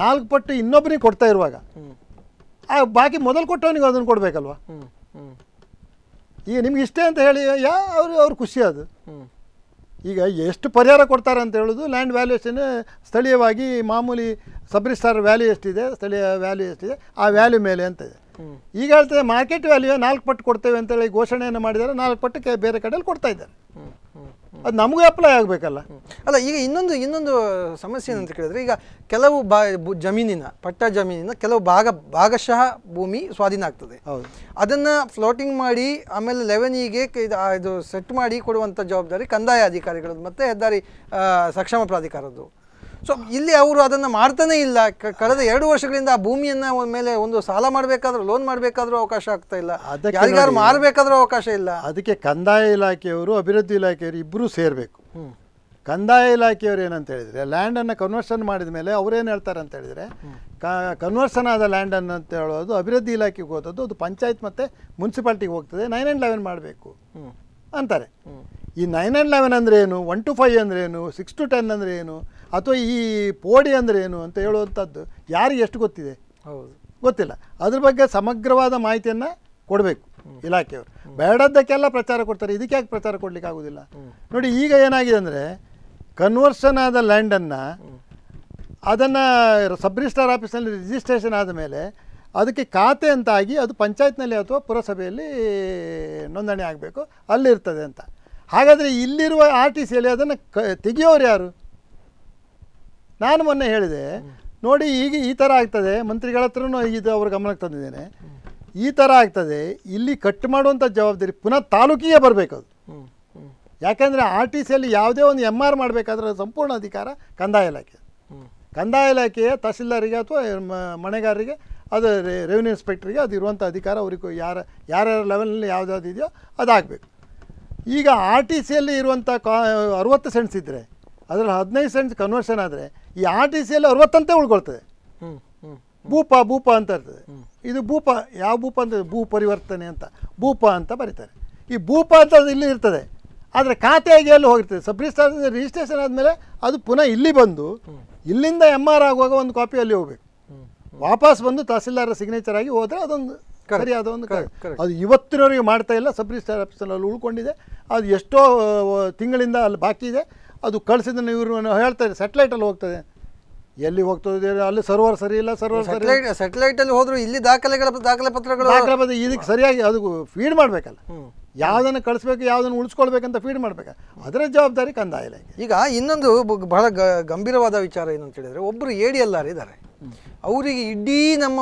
ನಾಲ್ಕು ಪಟ್ಟು ಇನ್ನೊಬ್ಬನಿಗೆ ಕೊಡ್ತಾ ಇರುವಾಗ ಬಾಕಿ ಮೊದಲು ಕೊಟ್ಟವನಿಗೆ ಅದನ್ನು ಕೊಡಬೇಕಲ್ವಾ ಈಗ ನಿಮ್ಗೆ ಇಷ್ಟೇ ಅಂತ ಹೇಳಿ ಯಾ ಅವ್ರು ಅವ್ರ ಖುಷಿ ಅದು ಈಗ ಎಷ್ಟು ಪರಿಹಾರ ಕೊಡ್ತಾರೆ ಅಂತ ಹೇಳೋದು ಲ್ಯಾಂಡ್ ವ್ಯಾಲ್ಯೂಯೇಷನ್ ಸ್ಥಳೀಯವಾಗಿ ಮಾಮೂಲಿ ಸಬ್ರಿಸ್ಟಾರ್ ವ್ಯಾಲ್ಯೂ ಎಷ್ಟಿದೆ ಸ್ಥಳೀಯ ವ್ಯಾಲ್ಯೂ ಎಷ್ಟಿದೆ ಆ ವ್ಯಾಲ್ಯೂ ಮೇಲೆ ಅಂತ ಇದೆ ಈಗ ಹೇಳ್ತದೆ ಮಾರ್ಕೆಟ್ ವ್ಯಾಲ್ಯೂ ನಾಲ್ಕು ಪಟ್ಟು ಕೊಡ್ತೇವೆ ಅಂತೇಳಿ ಘೋಷಣೆಯನ್ನು ಮಾಡಿದರೆ ನಾಲ್ಕು ಪಟ್ಟು ಬೇರೆ ಕಡೆಯಲ್ಲಿ ಕೊಡ್ತಾ ಇದ್ದಾರೆ ಅದು ನಮಗೂ ಅಪ್ಲೈ ಆಗಬೇಕಲ್ಲ ಅಲ್ಲ ಈಗ ಇನ್ನೊಂದು ಇನ್ನೊಂದು ಸಮಸ್ಯೆ ಏನಂತ ಕೇಳಿದ್ರೆ ಈಗ ಕೆಲವು ಬಾ ಜಮೀನಿನ ಪಟ್ಟ ಜಮೀನಿನ ಕೆಲವು ಭಾಗ ಭಾಗಶಃ ಭೂಮಿ ಸ್ವಾಧೀನ ಆಗ್ತದೆ ಅದನ್ನು ಫ್ಲೋಟಿಂಗ್ ಮಾಡಿ ಆಮೇಲೆ ಲೆವೆನ್ ಇದು ಸೆಟ್ ಮಾಡಿ ಕೊಡುವಂಥ ಜವಾಬ್ದಾರಿ ಕಂದಾಯ ಅಧಿಕಾರಿಗಳದ್ದು ಮತ್ತು ಹೆದ್ದಾರಿ ಸಕ್ಷಮ ಪ್ರಾಧಿಕಾರದ್ದು ಸೊ ಇಲ್ಲಿ ಅವರು ಅದನ್ನು ಮಾಡ್ತಾನೆ ಇಲ್ಲ ಕಳೆದ ಎರಡು ವರ್ಷಗಳಿಂದ ಆ ಭೂಮಿಯನ್ನು ಮೇಲೆ ಒಂದು ಸಾಲ ಮಾಡಬೇಕಾದ್ರೂ ಲೋನ್ ಮಾಡಬೇಕಾದ್ರೂ ಅವಕಾಶ ಆಗ್ತಾ ಇಲ್ಲ ಅದಕ್ಕೆ ಮಾರಬೇಕಾದ್ರೂ ಅವಕಾಶ ಇಲ್ಲ ಅದಕ್ಕೆ ಕಂದಾಯ ಇಲಾಖೆಯವರು ಅಭಿವೃದ್ಧಿ ಇಲಾಖೆಯವರು ಇಬ್ಬರೂ ಸೇರಬೇಕು ಕಂದಾಯ ಇಲಾಖೆಯವರು ಏನಂತ ಹೇಳಿದರೆ ಲ್ಯಾಂಡನ್ನು ಕನ್ವರ್ಷನ್ ಮಾಡಿದ ಮೇಲೆ ಏನು ಹೇಳ್ತಾರೆ ಅಂತ ಹೇಳಿದರೆ ಕನ್ವರ್ಷನ್ ಆದ ಲ್ಯಾಂಡನ್ನು ಅಂತ ಹೇಳೋದು ಅಭಿವೃದ್ಧಿ ಇಲಾಖೆಗೆ ಹೋದದ್ದು ಅದು ಪಂಚಾಯತ್ ಮತ್ತು ಮುನ್ಸಿಪಾಲ್ಟಿಗೆ ಹೋಗ್ತದೆ ನೈನ್ ಆ್ಯಂಡ್ ಲೆವೆನ್ ಮಾಡಬೇಕು ಅಂತಾರೆ ಈ ನೈನ್ ಆ್ಯಂಡ್ ಲೆವೆನ್ ಅಂದರೆ ಏನು ಒನ್ ಟು ಫೈವ್ ಅಂದರೆ ಏನು ಸಿಕ್ಸ್ ಟು ಟೆನ್ ಅಂದರೆ ಏನು ಅಥವಾ ಈ ಪೋಡಿ ಅಂದರೆ ಏನು ಅಂತ ಹೇಳುವಂಥದ್ದು ಯಾರಿಗೆ ಎಷ್ಟು ಗೊತ್ತಿದೆ ಹೌದು ಗೊತ್ತಿಲ್ಲ ಅದ್ರ ಬಗ್ಗೆ ಸಮಗ್ರವಾದ ಮಾಹಿತಿಯನ್ನು ಕೊಡಬೇಕು ಇಲಾಖೆಯವರು ಬೇಡದ್ದಕ್ಕೆಲ್ಲ ಪ್ರಚಾರ ಕೊಡ್ತಾರೆ ಇದಕ್ಕೆ ಯಾಕೆ ಪ್ರಚಾರ ಕೊಡಲಿಕ್ಕೆ ಆಗೋದಿಲ್ಲ ನೋಡಿ ಈಗ ಏನಾಗಿದೆ ಅಂದರೆ ಕನ್ವರ್ಷನ್ ಆದ ಲ್ಯಾಂಡನ್ನು ಅದನ್ನು ಸಬ್ ರಿಜಿಸ್ಟ್ರಾರ್ ಆಫೀಸಲ್ಲಿ ರಿಜಿಸ್ಟ್ರೇಷನ್ ಆದ ಮೇಲೆ ಅದಕ್ಕೆ ಖಾತೆ ಅಂತಾಗಿ ಅದು ಪಂಚಾಯತ್ನಲ್ಲಿ ಅಥವಾ ಪುರಸಭೆಯಲ್ಲಿ ನೋಂದಣಿ ಆಗಬೇಕು ಅಲ್ಲಿರ್ತದೆ ಅಂತ ಹಾಗಾದರೆ ಇಲ್ಲಿರುವ ಆರ್ ಟಿ ಸಿಯಲ್ಲಿ ಅದನ್ನು ಕ ತೆಗೆಯೋರು ಯಾರು ನಾನು ಮೊನ್ನೆ ಹೇಳಿದೆ ನೋಡಿ ಈಗ ಈ ಥರ ಆಗ್ತದೆ ಮಂತ್ರಿಗಳ ಹತ್ರನೂ ಇದು ಅವ್ರ ಗಮನಕ್ಕೆ ತಂದಿದ್ದೇನೆ ಈ ಥರ ಆಗ್ತದೆ ಇಲ್ಲಿ ಕಟ್ ಮಾಡುವಂಥ ಜವಾಬ್ದಾರಿ ಪುನಃ ತಾಲೂಕಿಗೆ ಬರಬೇಕು ಅದು ಯಾಕೆಂದರೆ ಆರ್ ಟಿ ಸಿಯಲ್ಲಿ ಯಾವುದೇ ಒಂದು ಎಮ್ ಆರ್ ಮಾಡಬೇಕಾದ್ರೆ ಸಂಪೂರ್ಣ ಅಧಿಕಾರ ಕಂದಾಯ ಇಲಾಖೆ ಕಂದಾಯ ಇಲಾಖೆಯ ತಹಸೀಲ್ದಾರಿಗೆ ಅಥವಾ ಮನೆಗಾರರಿಗೆ ಅದು ರೆವಿನ್ಯೂ ಇನ್ಸ್ಪೆಕ್ಟ್ರಿಗೆ ಅದು ಇರುವಂಥ ಅಧಿಕಾರ ಅವ್ರಿಗೆ ಯಾರ ಯಾರ್ಯಾರ ಲೆವೆಲ್ನಲ್ಲಿ ಯಾವುದಾದ್ರು ಇದೆಯೋ ಅದಾಗಬೇಕು ಈಗ ಆರ್ ಟಿ ಸಿಯಲ್ಲಿ ಇರುವಂಥ ಕಾ ಅರುವತ್ತು ಸೆಂಟ್ಸ್ ಇದ್ದರೆ ಅದರಲ್ಲಿ ಹದಿನೈದು ಸೆಂಟ್ಸ್ ಕನ್ವರ್ಷನ್ ಆದರೆ ಈ ಆರ್ ಟಿ ಸಿಯಲ್ಲಿ ಅರವತ್ತಂತೆ ಉಳ್ಕೊಳ್ತದೆ ಭೂಪ ಭೂಪ ಅಂತ ಇರ್ತದೆ ಇದು ಭೂಪ ಯಾವ ಭೂಪ ಅಂತ ಭೂ ಪರಿವರ್ತನೆ ಅಂತ ಭೂಪ ಅಂತ ಬರೀತಾರೆ ಈ ಭೂಪ ಅಂತ ಅದು ಇಲ್ಲಿ ಇರ್ತದೆ ಆದರೆ ಖಾತೆಯಾಗಿ ಅಲ್ಲಿ ಹೋಗಿರ್ತದೆ ಸಬ್ ರಿಜಿಸ್ಟ್ರೇಷನ್ ಆದಮೇಲೆ ಅದು ಪುನಃ ಇಲ್ಲಿ ಬಂದು ಇಲ್ಲಿಂದ ಎಮ್ ಆರ್ ಆಗುವಾಗ ಒಂದು ಕಾಪಿ ಅಲ್ಲಿ ಹೋಗ್ಬೇಕು ವಾಪಸ್ ಬಂದು ತಹಸೀಲ್ದಾರ ಸಿಗ್ನೇಚರ್ ಆಗಿ ಹೋದರೆ ಅದೊಂದು ಸರಿಯಾದ ಒಂದು ಅದು ಇವತ್ತಿನವರೆಗೆ ಮಾಡ್ತಾ ಇಲ್ಲ ಸಬ್ ಆಫೀಸಲ್ಲಿ ಆಫೀಸಲ್ಲಿ ಉಳ್ಕೊಂಡಿದೆ ಅದು ಎಷ್ಟೋ ತಿಂಗಳಿಂದ ಅಲ್ಲಿ ಬಾಕಿ ಇದೆ ಅದು ಕಳಿಸಿದ ಇವರು ಹೇಳ್ತಾರೆ ಸ್ಯಾಟಲೈಟಲ್ಲಿ ಹೋಗ್ತದೆ ಎಲ್ಲಿ ಹೋಗ್ತದೆ ಅಲ್ಲಿ ಸರ್ವರ್ ಸರಿ ಇಲ್ಲ ಸರ್ವರ್ ಸರಿ ಸ್ಯಾಟಲೈಟಲ್ಲಿ ಹೋದರೂ ಇಲ್ಲಿ ದಾಖಲೆಗಳ ದಾಖಲೆ ಪತ್ರಗಳು ದಾಖಲೆ ಇದಕ್ಕೆ ಸರಿಯಾಗಿ ಅದು ಫೀಡ್ ಮಾಡಬೇಕಲ್ಲ ಯಾವುದನ್ನು ಕಳಿಸ್ಬೇಕು ಯಾವುದನ್ನು ಉಳಿಸ್ಕೊಳ್ಬೇಕಂತ ಫೀಡ್ ಮಾಡಬೇಕು ಅದರ ಜವಾಬ್ದಾರಿ ಕಂದಾಯ ಈಗ ಇನ್ನೊಂದು ಬಹಳ ಗಂಭೀರವಾದ ವಿಚಾರ ಏನು ಹೇಳಿದರೆ ಒಬ್ಬರು ಏಡಿ ಎಲ್ಲರಿದ್ದಾರೆ ಅವರಿಗೆ ಇಡೀ ನಮ್ಮ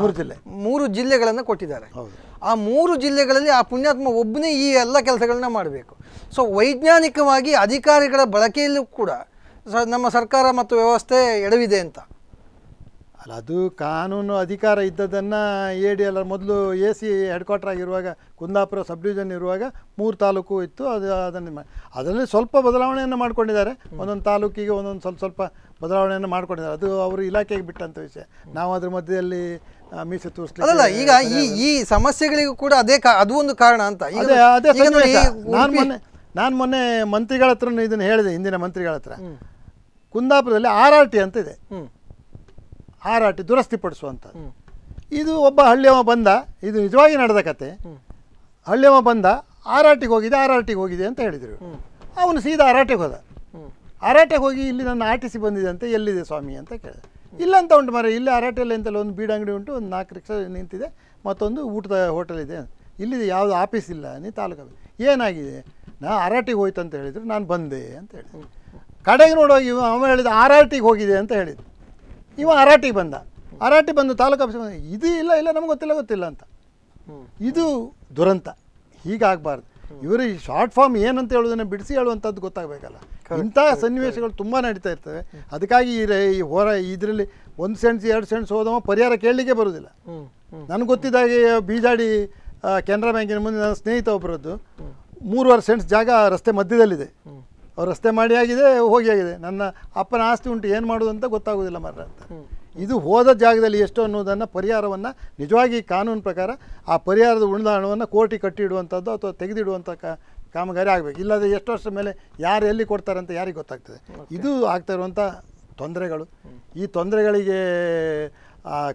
ಮೂರು ಜಿಲ್ಲೆ ಮೂರು ಜಿಲ್ಲೆಗಳನ್ನು ಕೊಟ್ಟಿದ್ದಾರೆ ಆ ಮೂರು ಜಿಲ್ಲೆಗಳಲ್ಲಿ ಆ ಪುಣ್ಯಾತ್ಮ ಒಬ್ಬನೇ ಈ ಎಲ್ಲ ಕೆಲಸಗಳನ್ನ ಮಾಡಬೇಕು ಸೊ ವೈಜ್ಞಾನಿಕವಾಗಿ ಅಧಿಕಾರಿಗಳ ಬಳಕೆಯಲ್ಲೂ ಕೂಡ ನಮ್ಮ ಸರ್ಕಾರ ಮತ್ತು ವ್ಯವಸ್ಥೆ ಎಡವಿದೆ ಅಂತ ಅಲ್ಲ ಅದು ಕಾನೂನು ಅಧಿಕಾರ ಇದ್ದದನ್ನು ಎ ಡಿ ಎಲ್ ಮೊದಲು ಎ ಸಿ ಹೆಡ್ ಕ್ವಾರ್ಟರ್ ಆಗಿರುವಾಗ ಕುಂದಾಪುರ ಸಬ್ ಡಿವಿಷನ್ ಇರುವಾಗ ಮೂರು ತಾಲೂಕು ಇತ್ತು ಅದು ಅದನ್ನು ಅದರಲ್ಲಿ ಸ್ವಲ್ಪ ಬದಲಾವಣೆಯನ್ನು ಮಾಡಿಕೊಂಡಿದ್ದಾರೆ ಒಂದೊಂದು ತಾಲೂಕಿಗೆ ಒಂದೊಂದು ಸ್ವಲ್ಪ ಸ್ವಲ್ಪ ಬದಲಾವಣೆಯನ್ನು ಮಾಡಿಕೊಂಡಿದ್ದಾರೆ ಅದು ಅವರು ಇಲಾಖೆಗೆ ಬಿಟ್ಟಂಥ ವಿಷಯ ನಾವು ಅದ್ರ ಮಧ್ಯದಲ್ಲಿ ಅಲ್ಲ ಈಗ ಈ ಈ ಸಮಸ್ಯೆಗಳಿಗೂ ಕೂಡ ಅದೇ ಅದು ಒಂದು ಕಾರಣ ಅಂತ ನಾನು ಮೊನ್ನೆ ನಾನು ಮೊನ್ನೆ ಮಂತ್ರಿಗಳ ಹತ್ರ ಇದನ್ನು ಹೇಳಿದೆ ಹಿಂದಿನ ಮಂತ್ರಿಗಳ ಹತ್ರ ಕುಂದಾಪುರದಲ್ಲಿ ಆರ್ ಆರ್ ಟಿ ಅಂತ ಇದೆ ಆರ್ ಆರ್ ಟಿ ಪಡಿಸುವಂತ ಇದು ಒಬ್ಬ ಹಳ್ಳಿಯವ ಬಂದ ಇದು ನಿಜವಾಗಿ ನಡೆದ ಕತೆ ಹಳ್ಳಿಯವ ಬಂದ ಆರ್ ಆರ್ ಟಿಗೆ ಹೋಗಿದೆ ಆರ್ ಆರ್ ಟಿಗೆ ಹೋಗಿದೆ ಅಂತ ಹೇಳಿದರು ಅವನು ಸೀದಾ ಆರ್ ಹೋದ ಆರ್ ಹೋಗಿ ಇಲ್ಲಿ ನನ್ನ ಆರ್ ಟಿ ಸಿ ಬಂದಿದೆ ಅಂತ ಎಲ್ಲಿದೆ ಸ್ವಾಮಿ ಅಂತ ಕೇಳಿದೆ ಇಲ್ಲಂತ ಉಂಟು ಮರ ಇಲ್ಲಿ ಅರಟೆಲೆ ಎಂತಲ್ಲ ಒಂದು ಬೀಡ ಅಂಗಡಿ ಉಂಟು ಒಂದು ನಾಲ್ಕು ರಿಕ್ಷಾ ನಿಂತಿದೆ ಮತ್ತೊಂದು ಊಟದ ಹೋಟೆಲ್ ಇದೆ ಇಲ್ಲಿ ಯಾವುದು ಆಫೀಸ್ ಇಲ್ಲ ನೀ ತಾಲೂಕು ಏನಾಗಿದೆ ನಾ ಅರಾಟಿಗೆ ಹೋಯ್ತು ಅಂತ ಹೇಳಿದ್ರು ನಾನು ಬಂದೆ ಅಂತ ಹೇಳಿದೆ ಕಡೆಗೆ ನೋಡುವಾಗ ಇವ ಅವ ಹೇಳಿದ ಆರಾಟಿಗೆ ಹೋಗಿದೆ ಅಂತ ಹೇಳಿದ್ದು ಇವ ಅರಾಟಿಗೆ ಬಂದ ಅರಾಟಿ ಬಂದು ತಾಲೂಕು ಆಫೀಸ್ ಬಂದ ಇದು ಇಲ್ಲ ಇಲ್ಲ ನಮ್ಗೆ ಗೊತ್ತಿಲ್ಲ ಗೊತ್ತಿಲ್ಲ ಅಂತ ಇದು ದುರಂತ ಹೀಗಾಗಬಾರ್ದು ಇವರು ಈ ಶಾರ್ಟ್ ಫಾರ್ಮ್ ಏನಂತ ಹೇಳೋದನ್ನು ಬಿಡಿಸಿ ಹೇಳುವಂಥದ್ದು ಗೊತ್ತಾಗಬೇಕಲ್ಲ ಇಂತಹ ಸನ್ನಿವೇಶಗಳು ತುಂಬ ನಡೀತಾ ಇರ್ತವೆ ಅದಕ್ಕಾಗಿ ಈ ಹೊರ ಇದರಲ್ಲಿ ಒಂದು ಸೆಂಟ್ಸ್ ಎರಡು ಸೆಂಟ್ಸ್ ಹೋದವ ಪರಿಹಾರ ಕೇಳಲಿಕ್ಕೆ ಬರೋದಿಲ್ಲ ನನಗೆ ಗೊತ್ತಿದ್ದಾಗೆ ಬೀಜಾಡಿ ಕೆನರಾ ಬ್ಯಾಂಕಿನ ಮುಂದೆ ನನ್ನ ಸ್ನೇಹಿತ ಒಬ್ಬರದ್ದು ಮೂರುವರೆ ಸೆಂಟ್ಸ್ ಜಾಗ ರಸ್ತೆ ಮಧ್ಯದಲ್ಲಿದೆ ಅವ್ರು ರಸ್ತೆ ಮಾಡಿ ಆಗಿದೆ ಹೋಗಿ ಆಗಿದೆ ನನ್ನ ಅಪ್ಪನ ಆಸ್ತಿ ಉಂಟು ಏನು ಮಾಡೋದು ಅಂತ ಗೊತ್ತಾಗೋದಿಲ್ಲ ಮರ ಅಂತ ಇದು ಹೋದ ಜಾಗದಲ್ಲಿ ಎಷ್ಟು ಅನ್ನೋದನ್ನು ಪರಿಹಾರವನ್ನು ನಿಜವಾಗಿ ಕಾನೂನು ಪ್ರಕಾರ ಆ ಪರಿಹಾರದ ಉಳಿದ ಹಣವನ್ನು ಕೋಟಿ ಕಟ್ಟಿಡುವಂಥದ್ದು ಅಥವಾ ತೆಗೆದಿಡುವಂಥ ಕ ಕಾಮಗಾರಿ ಆಗಬೇಕು ಇಲ್ಲದೆ ಎಷ್ಟು ವರ್ಷದ ಮೇಲೆ ಯಾರು ಎಲ್ಲಿ ಕೊಡ್ತಾರೆ ಅಂತ ಯಾರಿಗೆ ಗೊತ್ತಾಗ್ತದೆ ಇದು ಆಗ್ತಾ ಇರುವಂಥ ತೊಂದರೆಗಳು ಈ ತೊಂದರೆಗಳಿಗೆ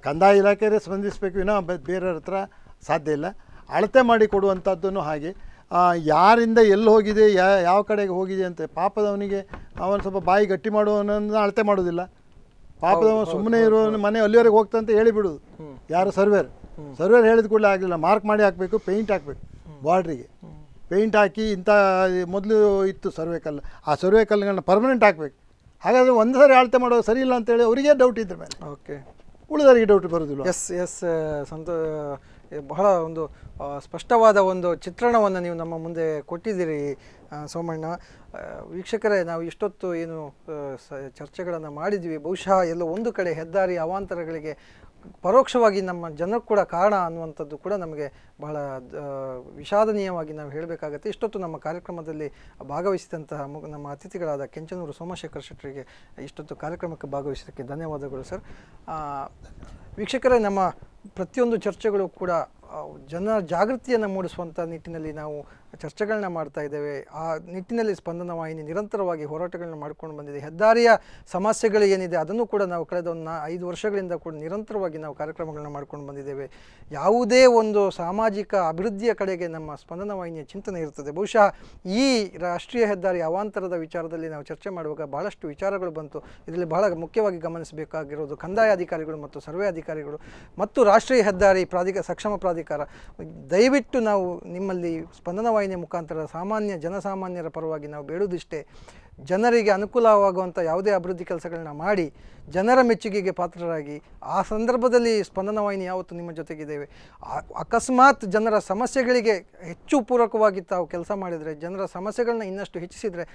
ಕಂದಾಯ ಇಲಾಖೆಯೇ ಸ್ಪಂದಿಸಬೇಕು ಇನ್ನೂ ಬೇರೆಯವ್ರ ಹತ್ರ ಸಾಧ್ಯ ಇಲ್ಲ ಅಳತೆ ಮಾಡಿ ಕೊಡುವಂಥದ್ದನ್ನು ಹಾಗೆ ಯಾರಿಂದ ಎಲ್ಲಿ ಹೋಗಿದೆ ಯಾ ಯಾವ ಕಡೆಗೆ ಹೋಗಿದೆ ಅಂತ ಪಾಪದವನಿಗೆ ಅವನು ಸ್ವಲ್ಪ ಬಾಯಿ ಗಟ್ಟಿ ಮಾಡುವವನನ್ನು ಅಳತೆ ಮಾಡೋದಿಲ್ಲ ಪಾಪದವ ಸುಮ್ಮನೆ ಇರೋನು ಮನೆ ಅಲ್ಲಿವರೆಗೆ ಹೋಗ್ತಂತ ಹೇಳಿಬಿಡೋದು ಯಾರು ಸರ್ವೇರ್ ಸರ್ವೇರ್ ಹೇಳಿದ ಕೂಡಲೇ ಆಗಲಿಲ್ಲ ಮಾರ್ಕ್ ಮಾಡಿ ಹಾಕಬೇಕು ಪೇಂಟ್ ಹಾಕಬೇಕು ಬಾರ್ಡ್ರಿಗೆ ಪೇಂಟ್ ಹಾಕಿ ಇಂಥ ಮೊದಲು ಇತ್ತು ಕಲ್ಲು ಆ ಕಲ್ಲುಗಳನ್ನ ಪರ್ಮನೆಂಟ್ ಹಾಕ್ಬೇಕು ಹಾಗಾದರೆ ಒಂದು ಸಾರಿ ಅಳತೆ ಮಾಡೋದು ಸರಿ ಇಲ್ಲ ಅಂತೇಳಿ ಅವರಿಗೆ ಡೌಟ್ ಇದ್ರ ಮೇಲೆ ಓಕೆ ಉಳಿದವರಿಗೆ ಡೌಟ್ ಬರೋದಿಲ್ಲ ಎಸ್ ಎಸ್ ಸಂತ ಬಹಳ ಒಂದು ಸ್ಪಷ್ಟವಾದ ಒಂದು ಚಿತ್ರಣವನ್ನು ನೀವು ನಮ್ಮ ಮುಂದೆ ಕೊಟ್ಟಿದ್ದೀರಿ ಸೋಮಣ್ಣ ವೀಕ್ಷಕರೇ ನಾವು ಇಷ್ಟೊತ್ತು ಏನು ಚರ್ಚೆಗಳನ್ನು ಮಾಡಿದ್ವಿ ಬಹುಶಃ ಎಲ್ಲೋ ಒಂದು ಕಡೆ ಹೆದ್ದಾರಿ ಅವಾಂತರಗಳಿಗೆ ಪರೋಕ್ಷವಾಗಿ ನಮ್ಮ ಜನಕ್ಕೆ ಕೂಡ ಕಾರಣ ಅನ್ನುವಂಥದ್ದು ಕೂಡ ನಮಗೆ ಬಹಳ ವಿಷಾದನೀಯವಾಗಿ ನಾವು ಹೇಳಬೇಕಾಗತ್ತೆ ಇಷ್ಟೊತ್ತು ನಮ್ಮ ಕಾರ್ಯಕ್ರಮದಲ್ಲಿ ಭಾಗವಹಿಸಿದಂತಹ ನಮ್ಮ ಅತಿಥಿಗಳಾದ ಕೆಂಚನೂರು ಸೋಮಶೇಖರ್ ಶೆಟ್ಟರಿಗೆ ಇಷ್ಟೊತ್ತು ಕಾರ್ಯಕ್ರಮಕ್ಕೆ ಭಾಗವಹಿಸೋದಕ್ಕೆ ಧನ್ಯವಾದಗಳು ಸರ್ ವೀಕ್ಷಕರೇ ನಮ್ಮ ಪ್ರತಿಯೊಂದು ಚರ್ಚೆಗಳು ಕೂಡ ಜನ ಜಾಗೃತಿಯನ್ನು ಮೂಡಿಸುವಂಥ ನಿಟ್ಟಿನಲ್ಲಿ ನಾವು ಚರ್ಚೆಗಳನ್ನ ಮಾಡ್ತಾ ಇದ್ದೇವೆ ಆ ನಿಟ್ಟಿನಲ್ಲಿ ಸ್ಪಂದನ ವಾಹಿನಿ ನಿರಂತರವಾಗಿ ಹೋರಾಟಗಳನ್ನ ಮಾಡ್ಕೊಂಡು ಬಂದಿದೆ ಹೆದ್ದಾರಿಯ ಸಮಸ್ಯೆಗಳು ಏನಿದೆ ಅದನ್ನು ಕೂಡ ನಾವು ಕಳೆದ ಒಂದು ಐದು ವರ್ಷಗಳಿಂದ ಕೂಡ ನಿರಂತರವಾಗಿ ನಾವು ಕಾರ್ಯಕ್ರಮಗಳನ್ನ ಮಾಡ್ಕೊಂಡು ಬಂದಿದ್ದೇವೆ ಯಾವುದೇ ಒಂದು ಸಾಮಾಜಿಕ ಅಭಿವೃದ್ಧಿಯ ಕಡೆಗೆ ನಮ್ಮ ಸ್ಪಂದನ ವಾಹಿನಿಯ ಚಿಂತನೆ ಇರುತ್ತದೆ ಬಹುಶಃ ಈ ರಾಷ್ಟ್ರೀಯ ಹೆದ್ದಾರಿ ಅವಾಂತರದ ವಿಚಾರದಲ್ಲಿ ನಾವು ಚರ್ಚೆ ಮಾಡುವಾಗ ಭಾಳಷ್ಟು ವಿಚಾರಗಳು ಬಂತು ಇದರಲ್ಲಿ ಬಹಳ ಮುಖ್ಯವಾಗಿ ಗಮನಿಸಬೇಕಾಗಿರೋದು ಕಂದಾಯ ಅಧಿಕಾರಿಗಳು ಮತ್ತು ಸರ್ವೆ ಅಧಿಕಾರಿಗಳು ಮತ್ತು ರಾಷ್ಟ್ರೀಯ ಹೆದ್ದಾರಿ ಪ್ರಾಧಿಕಾರ ಸಕ್ಷಮ ಪ್ರಾಧಿಕಾರ ದಯವಿಟ್ಟು ನಾವು ನಿಮ್ಮಲ್ಲಿ ಸ್ಪಂದನ ವಾಹಿನಿಯ ಮುಖಾಂತರ ಸಾಮಾನ್ಯ ಜನಸಾಮಾನ್ಯರ ಪರವಾಗಿ ನಾವು ಬೇಡುವುದಿಷ್ಟೇ ಜನರಿಗೆ ಅನುಕೂಲವಾಗುವಂಥ ಯಾವುದೇ ಅಭಿವೃದ್ಧಿ ಕೆಲಸಗಳನ್ನ ಮಾಡಿ ಜನರ ಮೆಚ್ಚುಗೆಗೆ ಪಾತ್ರರಾಗಿ ಆ ಸಂದರ್ಭದಲ್ಲಿ ವಾಹಿನಿ ಯಾವತ್ತು ನಿಮ್ಮ ಜೊತೆಗಿದ್ದೇವೆ ಅಕಸ್ಮಾತ್ ಜನರ ಸಮಸ್ಯೆಗಳಿಗೆ ಹೆಚ್ಚು ಪೂರಕವಾಗಿ ತಾವು ಕೆಲಸ ಮಾಡಿದರೆ ಜನರ ಸಮಸ್ಯೆಗಳನ್ನ ಇನ್ನಷ್ಟು ಹೆಚ್ಚಿಸಿದರೆ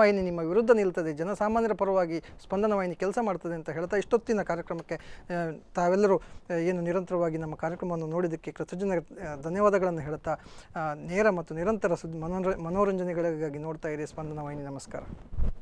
ವಾಹಿನಿ ನಿಮ್ಮ ವಿರುದ್ಧ ನಿಲ್ತದೆ ಜನಸಾಮಾನ್ಯರ ಪರವಾಗಿ ಸ್ಪಂದನವಾಹಿನಿ ಕೆಲಸ ಮಾಡ್ತದೆ ಅಂತ ಹೇಳ್ತಾ ಇಷ್ಟೊತ್ತಿನ ಕಾರ್ಯಕ್ರಮಕ್ಕೆ ತಾವೆಲ್ಲರೂ ಏನು ನಿರಂತರವಾಗಿ ನಮ್ಮ ಕಾರ್ಯಕ್ರಮವನ್ನು ನೋಡಿದ್ದಕ್ಕೆ ಕೃತಜ್ಞ ಧನ್ಯವಾದಗಳನ್ನು ಹೇಳ್ತಾ ನೇರ ಮತ್ತು ನಿರಂತರ ಸುದ್ದಿ ಮನೋರಂಜನೆಗಳಿಗಾಗಿ ನೋಡ್ತಾ ಇರಿ ವಾಹಿನಿ ನಮಸ್ಕಾರ